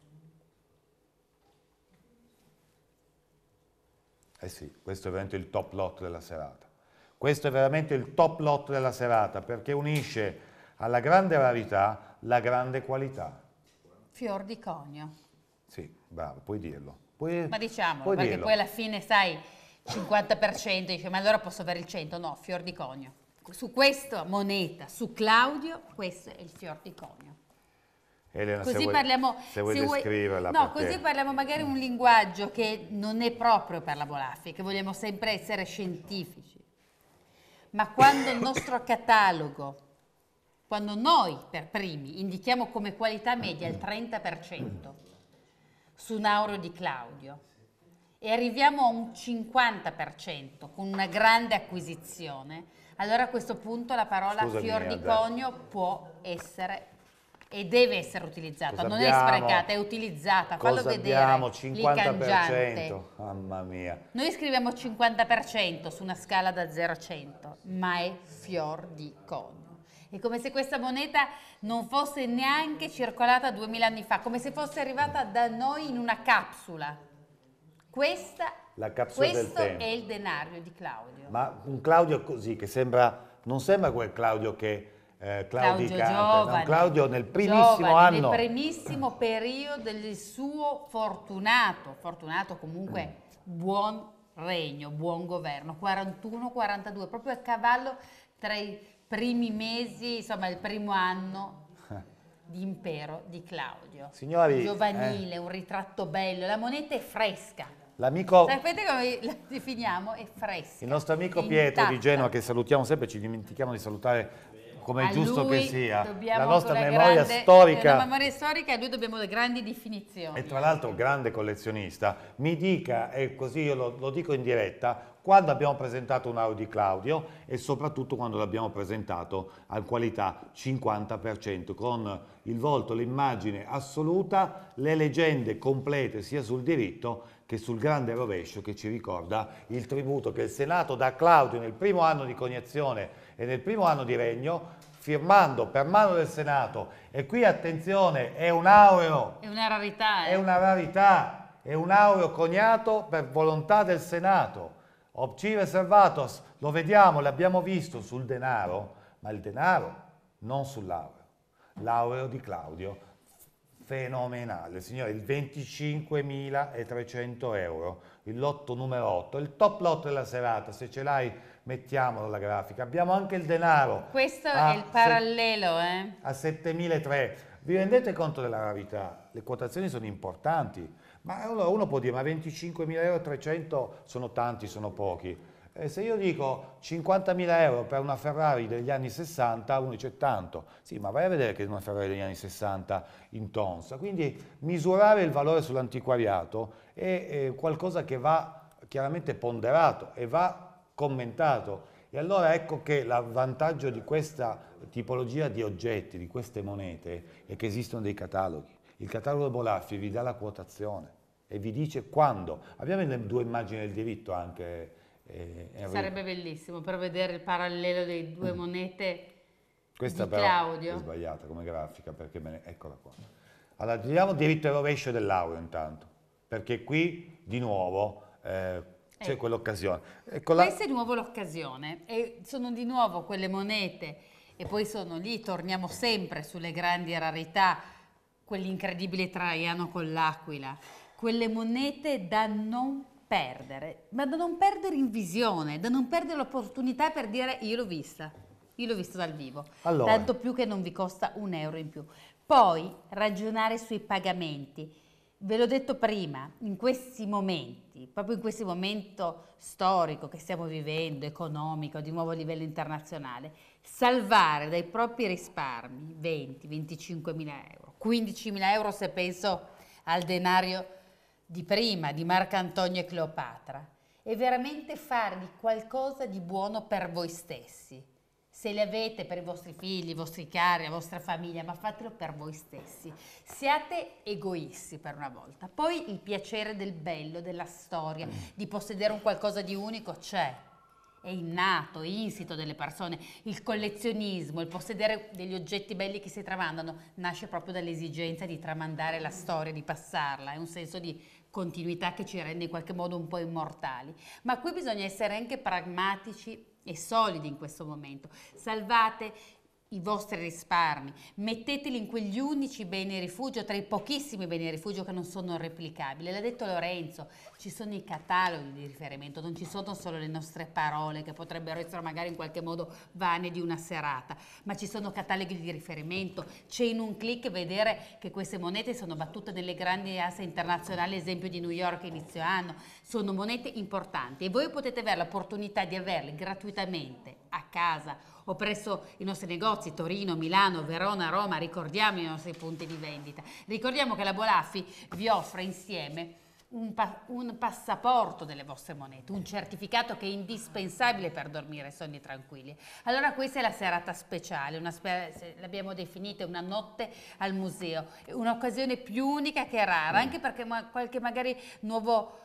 Eh sì, questo è veramente il top lot della serata. Questo è veramente il top lot della serata perché unisce alla grande rarità la grande qualità. Fior di conio. Sì, bravo, puoi dirlo. Puoi, ma diciamolo, puoi perché dirlo. poi alla fine sai 50%, dice ma allora posso avere il 100%, no, fior di conio. Su questa moneta, su Claudio, questo è il fior di conio. Elena, così se vuoi, parliamo, se vuoi se descriverla. no, perché... così parliamo magari un linguaggio che non è proprio per la Bolaffi, che vogliamo sempre essere scientifici. Ma quando il nostro catalogo, quando noi per primi indichiamo come qualità media il 30% su un auro di Claudio e arriviamo a un 50% con una grande acquisizione, allora a questo punto la parola Scusami, fior di conio può essere e deve essere utilizzata, Cosa non abbiamo? è sprecata, è utilizzata. Cosa Fallo vedere. 50%, mamma mia. Noi scriviamo 50% su una scala da 0 a 100, ma è fior di conio. È come se questa moneta non fosse neanche circolata 2000 anni fa, come se fosse arrivata da noi in una capsula. Questa, La capsula questo è il denario di Claudio. Ma un Claudio così, che sembra, non sembra quel Claudio che eh, Claudio, Claudio, Giovani, no? Claudio nel primissimo Giovani, anno. Nel primissimo periodo del suo fortunato, fortunato comunque buon regno, buon governo, 41-42, proprio a cavallo tra i primi mesi, insomma il primo anno di impero di Claudio. Signori, eh. giovanile, eh. un ritratto bello, la moneta è fresca. L'amico, Sapete cioè, come la definiamo? È fresca. Il nostro amico Pietro intatta. di Genova, che salutiamo sempre, ci dimentichiamo di salutare come è giusto che sia. La nostra memoria grande, storica. La memoria storica e lui dobbiamo delle grandi definizioni. E tra l'altro grande collezionista. Mi dica, e così io lo, lo dico in diretta, quando abbiamo presentato un Audi Claudio e soprattutto quando l'abbiamo presentato a qualità 50% con il volto, l'immagine assoluta, le leggende complete sia sul diritto che sul grande rovescio che ci ricorda il tributo che il Senato da Claudio nel primo anno di cognazione e nel primo anno di regno firmando per mano del Senato e qui attenzione è un aureo è una rarità eh? è una rarità è un aureo coniato per volontà del Senato obci reservatos lo vediamo l'abbiamo visto sul denaro ma il denaro non sull'aureo l'aureo di Claudio fenomenale, signore, il 25.300 euro, il lotto numero 8, il top lot della serata, se ce l'hai mettiamolo la grafica. Abbiamo anche il denaro. Questo è il parallelo. Eh? A 7.300. Vi rendete conto della rarità? Le quotazioni sono importanti. Ma allora uno può dire, ma 25.000 euro 300 sono tanti, sono pochi. E se io dico 50.000 euro per una Ferrari degli anni 60, uno dice tanto. Sì, ma vai a vedere che è una Ferrari degli anni 60 in tonsa. Quindi misurare il valore sull'antiquariato è, è qualcosa che va chiaramente ponderato e va commentato. E allora ecco che l'avvantaggio di questa tipologia di oggetti, di queste monete, è che esistono dei cataloghi. Il catalogo Bolaffi vi dà la quotazione e vi dice quando. Abbiamo le due immagini del diritto anche. Eh, eh Sarebbe bellissimo per vedere il parallelo delle due mm. monete Questa di però Claudio. è sbagliata come grafica perché me ne... eccola qua. Allora, vediamo diritto e rovescio dell'audio intanto, perché qui di nuovo eh, c'è eh. quell'occasione. La... Questa è di nuovo l'occasione, e sono di nuovo quelle monete e poi sono lì, torniamo sempre sulle grandi rarità, quell'incredibile Traiano con l'aquila, quelle monete da non perdere, ma da non perdere in visione, da non perdere l'opportunità per dire io l'ho vista, io l'ho vista dal vivo, allora. tanto più che non vi costa un euro in più. Poi ragionare sui pagamenti Ve l'ho detto prima, in questi momenti, proprio in questo momento storico che stiamo vivendo, economico, di nuovo a livello internazionale, salvare dai propri risparmi 20-25 mila euro, 15 mila euro se penso al denario di prima, di Marco Antonio e Cleopatra, e veramente fargli qualcosa di buono per voi stessi, se le avete per i vostri figli, i vostri cari, la vostra famiglia, ma fatelo per voi stessi. Siate egoisti per una volta. Poi il piacere del bello, della storia, di possedere un qualcosa di unico c'è. È innato, è insito delle persone. Il collezionismo, il possedere degli oggetti belli che si tramandano, nasce proprio dall'esigenza di tramandare la storia, di passarla. È un senso di continuità che ci rende in qualche modo un po' immortali. Ma qui bisogna essere anche pragmatici e solidi in questo momento. Salvate i vostri risparmi, metteteli in quegli unici beni rifugio, tra i pochissimi beni rifugio che non sono replicabili. L'ha detto Lorenzo, ci sono i cataloghi di riferimento, non ci sono solo le nostre parole che potrebbero essere magari in qualche modo vane di una serata, ma ci sono cataloghi di riferimento. C'è in un clic vedere che queste monete sono battute nelle grandi asse internazionali, esempio di New York inizio anno, sono monete importanti e voi potete avere l'opportunità di averle gratuitamente a casa o presso i nostri negozi Torino, Milano, Verona, Roma, ricordiamo i nostri punti di vendita. Ricordiamo che la Bolaffi vi offre insieme un, pa un, passaporto delle vostre monete, un certificato che è indispensabile per dormire sogni tranquilli. Allora questa è la serata speciale, l'abbiamo definita una notte al museo, un'occasione più unica che rara, mm. anche perché ma qualche magari nuovo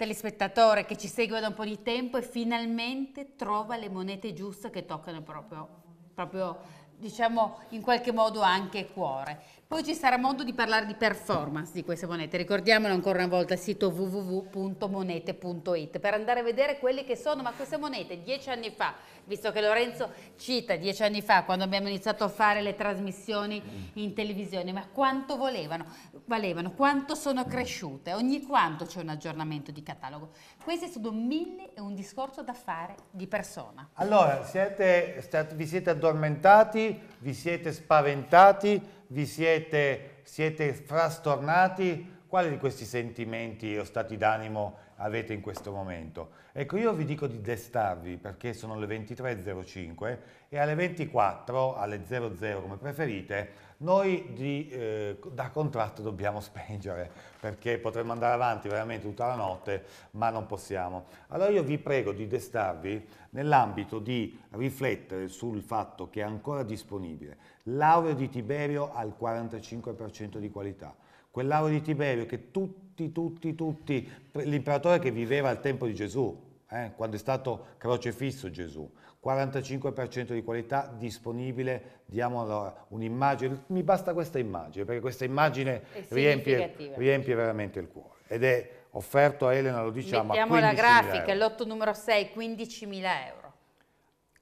telespettatore che ci segue da un po' di tempo e finalmente trova le monete giuste che toccano proprio, proprio diciamo in qualche modo anche cuore. Poi ci sarà modo di parlare di performance di queste monete. Ricordiamolo ancora una volta il sito www.monete.it per andare a vedere quelle che sono, ma queste monete dieci anni fa, visto che Lorenzo cita dieci anni fa quando abbiamo iniziato a fare le trasmissioni in televisione, ma quanto volevano, valevano, quanto sono cresciute, ogni quanto c'è un aggiornamento di catalogo. Questi sono mille e un discorso da fare di persona. Allora, siete, vi siete addormentati, vi siete spaventati? vi siete, siete frastornati? Quali di questi sentimenti o stati d'animo avete in questo momento? Ecco, io vi dico di destarvi perché sono le 23.05 e alle 24, alle 00 come preferite, noi di, eh, da contratto dobbiamo spengere perché potremmo andare avanti veramente tutta la notte, ma non possiamo. Allora io vi prego di destarvi nell'ambito di riflettere sul fatto che è ancora disponibile. L'aureo di Tiberio ha il 45% di qualità. Quell'aureo di Tiberio che tutti, tutti, tutti, l'imperatore che viveva al tempo di Gesù, eh, quando è stato crocefisso Gesù, 45% di qualità disponibile, diamo allora un'immagine, mi basta questa immagine perché questa immagine riempie, riempie, veramente il cuore ed è offerto a Elena, lo diciamo, Mettiamo a 15.000 euro. Mettiamo la grafica, lotto numero 6, 15.000 euro.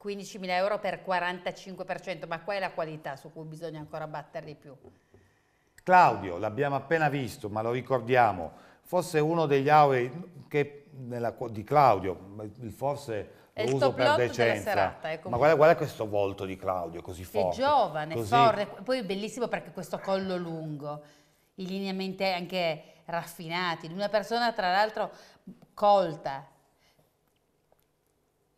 15.000 euro per 45%, ma qua è la qualità su cui bisogna ancora battere di più. Claudio, l'abbiamo appena visto, ma lo ricordiamo, forse uno degli auri che, nella, di Claudio, forse è lo uso per decenza, serata, eh, ma guarda, guarda, questo volto di Claudio così forte. È giovane, così... forte, poi è bellissimo perché questo collo lungo, i lineamenti anche raffinati, di una persona tra l'altro colta,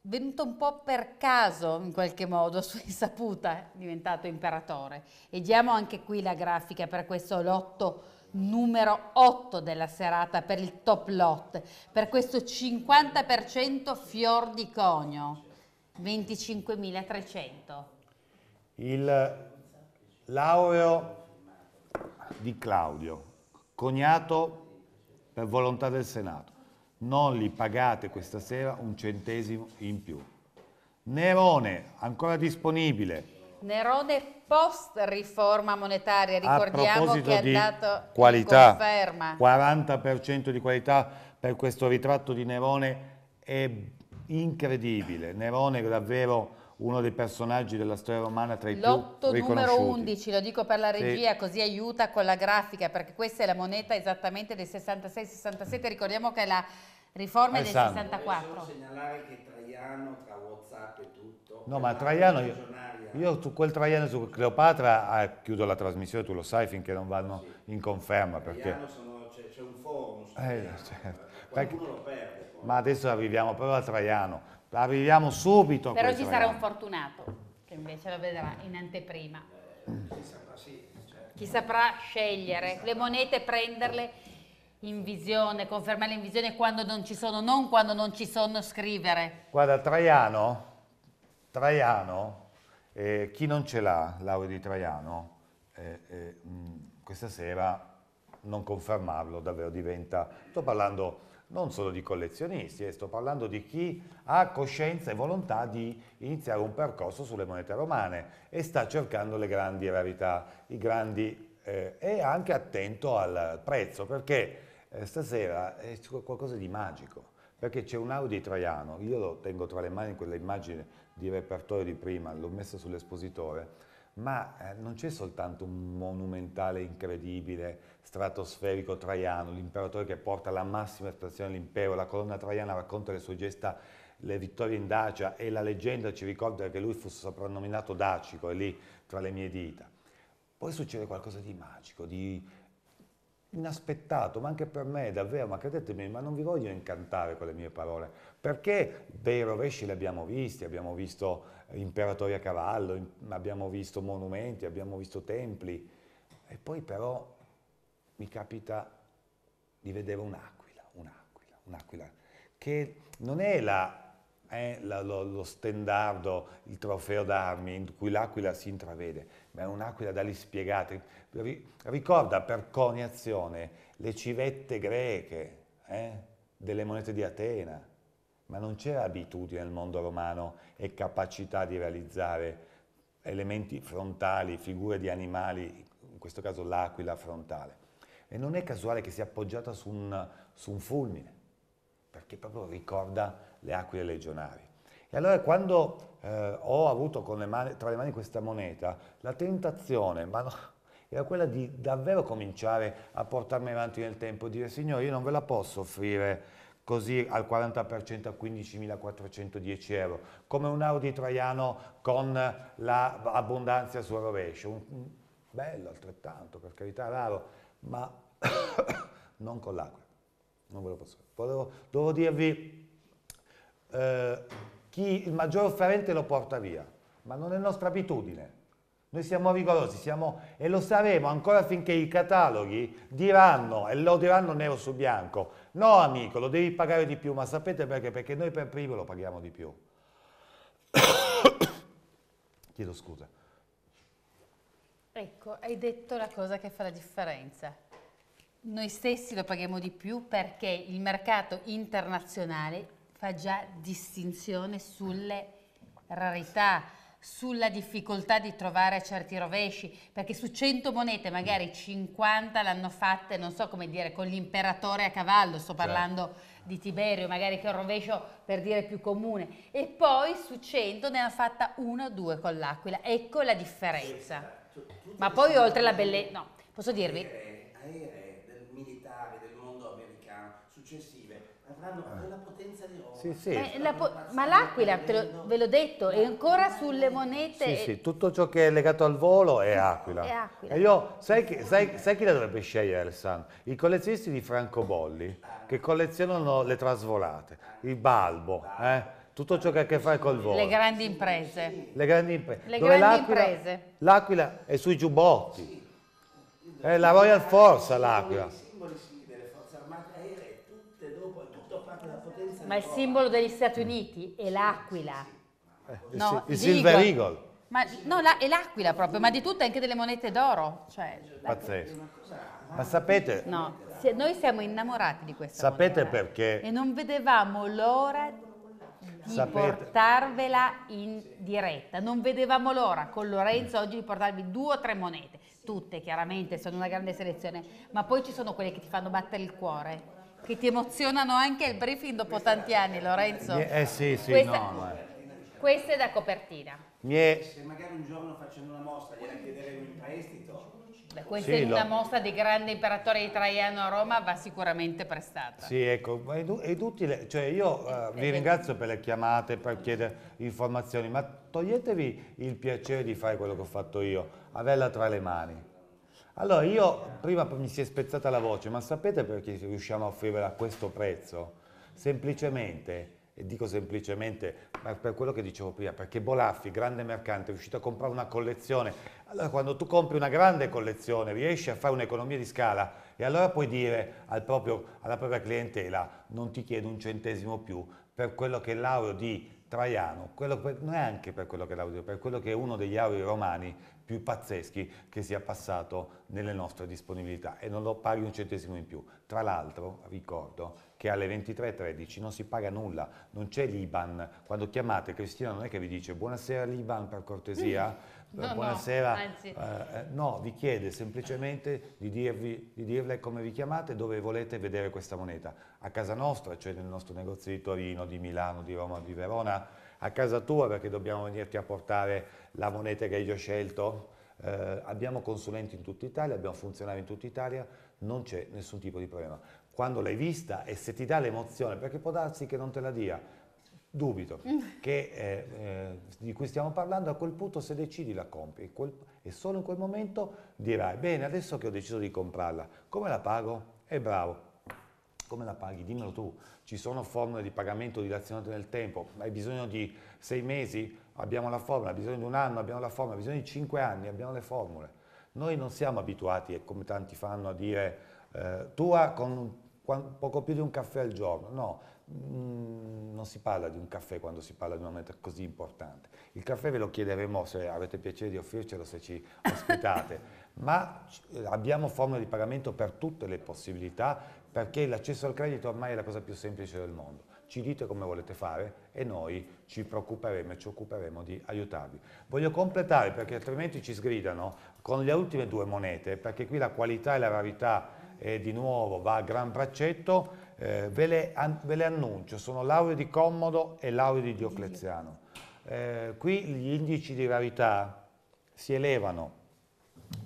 venuto un po' per caso in qualche modo, sua insaputa, diventato imperatore. E diamo anche qui la grafica per questo lotto numero 8 della serata, per il top lot, per questo 50% fior di conio, 25.300. Il laureo di Claudio, coniato per volontà del Senato non li pagate questa sera un centesimo in più. Nerone, ancora disponibile. Nerone post riforma monetaria, ricordiamo che ha dato qualità, conferma. 40% di qualità per questo ritratto di Nerone è incredibile. Nerone davvero uno dei personaggi della storia romana tra i più riconosciuti. Lotto numero 11, lo dico per la regia, sì. così aiuta con la grafica, perché questa è la moneta esattamente del 66-67, ricordiamo che è la riforma del 64. Volevo segnalare che Traiano, tra Whatsapp e tutto... No, ma Traiano, io, io su quel Traiano su Cleopatra ah, chiudo la trasmissione, tu lo sai, finché non vanno sì. in conferma, perché... c'è un forum, eh, certo. qualcuno perché, lo perde. Ma adesso arriviamo proprio a Traiano, arriviamo subito Però questo, ci sarà ragazzi. un fortunato che invece lo vedrà in anteprima. Eh, certo. chi, saprà, scegliere le monete, prenderle in visione, confermarle in visione quando non ci sono, non quando non ci sono, scrivere. Guarda, Traiano, Traiano eh, chi non ce l'ha, Laura di Traiano, eh, eh, mh, questa sera non confermarlo davvero diventa... Sto parlando non solo di collezionisti, eh, sto parlando di chi ha coscienza e volontà di iniziare un percorso sulle monete romane e sta cercando le grandi rarità, i grandi, eh, e anche attento al prezzo, perché eh, stasera eh, è qualcosa di magico, perché c'è un Audi Traiano, io lo tengo tra le mani in quella immagine di repertorio di prima, l'ho messa sull'espositore, ma eh, non c'è soltanto un monumentale incredibile, stratosferico Traiano, l'imperatore che porta alla massima espressione dell'impero, la colonna traiana racconta le sue gesta, le vittorie in Dacia e la leggenda ci ricorda che lui fu soprannominato Dacico, è lì tra le mie dita. Poi succede qualcosa di magico, di inaspettato, ma anche per me, davvero, ma credetemi, ma non vi voglio incantare con le mie parole, perché dei rovesci li abbiamo visti, abbiamo visto imperatori a cavallo, abbiamo visto monumenti, abbiamo visto templi, e poi però mi capita di vedere un'aquila, un'aquila, un'aquila, che non è, la, è la, lo, lo, stendardo, il trofeo d'armi in cui l'aquila si intravede, ma è un'aquila dagli spiegati. Ricorda per coniazione le civette greche eh, delle monete di Atena, ma non c'era abitudine nel mondo romano e capacità di realizzare elementi frontali, figure di animali, in questo caso l'aquila frontale. E non è casuale che sia appoggiata su un, su un fulmine, perché proprio ricorda le aquile legionarie. E allora quando eh, ho avuto le mani, tra le mani questa moneta, la tentazione, ma no, era quella di davvero cominciare a portarmi avanti nel tempo e dire signore io non ve la posso offrire così al 40% a 15.410 euro, come un Audi Traiano con l'abbondanza la sul rovescio, un, un, bello altrettanto per carità raro, ma non con l'acqua. Non ve lo posso dire. Volevo, devo dirvi, eh, chi il maggior offerente lo porta via, ma non è nostra abitudine. Noi siamo rigorosi siamo, e lo saremo ancora finché i cataloghi diranno, e lo diranno nero su bianco, no amico, lo devi pagare di più, ma sapete perché? Perché noi per primo lo paghiamo di più. Chiedo scusa. Ecco, hai detto la cosa che fa la differenza noi stessi lo paghiamo di più perché il mercato internazionale fa già distinzione sulle rarità, sulla difficoltà di trovare certi rovesci, perché su 100 monete magari 50 l'hanno fatte, non so come dire, con l'imperatore a cavallo, sto certo. parlando certo. di Tiberio, magari che è un rovescio per dire più comune, e poi su 100 ne hanno fatta una o due con l'aquila, ecco la differenza. Ma poi oltre la bellezza, no, posso dirvi, eh, Fernando, quella eh. potenza di Roma. Sì, sì. Eh, la po ma l'Aquila, lo, ve l'ho detto, è ancora sulle monete. Sì, sì, tutto ciò che è legato al volo è Aquila. È Aquila. E io, sai, che, sai, sai, chi la dovrebbe scegliere, Alessandro? I collezionisti di francobolli, che collezionano le trasvolate, il balbo, eh? tutto ciò che ha a che fare col volo. Le grandi imprese. Le grandi, impre le grandi imprese. L'Aquila è sui giubbotti. È eh, la Royal Force l'Aquila. ma il simbolo degli Stati Uniti è l'aquila. Eh, no, il Silver Eagle. Ma, no, la, è l'aquila proprio, ma di tutte anche delle monete d'oro. Cioè, Pazzesco. Ma sapete... No, se, noi siamo innamorati di questa Sapete moneta, perché? E non vedevamo l'ora di sapete. portarvela in diretta. Non vedevamo l'ora con Lorenzo oggi di portarvi due o tre monete. Tutte chiaramente, sono una grande selezione, ma poi ci sono quelle che ti fanno battere il cuore che ti emozionano anche il briefing dopo tanti anni, Lorenzo. Eh sì, sì, questa, no, ma... questa è da copertina. Mie... Se magari un giorno facendo una mostra gliela chiederemo in prestito. questa sì, è una lo... mostra di grande imperatore di Traiano a Roma, va sicuramente prestata. Sì, ecco, è, è utile, cioè io eh, eh vi ringrazio per le chiamate, per chiedere informazioni, ma toglietevi il piacere di fare quello che ho fatto io, averla tra le mani. Allora, io prima mi si è spezzata la voce, ma sapete perché riusciamo a offrirvela a questo prezzo? Semplicemente, e dico semplicemente per quello che dicevo prima, perché Bolaffi, grande mercante, è riuscito a comprare una collezione. Allora, quando tu compri una grande collezione, riesci a fare un'economia di scala e allora puoi dire al proprio, alla propria clientela non ti chiedo un centesimo più per quello che è l'aureo di Traiano, per, non è anche per quello che è l'aureo, per quello che è uno degli auri romani più pazzeschi che sia passato nelle nostre disponibilità e non lo paghi un centesimo in più. Tra l'altro ricordo che alle 23.13 non si paga nulla, non c'è l'Iban. Quando chiamate Cristina non è che vi dice buonasera l'Iban per cortesia, no, buonasera, no, eh, no, vi chiede semplicemente di, dirvi, di dirle come vi chiamate, dove volete vedere questa moneta. A casa nostra, cioè nel nostro negozio di Torino, di Milano, di Roma, di Verona, a casa tua perché dobbiamo venirti a portare la moneta che hai scelto. Eh, abbiamo consulenti in tutta Italia, abbiamo funzionari in tutta Italia, non c'è nessun tipo di problema. Quando l'hai vista e se ti dà l'emozione, perché può darsi che non te la dia, dubito, mm. che, eh, eh, di cui stiamo parlando, a quel punto se decidi la compri quel, e solo in quel momento dirai, bene, adesso che ho deciso di comprarla, come la pago? E bravo, come la paghi? Dimmelo tu, ci sono formule di pagamento dilazionate nel tempo, hai bisogno di sei mesi, abbiamo la formula, hai bisogno di un anno, abbiamo la formula, hai bisogno di cinque anni, abbiamo le formule. Noi non siamo abituati, come tanti fanno, a dire eh, tua con poco più di un caffè al giorno, no, mh, mm, non si parla di un caffè quando si parla di un momento così importante. Il caffè ve lo chiederemo se avete piacere di offrircelo, se ci ospitate, ma eh, abbiamo formule di pagamento per tutte le possibilità perché l'accesso al credito ormai è la cosa più semplice del mondo. Ci dite come volete fare e noi ci preoccuperemo e ci occuperemo di aiutarvi. Voglio completare perché altrimenti ci sgridano con le ultime due monete, perché qui la qualità e la rarità eh, di nuovo va a gran braccetto. Eh, ve, le ve, le annuncio, sono Lauro di Commodo e Lauro di Diocleziano. Eh, qui gli indici di rarità si elevano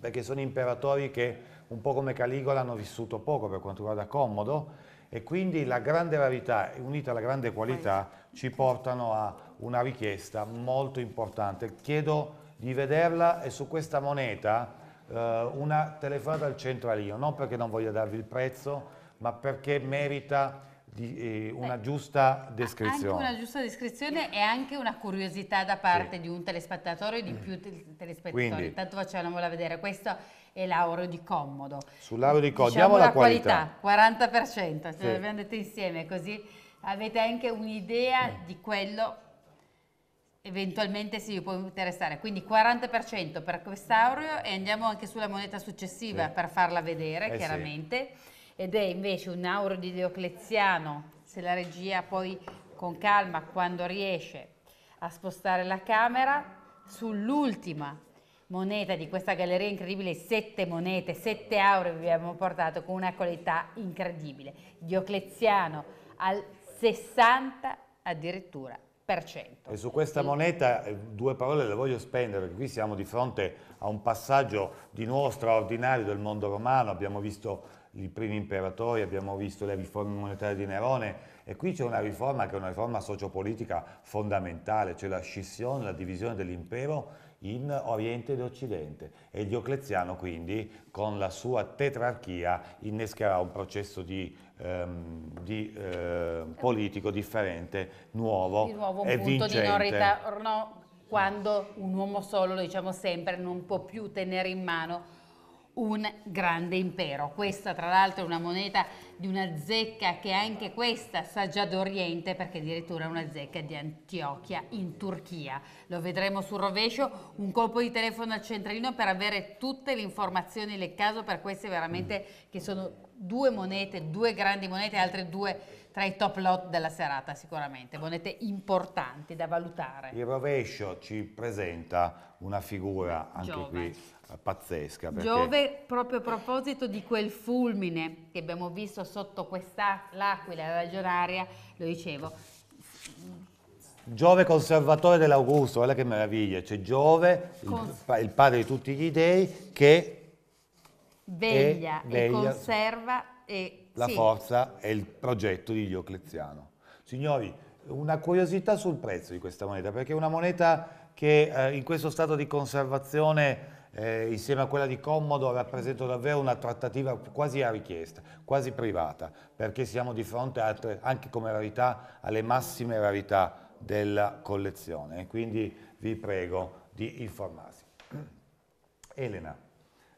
perché sono imperatori che un po' come Caligola hanno vissuto poco per quanto riguarda Commodo e quindi la grande rarità unita alla grande qualità ci portano a una richiesta molto importante. Chiedo di vederla e su questa moneta eh, una telefonata al centralino, non perché non voglia darvi il prezzo, ma perché merita di, eh, una giusta descrizione. Anche una giusta descrizione e anche una curiosità da parte sì. di un telespettatore e di mm. più telespettatori. Quindi, Intanto facciamola vedere. Questo e l'aureo di comodo. Sull'aureo di comodo, diciamo diamo la qualità. qualità 40%, ce sì. l'abbiamo detto insieme, così avete anche un'idea mm. di quello eventualmente se vi può interessare. Quindi 40% per quest'aureo e andiamo anche sulla moneta successiva sì. per farla vedere, eh chiaramente. Sì. Ed è invece un aureo di Diocleziano, se la regia poi con calma, quando riesce, a spostare la camera, sull'ultima moneta di questa galleria incredibile, sette monete, sette aure vi abbiamo portato con una qualità incredibile. Diocleziano al 60 addirittura per cento. E su questa moneta eh, due parole le voglio spendere, perché qui siamo di fronte a un passaggio di nuovo straordinario del mondo romano, abbiamo visto i primi imperatori, abbiamo visto le riforme monetarie di Nerone e qui c'è una riforma che è una riforma sociopolitica fondamentale, cioè la scissione, la divisione dell'impero in Oriente ed Occidente e Diocleziano quindi con la sua tetrarchia innescherà un processo di, ehm, di, ehm, eh, politico differente, nuovo, di nuovo un e punto vincente. di non ritorno quando un uomo solo, lo diciamo sempre, non può più tenere in mano un grande impero. Questa tra l'altro è una moneta di una zecca che anche questa sa già d'Oriente perché addirittura è una zecca di Antiochia in Turchia. Lo vedremo sul rovescio, un colpo di telefono al centralino per avere tutte le informazioni del caso per queste veramente mm. che sono due monete, due grandi monete, altre due tra i top lot della serata sicuramente, monete importanti da valutare. Il rovescio ci presenta una figura anche Giove. qui eh, pazzesca. Perché... Giove, proprio a proposito di quel fulmine che abbiamo visto sotto questa l'aquila, la Gioraria, lo dicevo. Giove conservatore dell'Augusto, guarda che meraviglia, c'è Giove, Cons il, padre di tutti gli dei, che veglia, è, veglia e conserva e, la sì. forza e il progetto di Diocleziano. Signori, una curiosità sul prezzo di questa moneta, perché è una moneta che eh, in questo stato di conservazione eh, insieme a quella di Commodo rappresento davvero una trattativa quasi a richiesta, quasi privata, perché siamo di fronte altre, anche come rarità alle massime rarità della collezione. quindi vi prego di informarsi. Elena.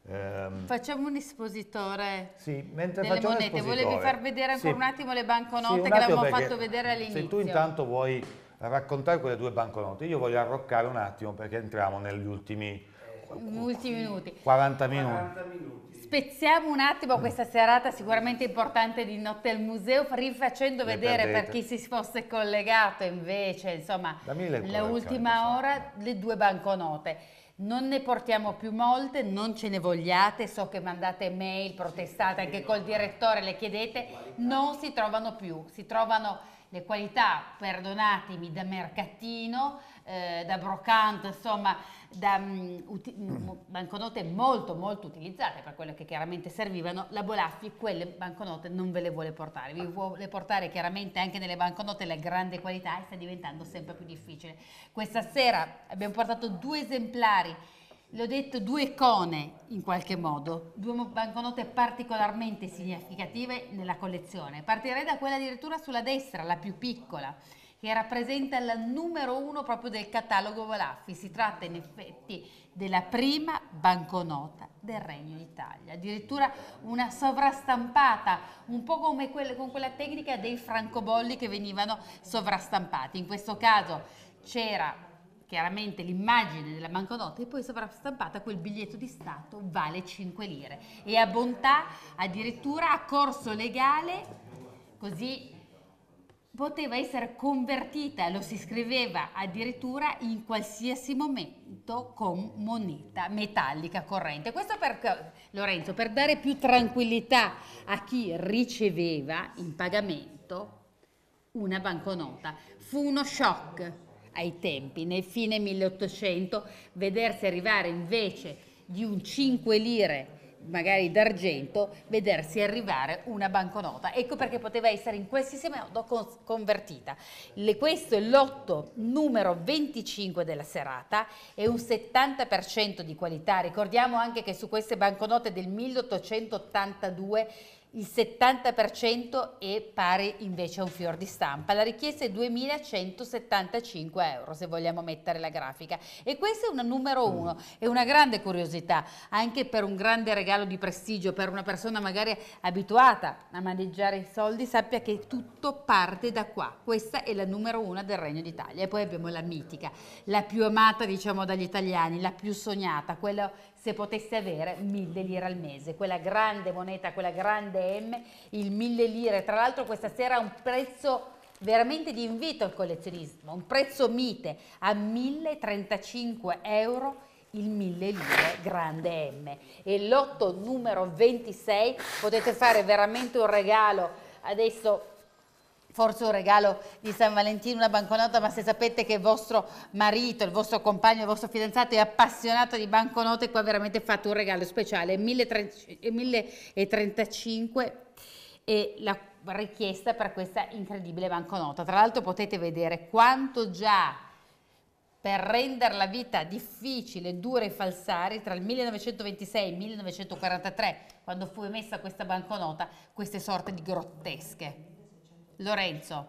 Ehm... Facciamo un espositore sì, mentre delle monete. Volevi far vedere ancora sì. un attimo le banconote sì, che l'abbiamo fatto vedere all'inizio. Se tu intanto vuoi raccontare quelle due banconote, io voglio arroccare un attimo perché entriamo negli ultimi ultimi minuti. 40 minuti. 40 minuti. Spezziamo un attimo questa serata sicuramente importante di Notte al Museo, rifacendo Le vedere perdete. per chi si fosse collegato invece, insomma, l'ultima ora, le due banconote. Non ne portiamo più molte, non ce ne vogliate, so che mandate mail, protestate anche col direttore, le chiedete, non si trovano più, si trovano le qualità, perdonatemi, da mercatino, eh, da brocante, insomma, da um, banconote molto molto utilizzate per quelle che chiaramente servivano, la Bolaffi quelle banconote non ve le vuole portare, vi vuole portare chiaramente anche nelle banconote la grande qualità e sta diventando sempre più difficile. Questa sera abbiamo portato due esemplari l'ho detto, due icone in qualche modo, due banconote particolarmente significative nella collezione. Partirei da quella addirittura sulla destra, la più piccola, che rappresenta la numero uno proprio del catalogo Valaffi. Si tratta in effetti della prima banconota del Regno d'Italia, addirittura una sovrastampata, un po' come quelle, con quella tecnica dei francobolli che venivano sovrastampati. In questo caso c'era chiaramente l'immagine della banconota e poi sovrastampata quel biglietto di Stato vale 5 lire e a bontà addirittura a corso legale così poteva essere convertita, lo si scriveva addirittura in qualsiasi momento con moneta metallica corrente. Questo per Lorenzo, per dare più tranquillità a chi riceveva in pagamento una banconota. Fu uno shock ai tempi, nel fine 1800, vedersi arrivare invece di un 5 lire magari d'argento, vedersi arrivare una banconota. Ecco perché poteva essere in qualsiasi modo convertita. Le, questo è l'otto numero 25 della serata, e un 70% di qualità. Ricordiamo anche che su queste banconote del 1882 il 70% è pari invece a un fior di stampa. La richiesta è 2.175 euro se vogliamo mettere la grafica e questa è una numero mm. uno, è una grande curiosità anche per un grande regalo di prestigio, per una persona magari abituata a maneggiare i soldi sappia che tutto parte da qua, questa è la numero uno del Regno d'Italia e poi abbiamo la mitica, la più amata diciamo dagli italiani, la più sognata, quella se potesse avere mille lire al mese, quella grande moneta, quella grande M, il mille lire. Tra l'altro questa sera ha un prezzo veramente di invito al collezionismo, un prezzo mite a 1035 euro il 1000 lire grande M e l'otto numero 26 potete fare veramente un regalo adesso forse un regalo di San Valentino, una banconota, ma se sapete che il vostro marito, il vostro compagno, il vostro fidanzato è appassionato di banconote, qua veramente fate un regalo speciale, 1035 e la richiesta per questa incredibile banconota. Tra l'altro potete vedere quanto già per rendere la vita difficile, dura e falsari, tra il 1926 e il 1943, quando fu emessa questa banconota, queste sorte di grottesche. Lorenzo,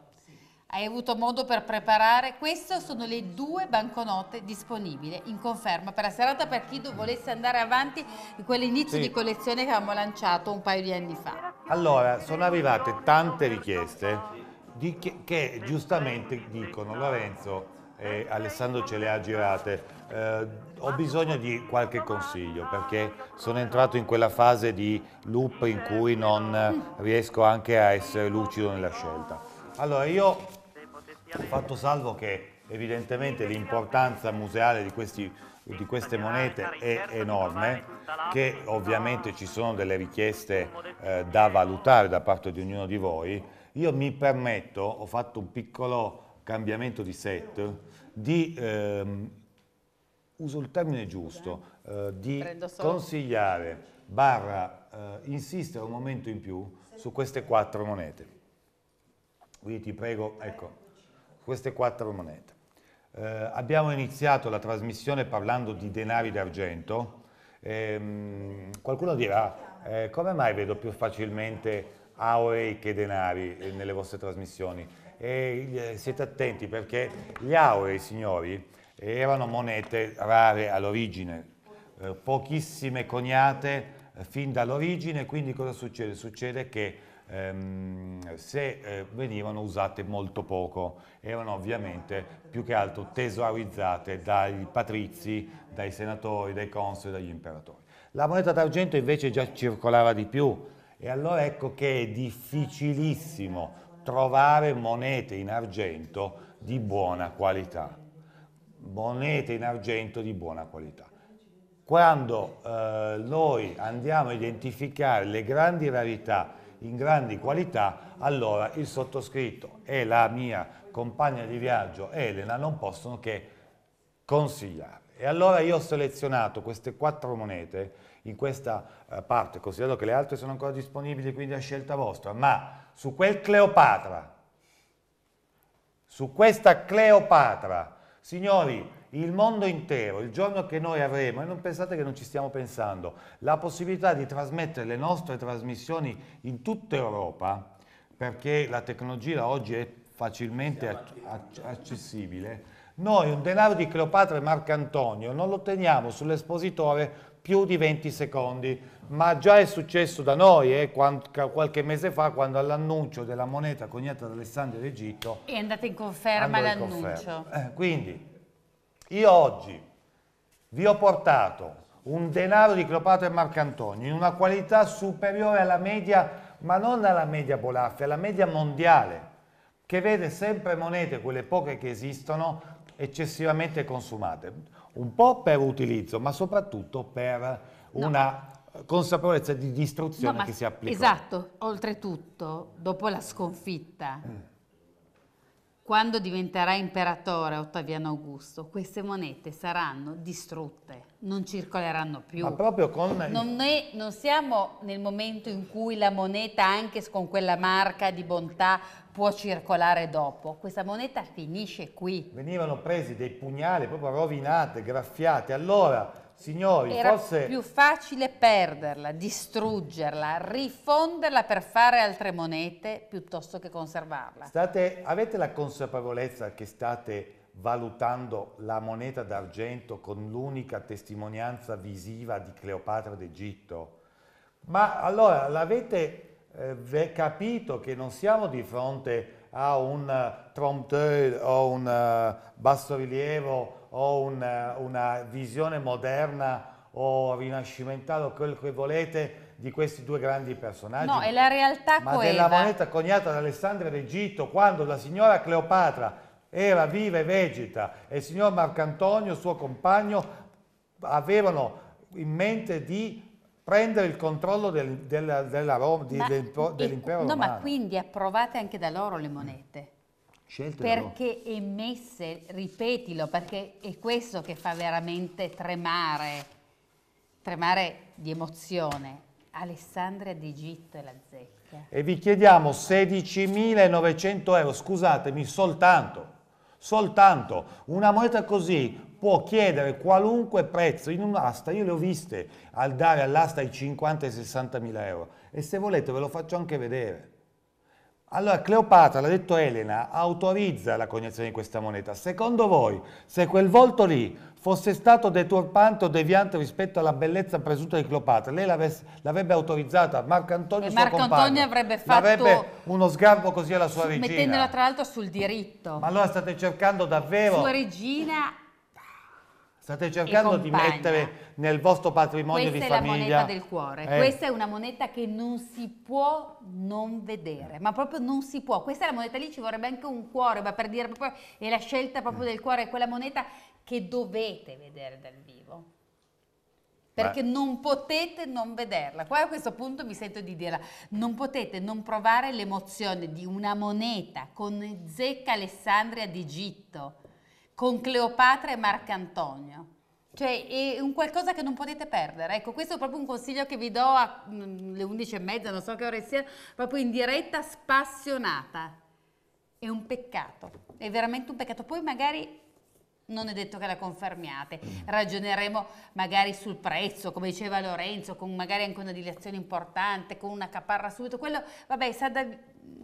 hai avuto modo per preparare. Queste sono le due banconote disponibili in conferma per la serata per chi volesse andare avanti in quell'inizio sì. di collezione che avevamo lanciato un paio di anni fa. Allora, sono arrivate tante richieste che, che, giustamente dicono Lorenzo, eh, Alessandro ce le ha girate, eh, ho bisogno di qualche consiglio perché sono entrato in quella fase di loop in cui non riesco anche a essere lucido nella scelta. Allora io ho fatto salvo che evidentemente l'importanza museale di, questi, di, queste monete è enorme, che ovviamente ci sono delle richieste eh, da valutare da parte di ognuno di voi. Io mi permetto, ho fatto un piccolo cambiamento di set, di ehm, uso il termine giusto, eh, di consigliare, barra eh, insistere un momento in più su queste quattro monete. Quindi ti prego, ecco, queste quattro monete. Eh, abbiamo iniziato la trasmissione parlando di denari d'argento. Ehm, qualcuno dirà, eh, come mai vedo più facilmente aurei che denari eh, nelle vostre trasmissioni? E, eh, siete attenti perché gli aurei, signori, erano monete rare all'origine, eh, pochissime coniate eh, fin dall'origine, quindi cosa succede? Succede che ehm, se eh, venivano usate molto poco, erano ovviamente più che altro tesorizzate dai patrizi, dai senatori, dai consoli, dagli imperatori. La moneta d'argento invece già circolava di più e allora ecco che è difficilissimo trovare monete in argento di buona qualità monete in argento di buona qualità. Quando eh, noi andiamo a identificare le grandi rarità in grandi qualità, allora il sottoscritto e la mia compagna di viaggio Elena non possono che consigliare. E allora io ho selezionato queste quattro monete in questa eh, parte, considerando che le altre sono ancora disponibili, quindi a scelta vostra, ma su quel Cleopatra, su questa Cleopatra Signori, il mondo intero, il giorno che noi avremo, e non pensate che non ci stiamo pensando, la possibilità di trasmettere le nostre trasmissioni in tutta Europa, perché la tecnologia oggi è facilmente ac accessibile, noi un denaro di Cleopatra e Marco Antonio non lo teniamo sull'espositore più di 20 secondi ma già è successo da noi eh, quando, qualche mese fa quando all'annuncio della moneta coniata da Alessandria d'Egitto è andata in conferma l'annuncio eh, quindi io oggi vi ho portato un denaro di Cleopatra e Marcantonio in una qualità superiore alla media ma non alla media Bolaffi, alla media mondiale che vede sempre monete, quelle poche che esistono, eccessivamente consumate un po' per utilizzo ma soprattutto per una no consapevolezza di distruzione no, che si applica. Esatto, oltretutto, dopo la sconfitta, mm. quando diventerà imperatore Ottaviano Augusto, queste monete saranno distrutte, non circoleranno più. Ma proprio con... Non, è, non siamo nel momento in cui la moneta, anche con quella marca di bontà, può circolare dopo. Questa moneta finisce qui. Venivano presi dei pugnali, proprio rovinate, graffiate. Allora Signori, era forse... più facile perderla, distruggerla, rifonderla per fare altre monete piuttosto che conservarla. State, avete la consapevolezza che state valutando la moneta d'argento con l'unica testimonianza visiva di Cleopatra d'Egitto? Ma allora l'avete eh, capito che non siamo di fronte a un uh, eh, trompe o un uh, bassorilievo o un, eh, una visione moderna o rinascimentale o quel che volete di questi due grandi personaggi. No, è la realtà Ma coeva. della moneta coniata da Alessandria d'Egitto quando la signora Cleopatra era viva e vegeta e il signor Marcantonio, suo compagno, avevano in mente di prendere il controllo del, della, della Roma, dell'impero no, romano. No, ma quindi approvate anche da loro le monete. Scelte perché è emesse, ripetilo, perché è questo che fa veramente tremare, tremare di emozione. Alessandria d'Egitto e la zecca. E vi chiediamo 16.900 euro, scusatemi, soltanto, soltanto, una moneta così può chiedere qualunque prezzo in un'asta, io le ho viste, al dare all'asta i 50 e 60 mila euro, e se volete ve lo faccio anche vedere. Allora, Cleopatra, l'ha detto Elena, autorizza la coniazione di questa moneta. Secondo voi, se quel volto lì fosse stato deturpante o deviante rispetto alla bellezza presunta di Cleopatra, lei l'avrebbe autorizzata, Marco Antonio e suo Marco compagno, Antonio avrebbe fatto avrebbe uno sgarbo così alla sua regina. Mettendola tra l'altro sul diritto. Ma allora state cercando davvero... Sua regina State cercando di mettere nel vostro patrimonio Questa di famiglia. Questa è la moneta del cuore. Eh. Questa è una moneta che non si può non vedere, ma proprio non si può. Questa è la moneta lì, ci vorrebbe anche un cuore, ma per dire proprio è la scelta proprio del cuore, è quella moneta che dovete vedere dal vivo. Perché Beh. non potete non vederla. Qua a questo punto mi sento di dirla, non potete non provare l'emozione di una moneta con zecca Alessandria d'Egitto con Cleopatra e Marcantonio. Cioè è un qualcosa che non potete perdere, ecco questo è proprio un consiglio che vi do alle mm, 11 e mezza, non so che ora sia, proprio in diretta spassionata. È un peccato, è veramente un peccato. Poi magari non è detto che la confermiate, ragioneremo magari sul prezzo, come diceva Lorenzo, con magari anche una dilazione importante, con una caparra subito, quello vabbè sa da,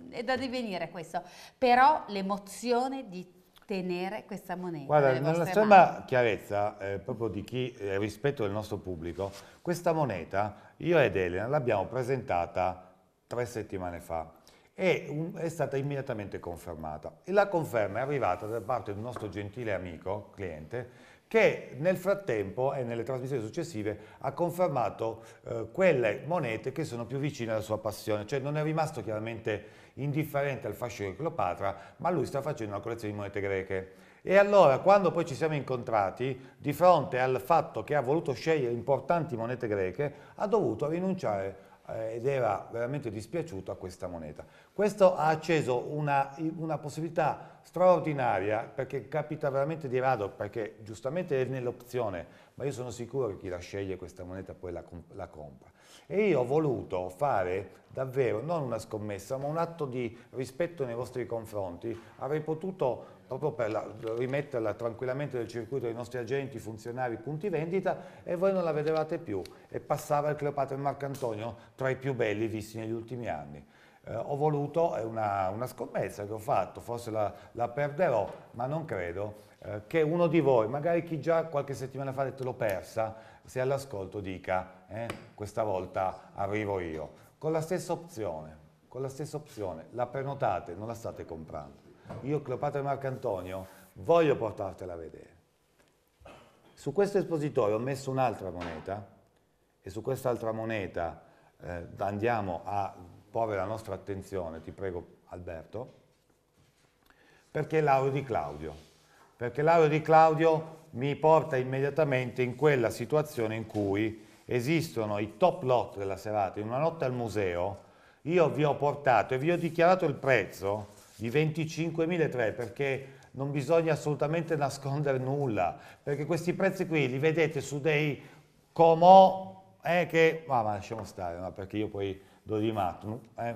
è da divenire questo, però l'emozione di tutti tenere questa moneta. Guarda, nella estrema chiarezza eh, proprio di chi eh, rispetto del nostro pubblico, questa moneta io ed Elena l'abbiamo presentata tre settimane fa e un, è stata immediatamente confermata. E la conferma è arrivata da parte di un nostro gentile amico, cliente, che nel frattempo e nelle trasmissioni successive ha confermato eh, quelle monete che sono più vicine alla sua passione, cioè non è rimasto chiaramente indifferente al fascio di Cleopatra, ma lui sta facendo una collezione di monete greche. E allora, quando poi ci siamo incontrati, di fronte al fatto che ha voluto scegliere importanti monete greche, ha dovuto rinunciare eh, ed era veramente dispiaciuto a questa moneta. Questo ha acceso una, una possibilità straordinaria, perché capita veramente di rado, perché giustamente è nell'opzione, ma io sono sicuro che chi la sceglie questa moneta poi la, la compra. E io ho voluto fare davvero non una scommessa, ma un atto di rispetto nei vostri confronti. Avrei potuto, proprio per la, rimetterla tranquillamente nel circuito dei nostri agenti, funzionari, punti vendita, e voi non la vedevate più. E passava il Cleopatra e Marco Antonio tra i più belli visti negli ultimi anni. Eh, ho voluto, è una, una, scommessa che ho fatto, forse la, la perderò, ma non credo, eh, che uno di voi, magari chi già qualche settimana fa ha detto l'ho persa, se all'ascolto dica eh? questa volta arrivo io, con la stessa opzione, con la stessa opzione, la prenotate, non la state comprando. Io Cleopatra e Marco Antonio voglio portartela a vedere. Su questo espositore ho messo un'altra moneta e su quest'altra moneta eh, andiamo a porre la nostra attenzione, ti prego Alberto, perché è l'aureo di Claudio. Perché l'aureo di Claudio mi porta immediatamente in quella situazione in cui esistono i top lot della serata, in una notte al museo, io vi ho portato e vi ho dichiarato il prezzo di 25.003 perché non bisogna assolutamente nascondere nulla, perché questi prezzi qui li vedete su dei comò eh, che... ma lasciamo stare, no? perché io poi do di matto. Eh.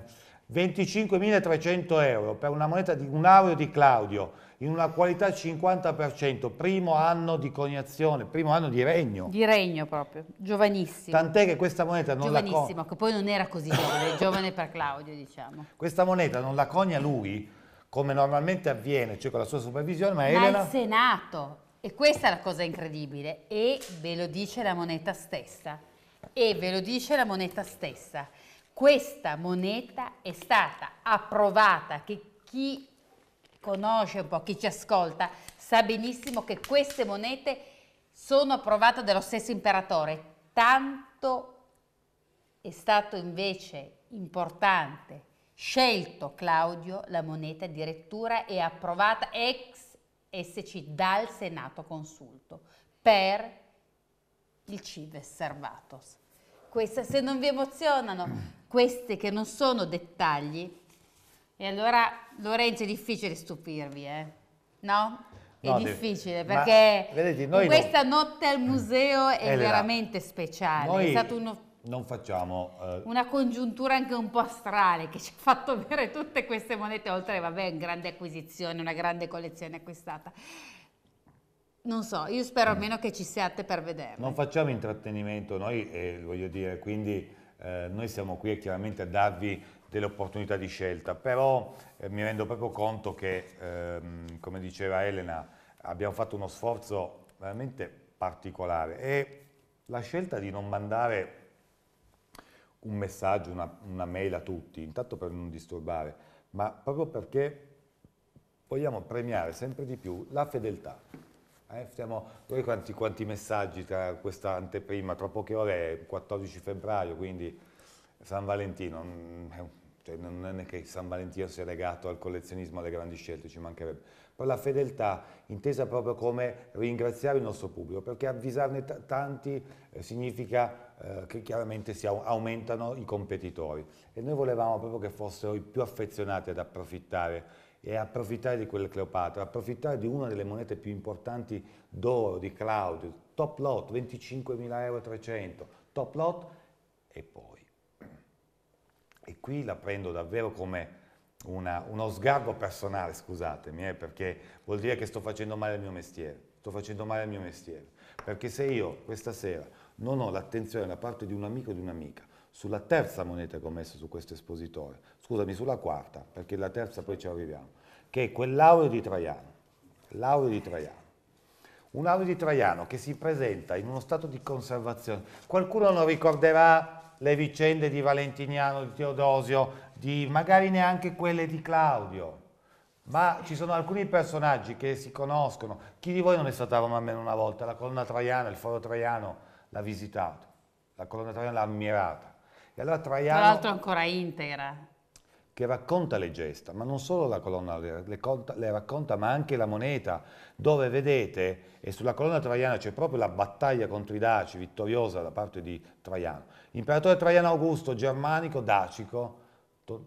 25.300 euro per una moneta di un aureo di Claudio in una qualità 50%, primo anno di coniazione, primo anno di regno. Di regno proprio, giovanissimo. Tant'è che questa moneta non la Giovanissimo, che poi non era così giovane, giovane per Claudio diciamo. Questa moneta non la conia lui, come normalmente avviene, cioè con la sua supervisione, ma, ma Elena... il Senato, e questa è la cosa incredibile, e ve lo dice la moneta stessa, e ve lo dice la moneta stessa questa moneta è stata approvata, che chi conosce un po', chi ci ascolta, sa benissimo che queste monete sono approvate dallo stesso imperatore. Tanto è stato invece importante, scelto Claudio, la moneta addirittura è approvata ex SC dal Senato Consulto per il Cives Servatos. Questa, se non vi emozionano queste che non sono dettagli, e allora Lorenzo è difficile stupirvi, eh? no? È no, difficile perché ma, vedete, questa non... notte al museo è, è eh, veramente speciale, noi... è stato uno non facciamo... Eh... Una congiuntura anche un po' astrale che ci ha fatto avere tutte queste monete, oltre, vabbè, una grande acquisizione, una grande collezione acquistata. Non so, io spero mm. almeno che ci siate per vederlo. Non facciamo intrattenimento noi, eh, voglio dire, quindi eh, noi siamo qui chiaramente a darvi delle opportunità di scelta, però eh, mi rendo proprio conto che, ehm, come diceva Elena, abbiamo fatto uno sforzo veramente particolare e la scelta di non mandare un messaggio, una, una mail a tutti, intanto per non disturbare, ma proprio perché vogliamo premiare sempre di più la fedeltà. Eh, stiamo, voi quanti, quanti, messaggi tra questa anteprima, tra poche ore, è 14 febbraio, quindi San Valentino, mm, cioè non è che San Valentino sia legato al collezionismo, alle grandi scelte, ci mancherebbe, Poi la fedeltà intesa proprio come ringraziare il nostro pubblico, perché avvisarne tanti eh, significa eh, che chiaramente si au aumentano i competitori e noi volevamo proprio che fossero i più affezionati ad approfittare e approfittare di quella Cleopatra, approfittare di una delle monete più importanti d'oro di Claudio, top lot 25.000 euro, 300, top lot e poi. E qui la prendo davvero come una, uno sgarbo personale, scusatemi, eh, perché vuol dire che sto facendo male al mio mestiere, sto facendo male al mio mestiere, perché se io questa sera non ho l'attenzione da parte di un amico o di un'amica sulla terza moneta che ho messo su questo espositore, scusami, sulla quarta, perché la terza poi ci arriviamo, che è quell'aureo di Traiano. l'aureo di Traiano. Un audio di Traiano che si presenta in uno stato di conservazione. Qualcuno non ricorderà le vicende di Valentiniano, di Teodosio, di magari neanche quelle di Claudio, ma ci sono alcuni personaggi che si conoscono. Chi di voi non è stato a Roma almeno una volta? La colonna traiana, il foro traiano l'ha visitato, la colonna traiana l'ha ammirata. E allora traiano... Tra l'altro ancora integra che racconta le gesta, ma non solo la colonna, le, le, le racconta ma anche la moneta, dove vedete, e sulla colonna traiana c'è proprio la battaglia contro i Daci, vittoriosa da parte di Traiano. Imperatore Traiano Augusto, germanico, dacico,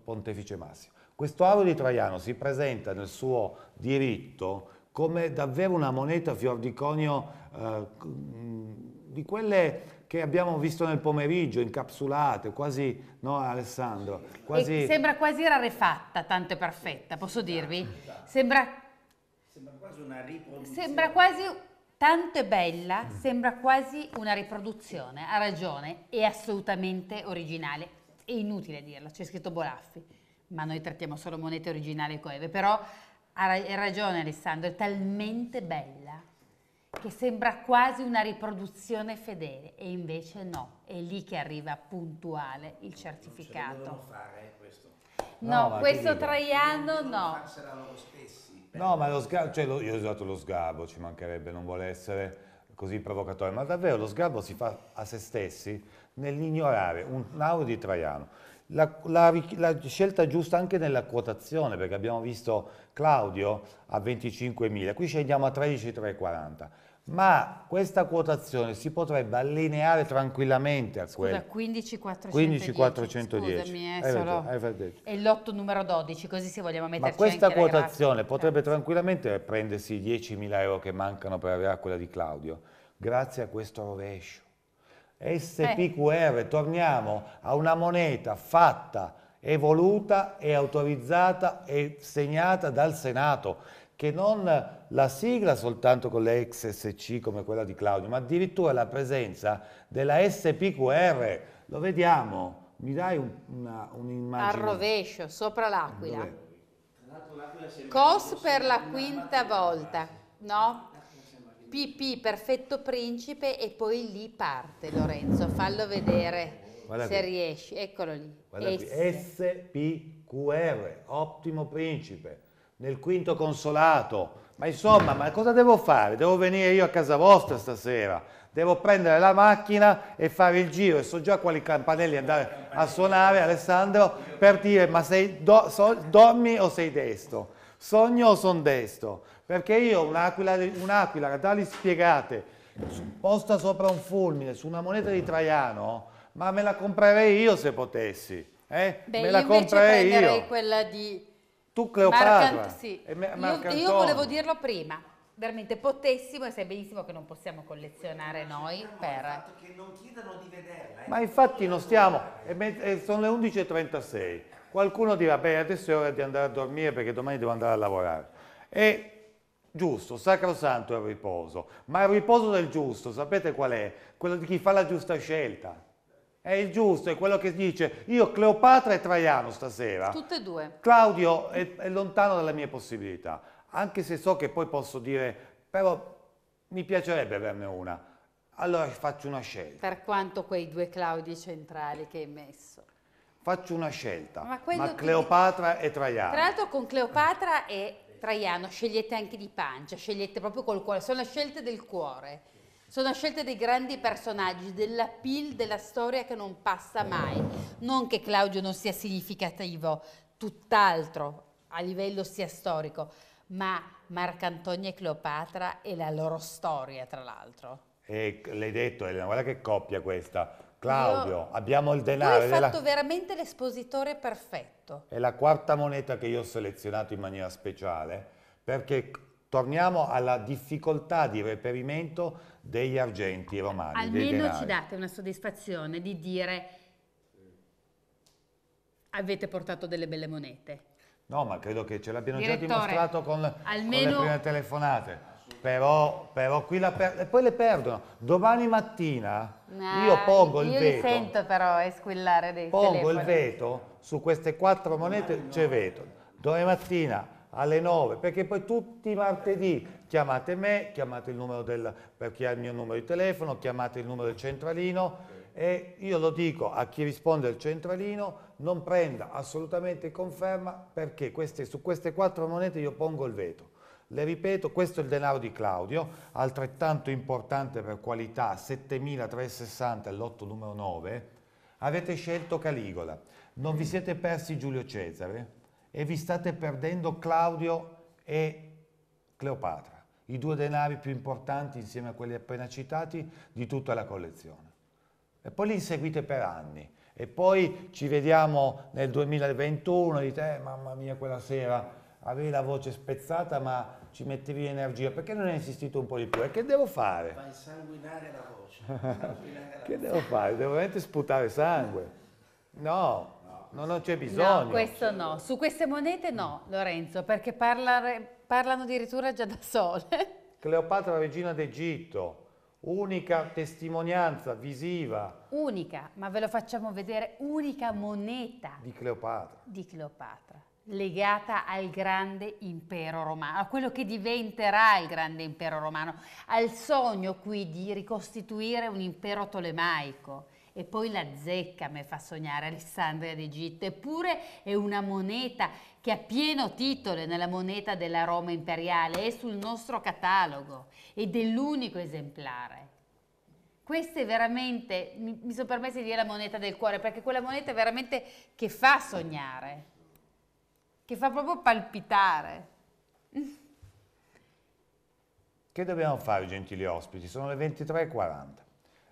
pontefice massimo. Questo aro di Traiano si presenta nel suo diritto come davvero una moneta fior di conio eh, di quelle che abbiamo visto nel pomeriggio, incapsulate, quasi, no Alessandro? Quasi... Sembra quasi rarefatta, tanto è perfetta, posso dirvi? Sembra, sembra quasi una riproduzione. Sembra quasi, tanto è bella, mm. sembra quasi una riproduzione, ha ragione, è assolutamente originale, è inutile dirlo, c'è scritto Bolaffi, ma noi trattiamo solo monete originali coeve, però ha ragione Alessandro, è talmente bella che sembra quasi una riproduzione fedele e invece no, è lì che arriva puntuale il certificato. Non fare, eh, questo. No, no questo Traiano no. No, ma lo sgarbo, cioè lo, io ho usato lo sgarbo, ci mancherebbe, non vuole essere così provocatorio, ma davvero lo sgarbo si fa a se stessi nell'ignorare un lauro di Traiano la, la, la, scelta giusta anche nella quotazione, perché abbiamo visto Claudio a 25.000, qui scendiamo a 13.340, ma questa quotazione si potrebbe allineare tranquillamente a quella. 15.410. 15.410. Scusami, eh, È lotto numero 12, così se vogliamo metterci Ma questa quotazione potrebbe eh. tranquillamente prendersi i 10.000 euro che mancano per arrivare a quella di Claudio, grazie a questo rovescio. SPQR, eh. torniamo a una moneta fatta, evoluta e autorizzata e segnata dal Senato, che non la sigla soltanto con le XSC come quella di Claudio, ma addirittura la presenza della SPQR. Lo vediamo, mi dai un, una, un'immagine? Al rovescio, sopra l'Aquila. Cos per la quinta volta, no? PP perfetto principe e poi lì parte Lorenzo, fallo vedere Guarda se qui. riesci, eccolo lì. SPQR, ottimo principe, nel quinto consolato. Ma insomma, ma cosa devo fare? Devo venire io a casa vostra stasera, devo prendere la macchina e fare il giro e so già quali campanelli andare a suonare, Alessandro, per dire ma sei do, so, dormi o sei destro? Sogno o son destro? Perché io un'aquila, un'aquila che tali spiegate, posta sopra un fulmine, su una moneta di Traiano, ma me la comprerei io se potessi. Eh? Beh, me la comprerei io. prenderei quella di... Tu Cleopatra. Marcant- sì. Io, io volevo dirlo prima veramente potessimo e sai benissimo che non possiamo collezionare noi per... Vederla, eh. Ma infatti non stiamo, sono le 11.36, qualcuno dirà beh adesso è ora di andare a dormire perché domani devo andare a lavorare e giusto, sacrosanto è il riposo, ma il riposo del giusto, sapete qual è? Quello di chi fa la giusta scelta. È il giusto, è quello che dice io Cleopatra e Traiano stasera. Tutte e due. Claudio è, è lontano dalle mie possibilità, anche se so che poi posso dire, però mi piacerebbe averne una. Allora faccio una scelta. Per quanto quei due Claudi centrali che hai messo faccio una scelta, ma, ma Cleopatra che... e Traiano. Tra l'altro con Cleopatra è Traiano, scegliete anche di pancia, scegliete proprio col cuore, sono scelte del cuore, sono scelte dei grandi personaggi, della PIL della storia che non passa mai. Non che Claudio non sia significativo, tutt'altro a livello sia storico, ma Marcantonio e Cleopatra e la loro storia, tra l'altro. E l'hai detto Elena, guarda che coppia questa, Claudio, io... abbiamo il denaro. Tu hai fatto della... veramente l'espositore perfetto. È la quarta moneta che io ho selezionato in maniera speciale, perché torniamo alla difficoltà di reperimento degli argenti romani. Almeno ci date una soddisfazione di dire avete portato delle belle monete. No, ma credo che ce l'abbiano già dimostrato con, almeno, con le prime telefonate. Però, però qui la per... poi le perdono. Domani mattina nah, eh, io pongo il io veto. Io sento però squillare dei Pongo telefoni. il veto su queste quattro monete, c'è veto. Domani mattina alle 9, perché poi tutti i martedì chiamate me, chiamate il numero del, per chi ha il mio numero di telefono, chiamate il numero del centralino e io lo dico a chi risponde al centralino, non prenda assolutamente conferma perché queste, su queste quattro monete io pongo il veto. Le ripeto, questo è il denaro di Claudio, altrettanto importante per qualità, 7360 all'otto numero 9. Avete scelto Caligola, non vi siete persi Giulio Cesare e vi state perdendo Claudio e Cleopatra, i due denari più importanti insieme a quelli appena citati di tutta la collezione. E poi li inseguite per anni e poi ci vediamo nel 2021, dite eh, mamma mia quella sera avevi la voce spezzata ma ci mettevi energia, perché non hai insistito un po' di più? E che devo fare? Fai sanguinare la voce. che devo fare? Devo veramente sputare sangue? No, no non c'è bisogno. No, questo no. Su queste monete no, Lorenzo, perché parlare, parlano addirittura già da sole. Cleopatra, regina d'Egitto, unica testimonianza visiva. Unica, ma ve lo facciamo vedere, unica moneta. Di Cleopatra. Di Cleopatra legata al grande impero romano, a quello che diventerà il grande impero romano, al sogno qui di ricostituire un impero tolemaico. E poi la zecca mi fa sognare Alessandria d'Egitto, eppure è una moneta che ha pieno titolo nella moneta della Roma imperiale, è sul nostro catalogo ed è l'unico esemplare. Questa è veramente, mi, mi sono permessa di dire la moneta del cuore, perché quella moneta è veramente che fa sognare che fa proprio palpitare. Che dobbiamo fare, gentili ospiti? Sono le 23.40.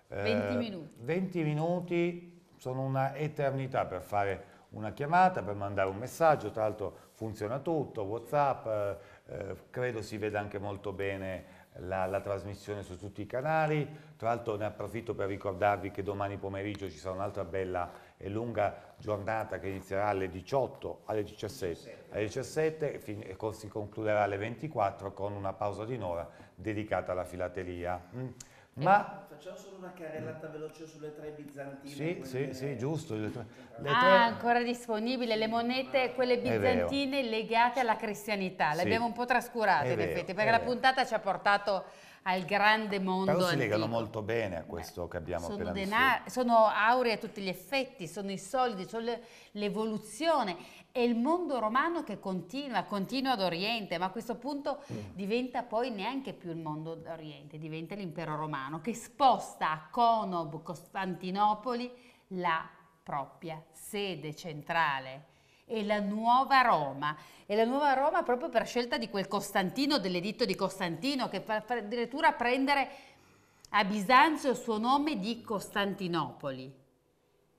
20 eh, minuti. 20 minuti sono una eternità per fare una chiamata, per mandare un messaggio, tra l'altro funziona tutto, Whatsapp, eh, eh, credo si veda anche molto bene la, la, trasmissione su tutti i canali, tra l'altro ne approfitto per ricordarvi che domani pomeriggio ci sarà un'altra bella e lunga giornata che inizierà alle 18, alle 17, alle 17 e si concluderà alle 24 con una pausa di un'ora dedicata alla filateria. Mm. Eh, Ma, facciamo solo una carrellata veloce sulle tre bizantine. Sì, sì, sì, giusto. Le tre, le ah, ancora disponibile, le monete, quelle bizantine legate alla cristianità, le sì. abbiamo un po' trascurate in effetti, perché la puntata ci ha portato al grande mondo Però si antico. legano molto bene a eh, questo Beh, che abbiamo sono appena denari, vissuto. Sono auree a tutti gli effetti, sono i soldi, sono l'evoluzione. È il mondo romano che continua, continua ad Oriente, ma a questo punto mm. diventa poi neanche più il mondo d'Oriente, diventa l'impero romano che sposta a Conob, Costantinopoli, la propria sede centrale e la nuova Roma. E la nuova Roma proprio per scelta di quel Costantino, dell'editto di Costantino, che fa addirittura prendere a Bisanzio il suo nome di Costantinopoli.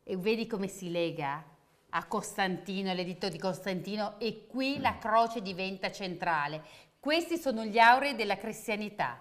E vedi come si lega a Costantino, l'editto di Costantino, e qui mm. la croce diventa centrale. Questi sono gli aurei della cristianità.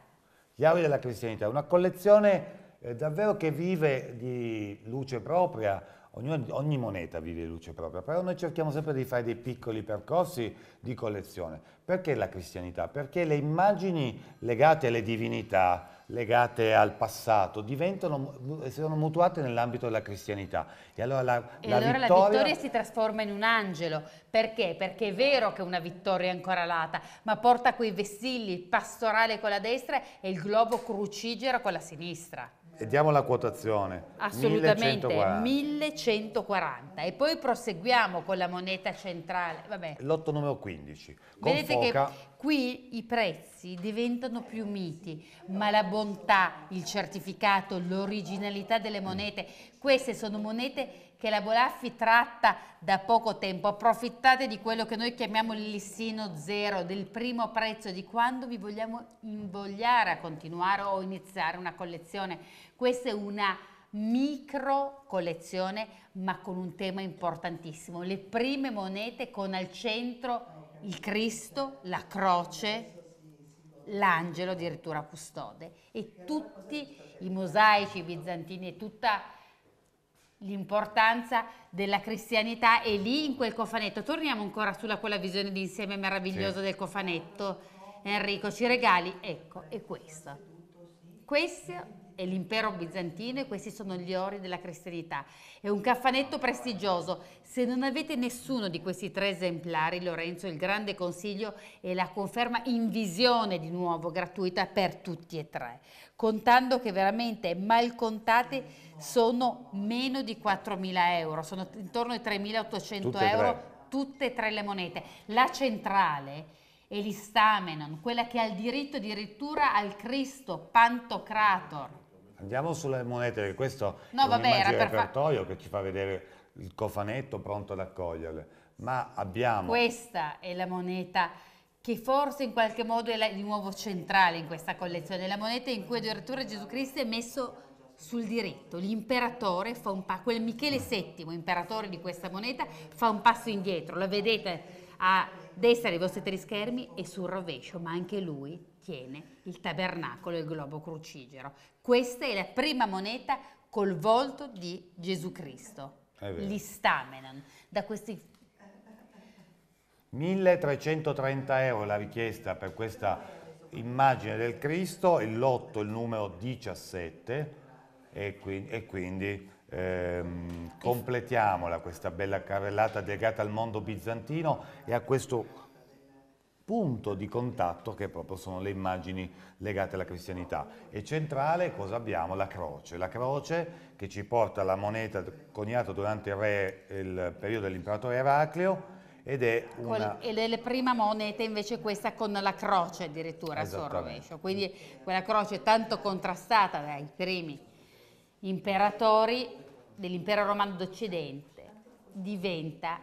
Gli aurei della cristianità, una collezione eh, davvero che vive di luce propria, Ognuno, ogni moneta vive luce propria, però noi cerchiamo sempre di fare dei piccoli percorsi di collezione. Perché la cristianità? Perché le immagini legate alle divinità, legate al passato diventano, sono mutuate nell'ambito della cristianità. E allora, la, e la, allora vittoria... la, vittoria... si trasforma in un angelo. Perché? Perché è vero che una vittoria è ancora alata, ma porta quei vessilli, il pastorale con la destra e il globo crucigero con la sinistra. E diamo la quotazione. Assolutamente, 1140. 1140. E poi proseguiamo con la moneta centrale. Lotto numero 15. Con Vedete foca... che qui i prezzi diventano più miti, ma la bontà, il certificato, l'originalità delle monete, queste sono monete che la Bolaffi tratta da poco tempo. Approfittate di quello che noi chiamiamo il lissino zero, del primo prezzo, di quando vi vogliamo invogliare a continuare o iniziare una collezione. Questa è una micro collezione ma con un tema importantissimo, le prime monete con al centro il Cristo, la croce, l'angelo addirittura custode e tutti i mosaici bizantini e tutta l'importanza della cristianità e lì in quel cofanetto. Torniamo ancora sulla quella visione di insieme meraviglioso sì. del cofanetto. Enrico, ci regali, ecco, è questo. Questo e l'impero bizantino e questi sono gli ori della cristianità. È un caffanetto prestigioso. Se non avete nessuno di questi tre esemplari, Lorenzo, il grande consiglio è la conferma in visione di nuovo gratuita per tutti e tre, contando che veramente mal contate sono meno di 4.000 euro, sono intorno ai 3.800 euro tutte e tre le monete. La centrale e l'istamenon, quella che ha il diritto addirittura al Cristo Pantocrator, Andiamo sulle monete, perché questo no, è vabbè, un repertorio fa... che ci fa vedere il cofanetto pronto ad accoglierle. Ma abbiamo... Questa è la moneta che forse in qualche modo è la, di nuovo centrale in questa collezione, la moneta in cui addirittura Gesù Cristo è messo sul diritto. l'imperatore fa un passo, quel Michele VII, imperatore di questa moneta, fa un passo indietro, la vedete a destra dei vostri tre schermi e sul rovescio, ma anche lui tiene il tabernacolo e il globo crucigero. Questa è la prima moneta col volto di Gesù Cristo. l'istamenan. Da questi 1330 euro la richiesta per questa immagine del Cristo, il lotto, il numero 17 e quindi, e quindi ehm, completiamola questa bella carrellata legata al mondo bizantino e a questo punto di contatto che proprio sono le immagini legate alla cristianità. E centrale cosa abbiamo? La croce. La croce che ci porta la moneta coniata durante il, re, il periodo dell'imperatore Eracleo ed è una... E è la prima moneta invece questa con la croce addirittura sul rovescio. Quindi quella croce tanto contrastata dai primi imperatori dell'impero romano d'Occidente diventa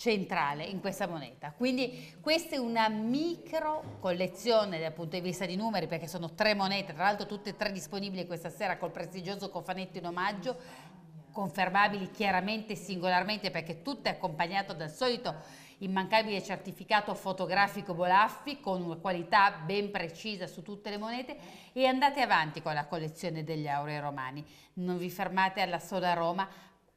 centrale in questa moneta. Quindi questa è una micro collezione dal punto di vista di numeri perché sono tre monete, tra l'altro tutte e tre disponibili questa sera col prestigioso cofanetto in omaggio confermabili chiaramente e singolarmente perché tutto è accompagnato dal solito immancabile certificato fotografico Bolaffi con una qualità ben precisa su tutte le monete e andate avanti con la collezione degli aurei romani. Non vi fermate alla sola Roma,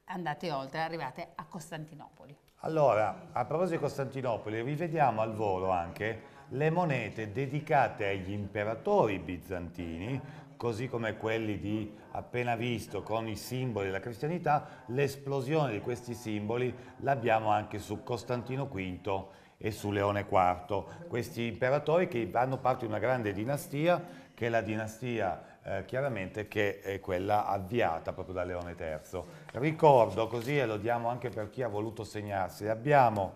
andate oltre, arrivate a Costantinopoli. Allora, a proposito di Costantinopoli, rivediamo al volo anche le monete dedicate agli imperatori bizantini, così come quelli di appena visto con i simboli della cristianità, l'esplosione di questi simboli l'abbiamo anche su Costantino V e su Leone IV, questi imperatori che fanno parte di una grande dinastia, che è la dinastia eh, chiaramente che è quella avviata proprio da Leone III. Ricordo, così e lo diamo anche per chi ha voluto segnarsi, abbiamo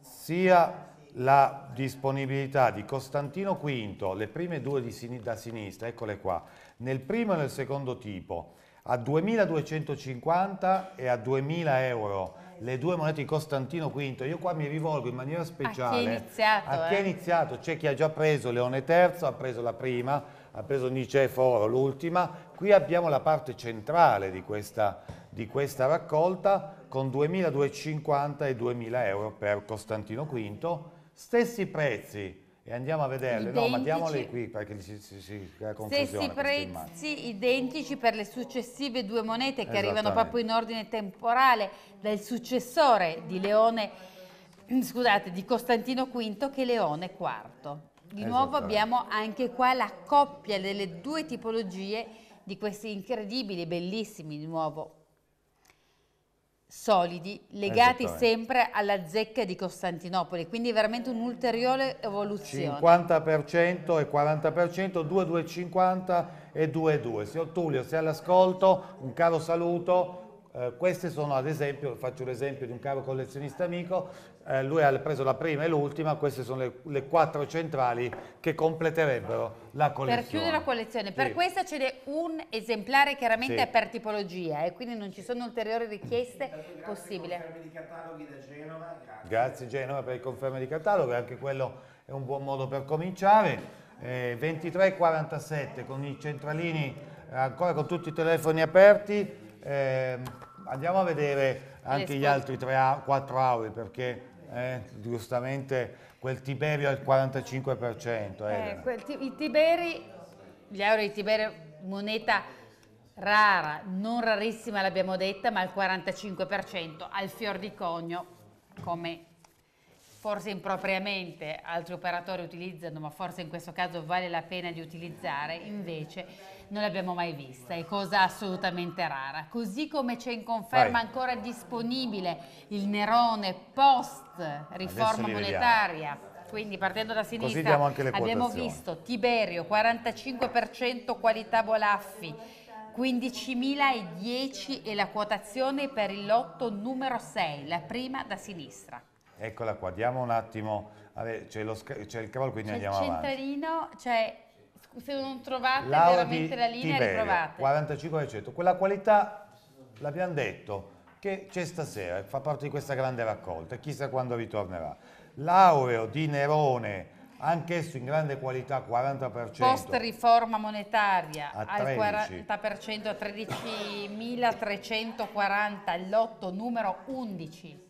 sia la disponibilità di Costantino V, le prime due sin da sinistra, eccole qua, nel primo e nel secondo tipo, a 2.250 e a 2.000 euro le due monete di Costantino V. Io qua mi rivolgo in maniera speciale a chi è iniziato, a chi è eh? iniziato. Eh. c'è chi ha già preso Leone III, ha preso la prima, ha preso Niceforo l'ultima, qui abbiamo la parte centrale di questa, di questa raccolta con 2.250 e 2.000 euro per Costantino V, stessi prezzi e andiamo a vederle, identici, no ma diamole qui perché si, si, si crea confusione. Stessi prezzi identici per le successive due monete che arrivano proprio in ordine temporale dal successore di Leone, scusate, di Costantino V che Leone IV. Di nuovo abbiamo anche qua la coppia delle due tipologie di questi incredibili, bellissimi di nuovo, solidi, legati sempre alla zecca di Costantinopoli, quindi veramente un'ulteriore evoluzione. 50% e 40%, 2250 e 22. Signor Tullio, se all'ascolto, un caro saluto. Eh, queste sono ad esempio, faccio l'esempio di un caro collezionista amico eh, lui ha preso la prima e l'ultima, queste sono le, le, quattro centrali che completerebbero la collezione. Per chiudere la collezione, per questa ce n'è un esemplare chiaramente sì. per tipologia e eh, quindi non ci sono ulteriori richieste grazie possibili. Grazie di cataloghi da Genova. Grazie. Genova per il conferme di catalogo, anche quello è un buon modo per cominciare. Eh, 23.47 con i centralini eh, ancora con tutti i telefoni aperti. Eh, andiamo a vedere anche gli altri 4 auri perché eh, giustamente quel Tiberio al 45%. Eh, eh ti I Tiberi, gli euro di Tiberio, moneta rara, non rarissima l'abbiamo detta, ma al 45%, al fior di cogno, come forse impropriamente altri operatori utilizzano, ma forse in questo caso vale la pena di utilizzare, invece non l'abbiamo mai vista, è cosa assolutamente rara. Così come c'è in conferma Vai. ancora disponibile il Nerone post riforma monetaria. Quindi partendo da sinistra abbiamo visto Tiberio 45% qualità Bolaffi, 15.010 e la quotazione per il lotto numero 6, la prima da sinistra. Eccola qua, diamo un attimo, c'è il cavallo quindi andiamo avanti. C'è il centralino, c'è se non trovate Laura veramente la linea, Tiberio, riprovate. 45%. Quella qualità l'abbiamo detto che c'è stasera, fa parte di questa grande raccolta, chissà quando ritornerà. L'aureo di Nerone, anch'esso in grande qualità, 40%. Post riforma monetaria al 40% a 13.340, lotto numero 11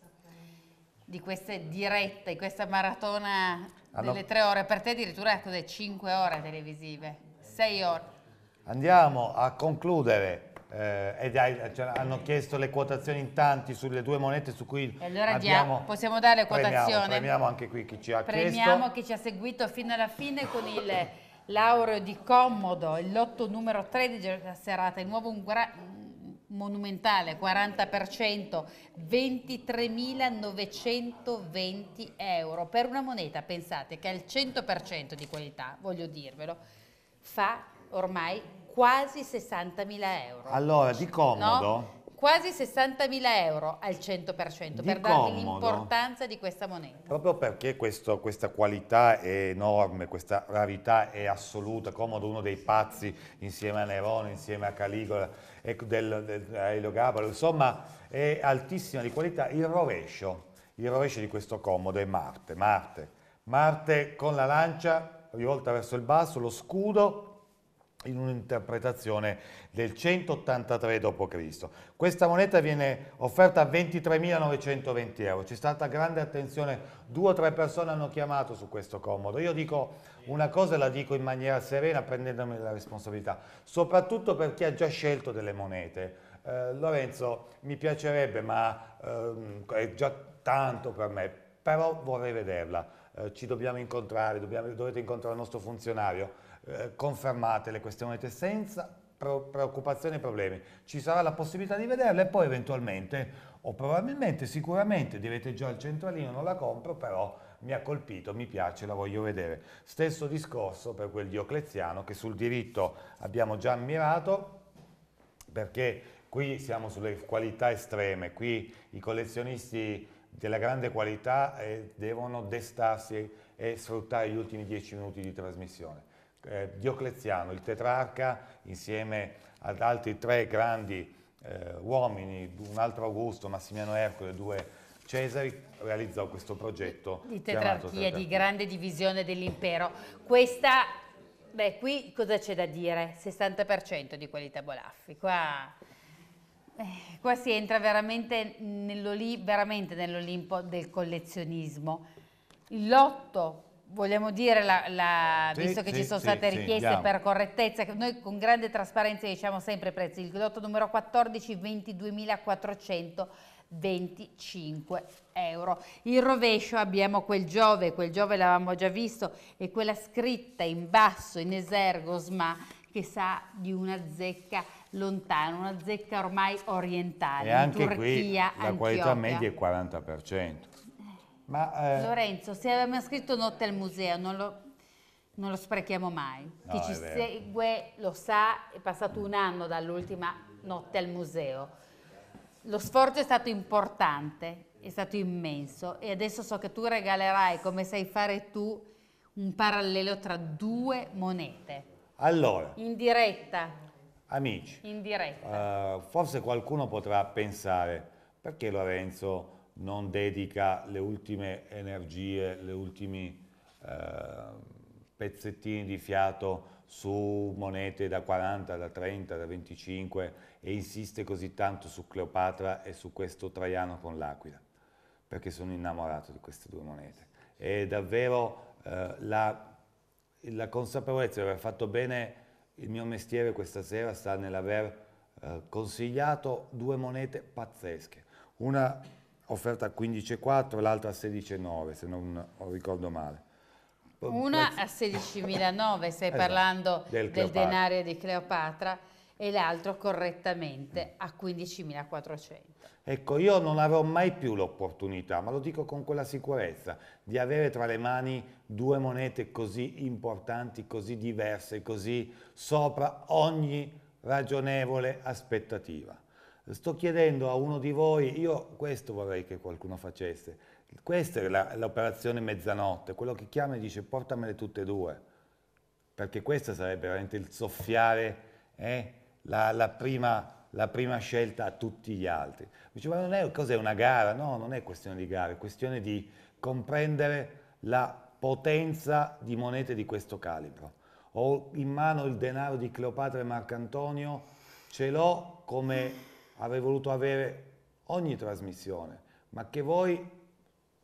di queste dirette, di questa maratona allora, delle tre ore, per te addirittura è cos'è, ecco, cinque ore televisive, sei ore. Andiamo a concludere. Eh, ed hai, eh, cioè, hanno chiesto le quotazioni in tanti sulle due monete su cui allora abbiamo, possiamo dare le quotazioni premiamo, anche qui chi ci ha premiamo chiesto premiamo chi ci ha seguito fino alla fine con il laureo di Commodo il lotto numero 3 della serata il nuovo un monumentale, 40%, 23.920 euro per una moneta, pensate, che al 100% di qualità, voglio dirvelo, fa ormai quasi 60.000 euro. Allora, di comodo... No? quasi 60.000 euro al 100% di per comodo. darvi l'importanza di questa moneta. Proprio perché questo, questa qualità è enorme, questa rarità è assoluta, Comodo uno dei pazzi insieme a Nerone, insieme a Caligola e del, del, a Elio Gabalo, insomma è altissima di qualità. Il rovescio, il rovescio di questo Comodo è Marte, Marte, Marte con la lancia rivolta verso il basso, lo scudo in un'interpretazione del 183 d.C. Questa moneta viene offerta a 23.920 euro, c'è stata grande attenzione, due o tre persone hanno chiamato su questo comodo. Io dico una cosa e la dico in maniera serena prendendomi la responsabilità, soprattutto per chi ha già scelto delle monete. Eh, Lorenzo, mi piacerebbe, ma ehm, è già tanto per me, però vorrei vederla. Eh, ci dobbiamo incontrare, dobbiamo, dovete incontrare il nostro funzionario. Eh, confermate queste monete senza preoccupazioni e problemi. Ci sarà la possibilità di vederla e poi eventualmente o probabilmente, sicuramente direte già al centralino non la compro, però mi ha colpito, mi piace, la voglio vedere. Stesso discorso per quel Diocleziano che sul diritto abbiamo già ammirato perché qui siamo sulle qualità estreme, qui i collezionisti della grande qualità eh, devono destarsi e sfruttare gli ultimi dieci minuti di trasmissione eh, Diocleziano, il tetrarca, insieme ad altri tre grandi eh, uomini, un altro Augusto, Massimiliano Ercole, due Cesari, realizzò questo progetto. Di tetrarchia, tetrarchia. di grande divisione dell'impero. Questa, beh, qui cosa c'è da dire? 60% di quelli tabolaffi. Qua, eh, qua si entra veramente nell'Olimpo nell del collezionismo. Il lotto vogliamo dire, la, la, sì, visto che sì, ci sono state sì, richieste per correttezza, che noi con grande trasparenza diciamo sempre i prezzi, il lotto numero 14 22.425 euro. Il rovescio abbiamo quel Giove, quel Giove l'avevamo già visto, e quella scritta in basso, in esergo, SMA, che sa di una zecca lontana, una zecca ormai orientale, e anche Turchia, qui la Antiochia. qualità media è 40%. Ma, eh... Lorenzo, se abbiamo scritto Notte al Museo, non lo, non lo sprechiamo mai. No, Chi ci segue lo sa, è passato un anno dall'ultima Notte al Museo. Lo sforzo è stato importante, è stato immenso e adesso so che tu regalerai, come sai fare tu, un parallelo tra due monete. Allora. In diretta. Amici. In diretta. Uh, forse qualcuno potrà pensare, perché Lorenzo non dedica le ultime energie, le ultime eh, pezzettini di fiato su monete da 40, da 30, da 25 e insiste così tanto su Cleopatra e su questo Traiano con l'Aquila, perché sono innamorato di queste due monete. È davvero eh, la, la, consapevolezza di aver fatto bene il mio mestiere questa sera sta nell'aver eh, consigliato due monete pazzesche. Una offerta a 15,4 e l'altra a 16,9 se non ricordo male. Una a 16.009, stai esatto, parlando del, del denario di Cleopatra, e l'altro correttamente a 15.400. Ecco, io non avrò mai più l'opportunità, ma lo dico con quella sicurezza, di avere tra le mani due monete così importanti, così diverse, così sopra ogni ragionevole aspettativa sto chiedendo a uno di voi, io questo vorrei che qualcuno facesse, questa è l'operazione mezzanotte, quello che chiama e dice portamele tutte e due, perché questo sarebbe veramente il soffiare eh, la, la, prima, la, prima, scelta a tutti gli altri. Dice, ma non è cos'è una gara? No, non è questione di gara, è questione di comprendere la potenza di monete di questo calibro. Ho in mano il denaro di Cleopatra e Marcantonio, ce l'ho come avrei voluto avere ogni trasmissione, ma che voi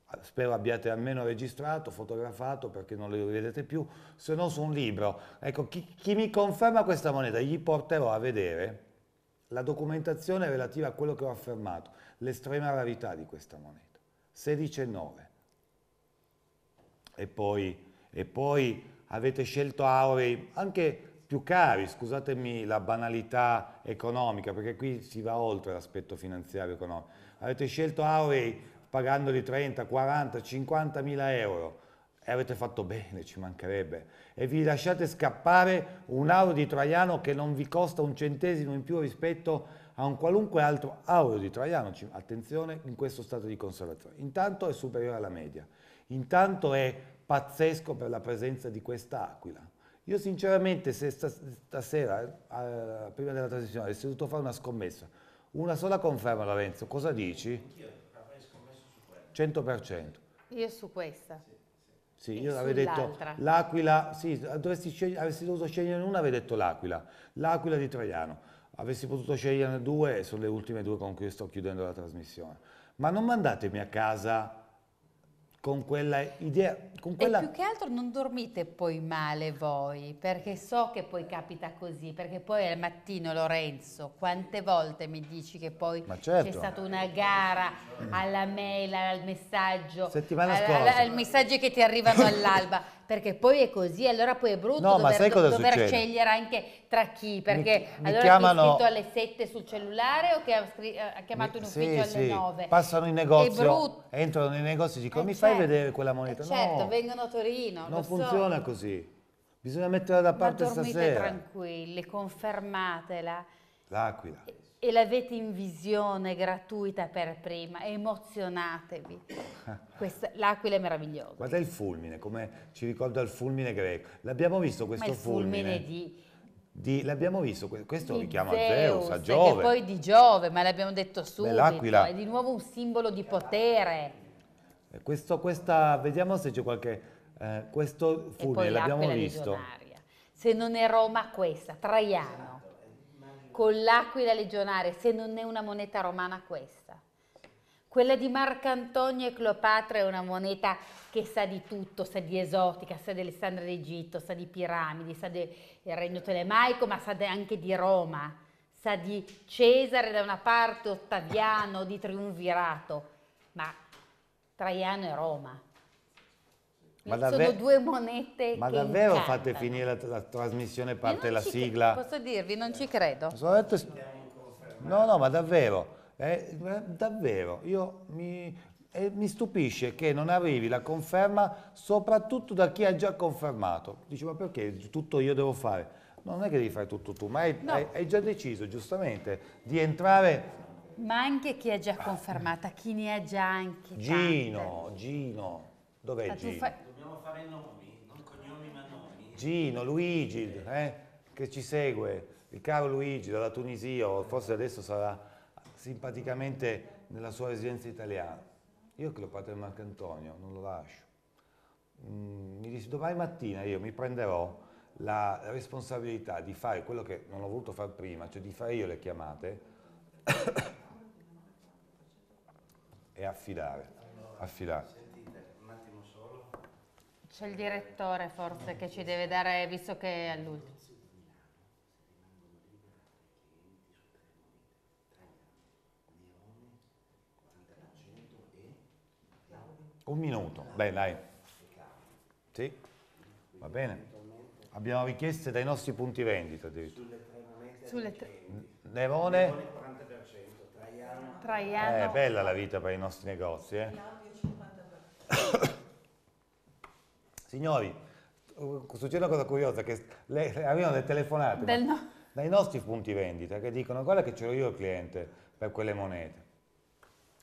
ah, spero abbiate almeno registrato, fotografato perché non lo vedete più, se no su un libro. Ecco, chi, chi, mi conferma questa moneta gli porterò a vedere la documentazione relativa a quello che ho affermato, l'estrema rarità di questa moneta, 16 e 9. E poi, e poi avete scelto aurei, anche più cari, scusatemi la banalità economica, perché qui si va oltre l'aspetto finanziario economico. Avete scelto Aurei pagandoli 30, 40, 50 mila euro e avete fatto bene, ci mancherebbe. E vi lasciate scappare un aureo di Traiano che non vi costa un centesimo in più rispetto a un qualunque altro aureo di Traiano, attenzione, in questo stato di conservazione. Intanto è superiore alla media, intanto è pazzesco per la presenza di questa aquila. Io sinceramente se stasera, eh, prima della trasmissione, avessi dovuto fare una scommessa, una sola conferma Lorenzo, cosa dici? Io avrei scommesso su quella. 100%. Io su questa. Sì, io l'avevo detto l'Aquila, sì, dovresti, avessi dovuto scegliere una, avrei detto l'Aquila, l'Aquila di Traiano. Avessi potuto scegliere due, sono le ultime due con cui sto chiudendo la trasmissione. Ma non mandatemi a casa con quella idea. Con quella... E più che altro non dormite poi male voi, perché so che poi capita così, perché poi al mattino Lorenzo, quante volte mi dici che poi certo. c'è stata una gara alla mail, al messaggio, Settimana al messaggio che ti arrivano all'alba perché poi è così, allora poi è brutto no, dover, do, dover scegliere anche tra chi, perché mi, mi allora chiamano... è scritto alle 7 sul cellulare o che ha, eh, ha chiamato in ufficio sì, alle sì. 9. Passano in negozio, entrano nei negozi e dicono eh, mi certo, fai vedere quella moneta? Eh, certo, no, vengono a Torino. Non funziona so. così, bisogna metterla da parte stasera. Ma dormite stasera. tranquilli, confermatela. L'Aquila. Eh, e l'avete in visione gratuita per prima, emozionatevi. l'aquila è meravigliosa. Guarda il fulmine, come ci ricorda il fulmine greco. L'abbiamo visto questo Ma il fulmine, fulmine di l'abbiamo visto, questo di richiama Zeus, Zeus, a Giove. E poi di Giove, ma l'abbiamo detto subito, Beh, è di nuovo un simbolo di potere. Eh, questo, questa, vediamo se c'è qualche, eh, questo fulmine l'abbiamo visto. Legionaria. Se non è Roma questa, Traiano con l'aquila legionare, se non è una moneta romana questa. Quella di Marcantonio e Cleopatra è una moneta che sa di tutto, sa di esotica, sa di Alessandria d'Egitto, sa di piramidi, sa del regno telemaico, ma sa anche di Roma, sa di Cesare da una parte, Ottaviano, di Triunvirato, ma Traiano e Roma. Ma davvero, sono due monete Ma davvero incantano. fate finire la, la trasmissione parte la sigla? Posso dirvi, non ci credo. No, no, ma davvero. Eh, eh davvero, io mi, eh, mi, stupisce che non arrivi la conferma soprattutto da chi ha già confermato. dice ma perché tutto io devo fare? non è che devi fare tutto tu, ma hai, no. hai, hai già deciso, giustamente, di entrare... Ma anche chi è già confermata, chi ne ha già anche Gino, tante. Gino, dov'è Gino? Fai volevamo fare nomi, non cognomi ma nomi. Gino, Luigi, eh, che ci segue, il caro Luigi dalla Tunisia, o forse adesso sarà simpaticamente nella sua residenza italiana. Io Cleopatra Antonio, non lo lascio. Mm, domani mattina io mi prenderò la responsabilità di fare quello che non ho voluto fare prima, cioè di fare io le chiamate e affidare. affidare. C'è il direttore forse che ci deve dare, visto che è all'ultimo. Un minuto, dai, dai. Sì, va bene. Abbiamo richieste dai nostri punti vendita addirittura. Sulle tre. Nerone. Nerone 40%, Traiano. Traiano. Eh, è eh, bella la vita per i nostri negozi, eh. Signori, eh, succede una cosa curiosa, che le, arrivano le telefonate Del no. dai nostri punti vendita che dicono guarda che ce l'ho io il cliente per quelle monete.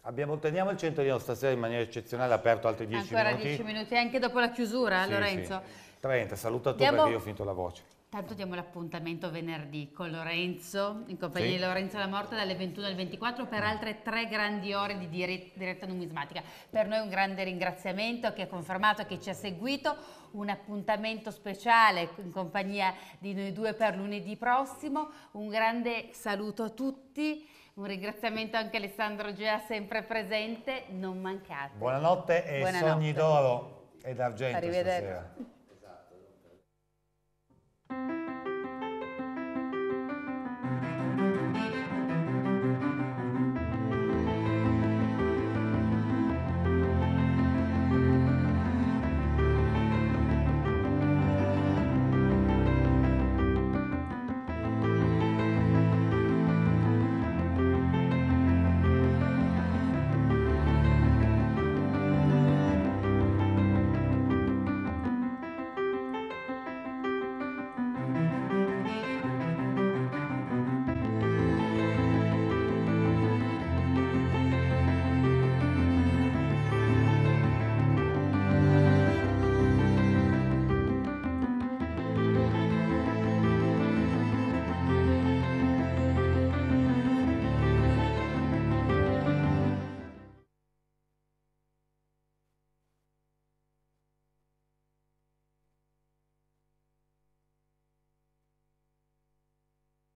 Abbiamo, teniamo il centrino stasera in maniera eccezionale, aperto altri 10 minuti. Ancora 10 minuti, anche dopo la chiusura, sì, Lorenzo. Sì. 30, saluta tu Diamo... perché io ho finito la voce. Tanto diamo l'appuntamento venerdì con Lorenzo, in compagnia sì. di Lorenzo La Morte dalle 21 alle 24 per mm. altre tre grandi ore di diretta numismatica. Per noi un grande ringraziamento che ha confermato che ci ha seguito, un appuntamento speciale in compagnia di noi due per lunedì prossimo, un grande saluto a tutti. Un ringraziamento anche a Alessandro Gea, sempre presente, non mancate. Buonanotte e Buonanotte. sogni d'oro ed argento Arrivederci. Stasera.